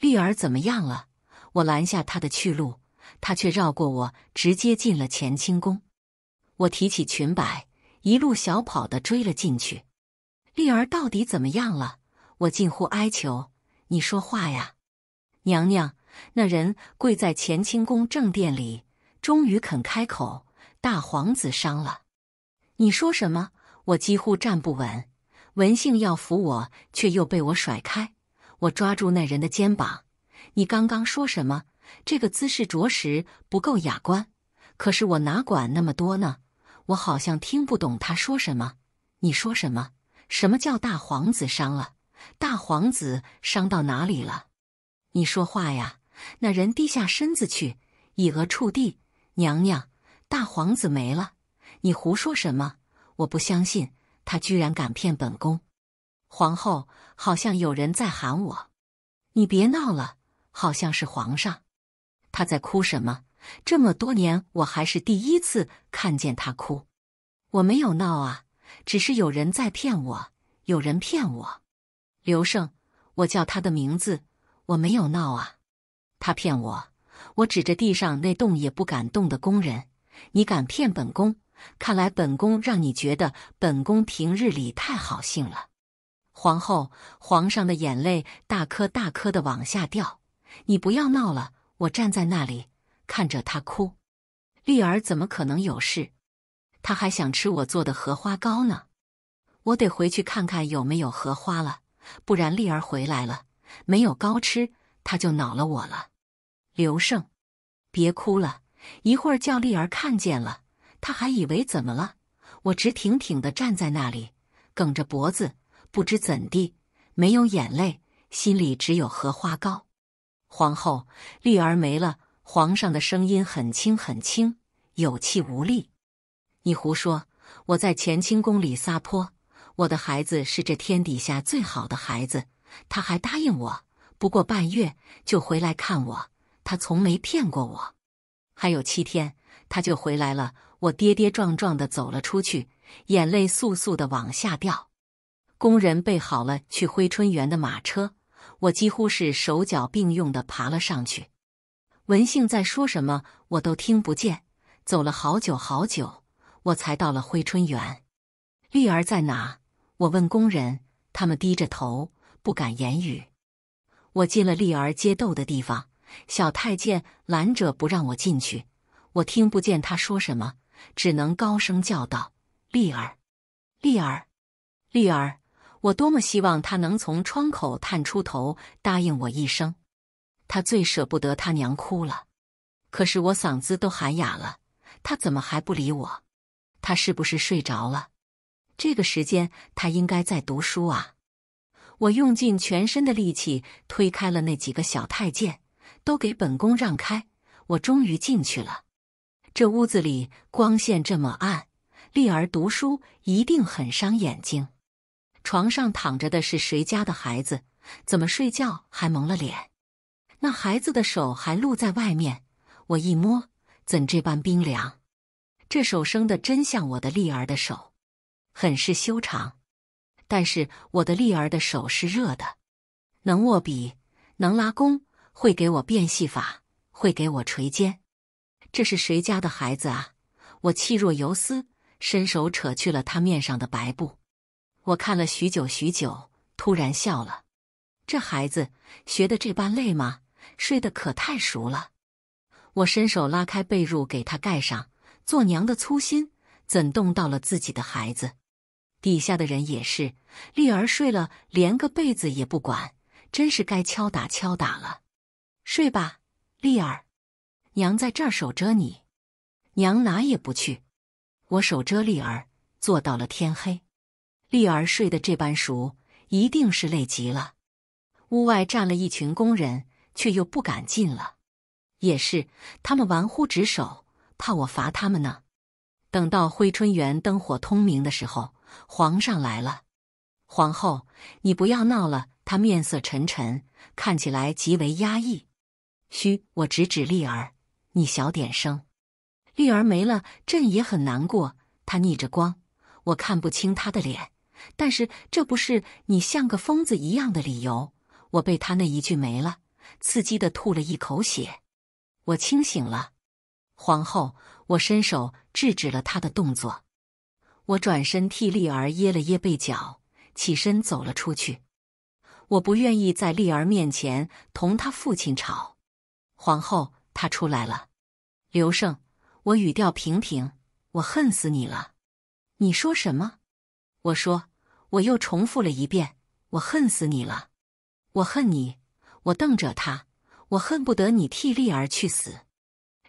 丽儿怎么样了？我拦下他的去路，他却绕过我，直接进了乾清宫。我提起裙摆，一路小跑的追了进去。丽儿到底怎么样了？我近乎哀求：“你说话呀，娘娘！”那人跪在乾清宫正殿里。终于肯开口，大皇子伤了。你说什么？我几乎站不稳，文信要扶我，却又被我甩开。我抓住那人的肩膀。你刚刚说什么？这个姿势着实不够雅观。可是我哪管那么多呢？我好像听不懂他说什么。你说什么？什么叫大皇子伤了？大皇子伤到哪里了？你说话呀！那人低下身子去，以额触地。娘娘，大皇子没了！你胡说什么？我不相信，他居然敢骗本宫！皇后，好像有人在喊我。你别闹了，好像是皇上。他在哭什么？这么多年，我还是第一次看见他哭。我没有闹啊，只是有人在骗我，有人骗我。刘胜，我叫他的名字，我没有闹啊，他骗我。我指着地上那动也不敢动的宫人，你敢骗本宫？看来本宫让你觉得本宫平日里太好性了。皇后、皇上的眼泪大颗大颗的往下掉，你不要闹了。我站在那里看着他哭，丽儿怎么可能有事？他还想吃我做的荷花糕呢。我得回去看看有没有荷花了，不然丽儿回来了没有糕吃，他就恼了我了。刘胜，别哭了！一会儿叫丽儿看见了，他还以为怎么了。我直挺挺的站在那里，梗着脖子，不知怎地没有眼泪，心里只有荷花膏。皇后，丽儿没了。皇上的声音很轻很轻，有气无力。你胡说！我在乾清宫里撒泼，我的孩子是这天底下最好的孩子，他还答应我，不过半月就回来看我。他从没骗过我，还有七天他就回来了。我跌跌撞撞的走了出去，眼泪簌簌的往下掉。工人备好了去徽春园的马车，我几乎是手脚并用的爬了上去。文信在说什么我都听不见。走了好久好久，我才到了徽春园。丽儿在哪？我问工人，他们低着头不敢言语。我进了丽儿接斗的地方。小太监拦着不让我进去，我听不见他说什么，只能高声叫道：“丽儿，丽儿，丽儿！”我多么希望他能从窗口探出头，答应我一声。他最舍不得他娘哭了，可是我嗓子都喊哑了，他怎么还不理我？他是不是睡着了？这个时间他应该在读书啊！我用尽全身的力气推开了那几个小太监。都给本宫让开！我终于进去了。这屋子里光线这么暗，丽儿读书一定很伤眼睛。床上躺着的是谁家的孩子？怎么睡觉还蒙了脸？那孩子的手还露在外面，我一摸，怎这般冰凉？这手生的真像我的丽儿的手，很是修长。但是我的丽儿的手是热的，能握笔，能拉弓。会给我变戏法，会给我捶肩，这是谁家的孩子啊？我气若游丝，伸手扯去了他面上的白布。我看了许久许久，突然笑了。这孩子学的这般累吗？睡得可太熟了。我伸手拉开被褥，给他盖上。做娘的粗心，怎动到了自己的孩子？底下的人也是，丽儿睡了，连个被子也不管，真是该敲打敲打了。睡吧，丽儿，娘在这儿守着你。娘哪也不去，我守着丽儿坐到了天黑。丽儿睡得这般熟，一定是累极了。屋外站了一群工人，却又不敢进了。也是他们玩忽职守，怕我罚他们呢。等到徽春园灯火通明的时候，皇上来了。皇后，你不要闹了。他面色沉沉，看起来极为压抑。嘘！我指指丽儿，你小点声。丽儿没了，朕也很难过。她逆着光，我看不清她的脸。但是这不是你像个疯子一样的理由。我被他那一句“没了”刺激的吐了一口血。我清醒了，皇后。我伸手制止了他的动作。我转身替丽儿掖了掖被角，起身走了出去。我不愿意在丽儿面前同他父亲吵。皇后，她出来了。刘胜，我语调平平。我恨死你了！你说什么？我说，我又重复了一遍。我恨死你了！我恨你！我瞪着他，我恨不得你替丽儿去死。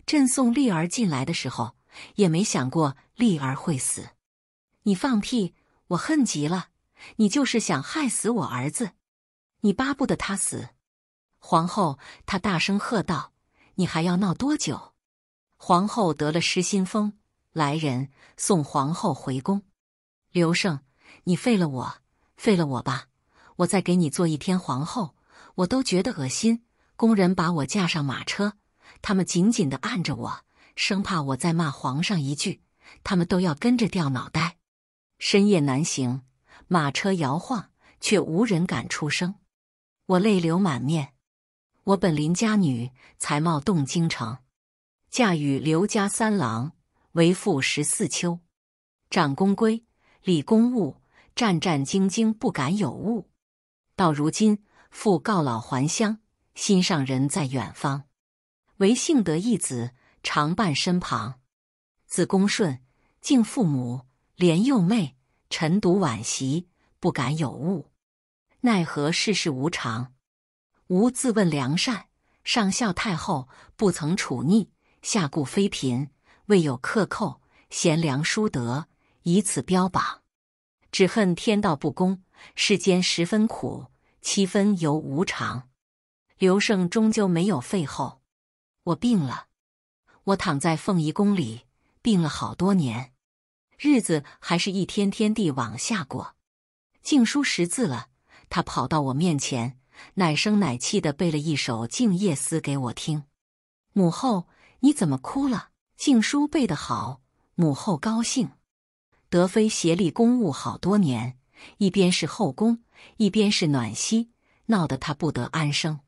朕送丽儿进来的时候，也没想过丽儿会死。你放屁！我恨极了！你就是想害死我儿子，你巴不得他死。皇后，她大声喝道：“你还要闹多久？”皇后得了失心疯，来人送皇后回宫。刘胜，你废了我，废了我吧！我再给你做一天皇后，我都觉得恶心。工人把我架上马车，他们紧紧的按着我，生怕我再骂皇上一句，他们都要跟着掉脑袋。深夜难行，马车摇晃，却无人敢出声。我泪流满面。我本邻家女，才貌动京城，嫁与刘家三郎，为父十四秋，长公规，李公务，战战兢兢不敢有误。到如今，父告老还乡，心上人在远方，唯幸得一子常伴身旁，子恭顺，敬父母，怜幼妹，晨读晚习，不敢有误。奈何世事无常。吾自问良善，上孝太后，不曾处逆；下顾妃嫔，未有克扣。贤良淑德，以此标榜。只恨天道不公，世间十分苦，七分由无常。刘胜终究没有废后。我病了，我躺在凤仪宫里，病了好多年，日子还是一天天地往下过。静姝识字了，她跑到我面前。奶声奶气的背了一首《静夜思》给我听。母后，你怎么哭了？静书背得好，母后高兴。德妃协力公务好多年，一边是后宫，一边是暖溪，闹得她不得安生。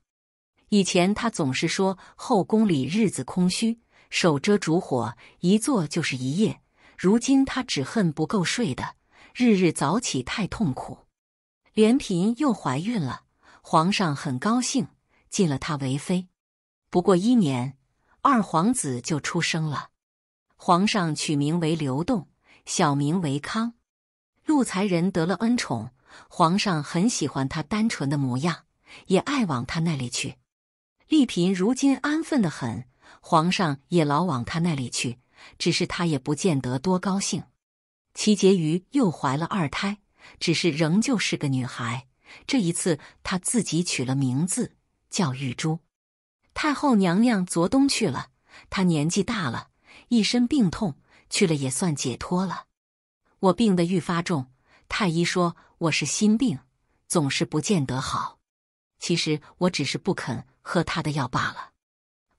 以前她总是说后宫里日子空虚，手遮烛火一坐就是一夜。如今她只恨不够睡的，日日早起太痛苦。连嫔又怀孕了。皇上很高兴，晋了她为妃。不过一年，二皇子就出生了，皇上取名为刘栋，小名为康。陆才人得了恩宠，皇上很喜欢她单纯的模样，也爱往她那里去。丽嫔如今安分的很，皇上也老往她那里去，只是她也不见得多高兴。齐婕妤又怀了二胎，只是仍旧是个女孩。这一次，她自己取了名字，叫玉珠。太后娘娘昨冬去了，她年纪大了，一身病痛，去了也算解脱了。我病得愈发重，太医说我是心病，总是不见得好。其实我只是不肯喝他的药罢了。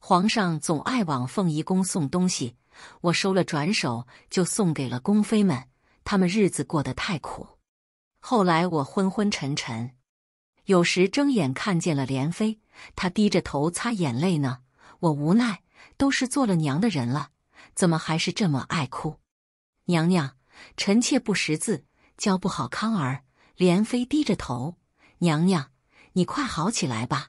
皇上总爱往凤仪宫送东西，我收了，转手就送给了宫妃们，他们日子过得太苦。后来我昏昏沉沉，有时睁眼看见了莲妃，她低着头擦眼泪呢。我无奈，都是做了娘的人了，怎么还是这么爱哭？娘娘，臣妾不识字，教不好康儿。莲妃低着头，娘娘，你快好起来吧，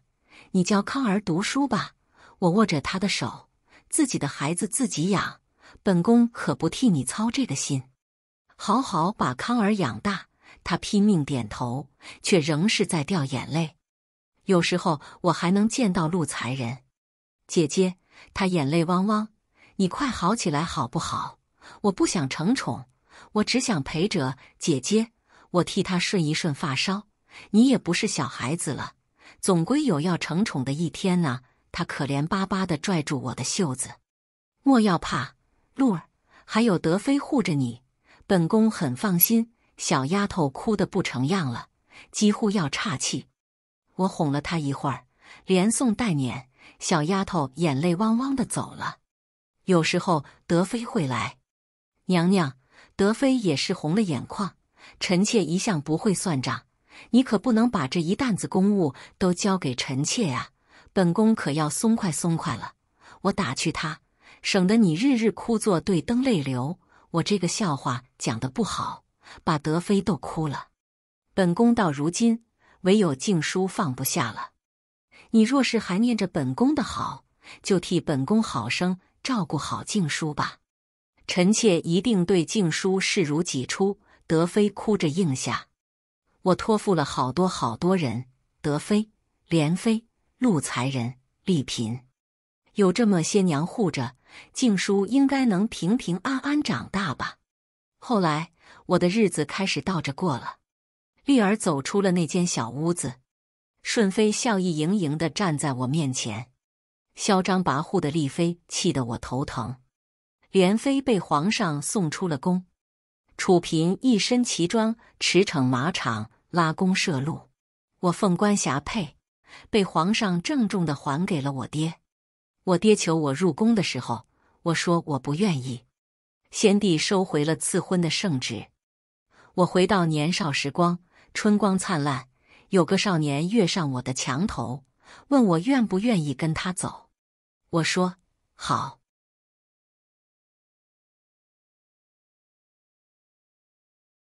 你教康儿读书吧。我握着她的手，自己的孩子自己养，本宫可不替你操这个心。好好把康儿养大。他拼命点头，却仍是在掉眼泪。有时候我还能见到陆才人姐姐，她眼泪汪汪，你快好起来好不好？我不想成宠，我只想陪着姐姐。我替她顺一顺发梢。你也不是小孩子了，总归有要成宠的一天呢。他可怜巴巴地拽住我的袖子，莫要怕，鹿儿还有德妃护着你，本宫很放心。小丫头哭得不成样了，几乎要岔气。我哄了她一会儿，连送带撵，小丫头眼泪汪汪的走了。有时候德妃会来，娘娘，德妃也是红了眼眶。臣妾一向不会算账，你可不能把这一担子公务都交给臣妾呀，本宫可要松快松快了。我打趣她，省得你日日枯坐对灯泪流。我这个笑话讲的不好。把德妃逗哭了，本宫到如今唯有静姝放不下了。你若是还念着本宫的好，就替本宫好生照顾好静姝吧。臣妾一定对静姝视如己出。德妃哭着应下，我托付了好多好多人，德妃、莲妃、陆才人、丽嫔，有这么些娘护着，静姝应该能平平安安长大吧。后来。我的日子开始倒着过了，丽儿走出了那间小屋子，顺妃笑意盈盈地站在我面前。嚣张跋扈的丽妃气得我头疼。莲妃被皇上送出了宫。楚嫔一身奇装，驰骋马场，拉弓射鹿。我凤冠霞帔，被皇上郑重地还给了我爹。我爹求我入宫的时候，我说我不愿意。先帝收回了赐婚的圣旨。我回到年少时光，春光灿烂，有个少年跃上我的墙头，问我愿不愿意跟他走。我说好。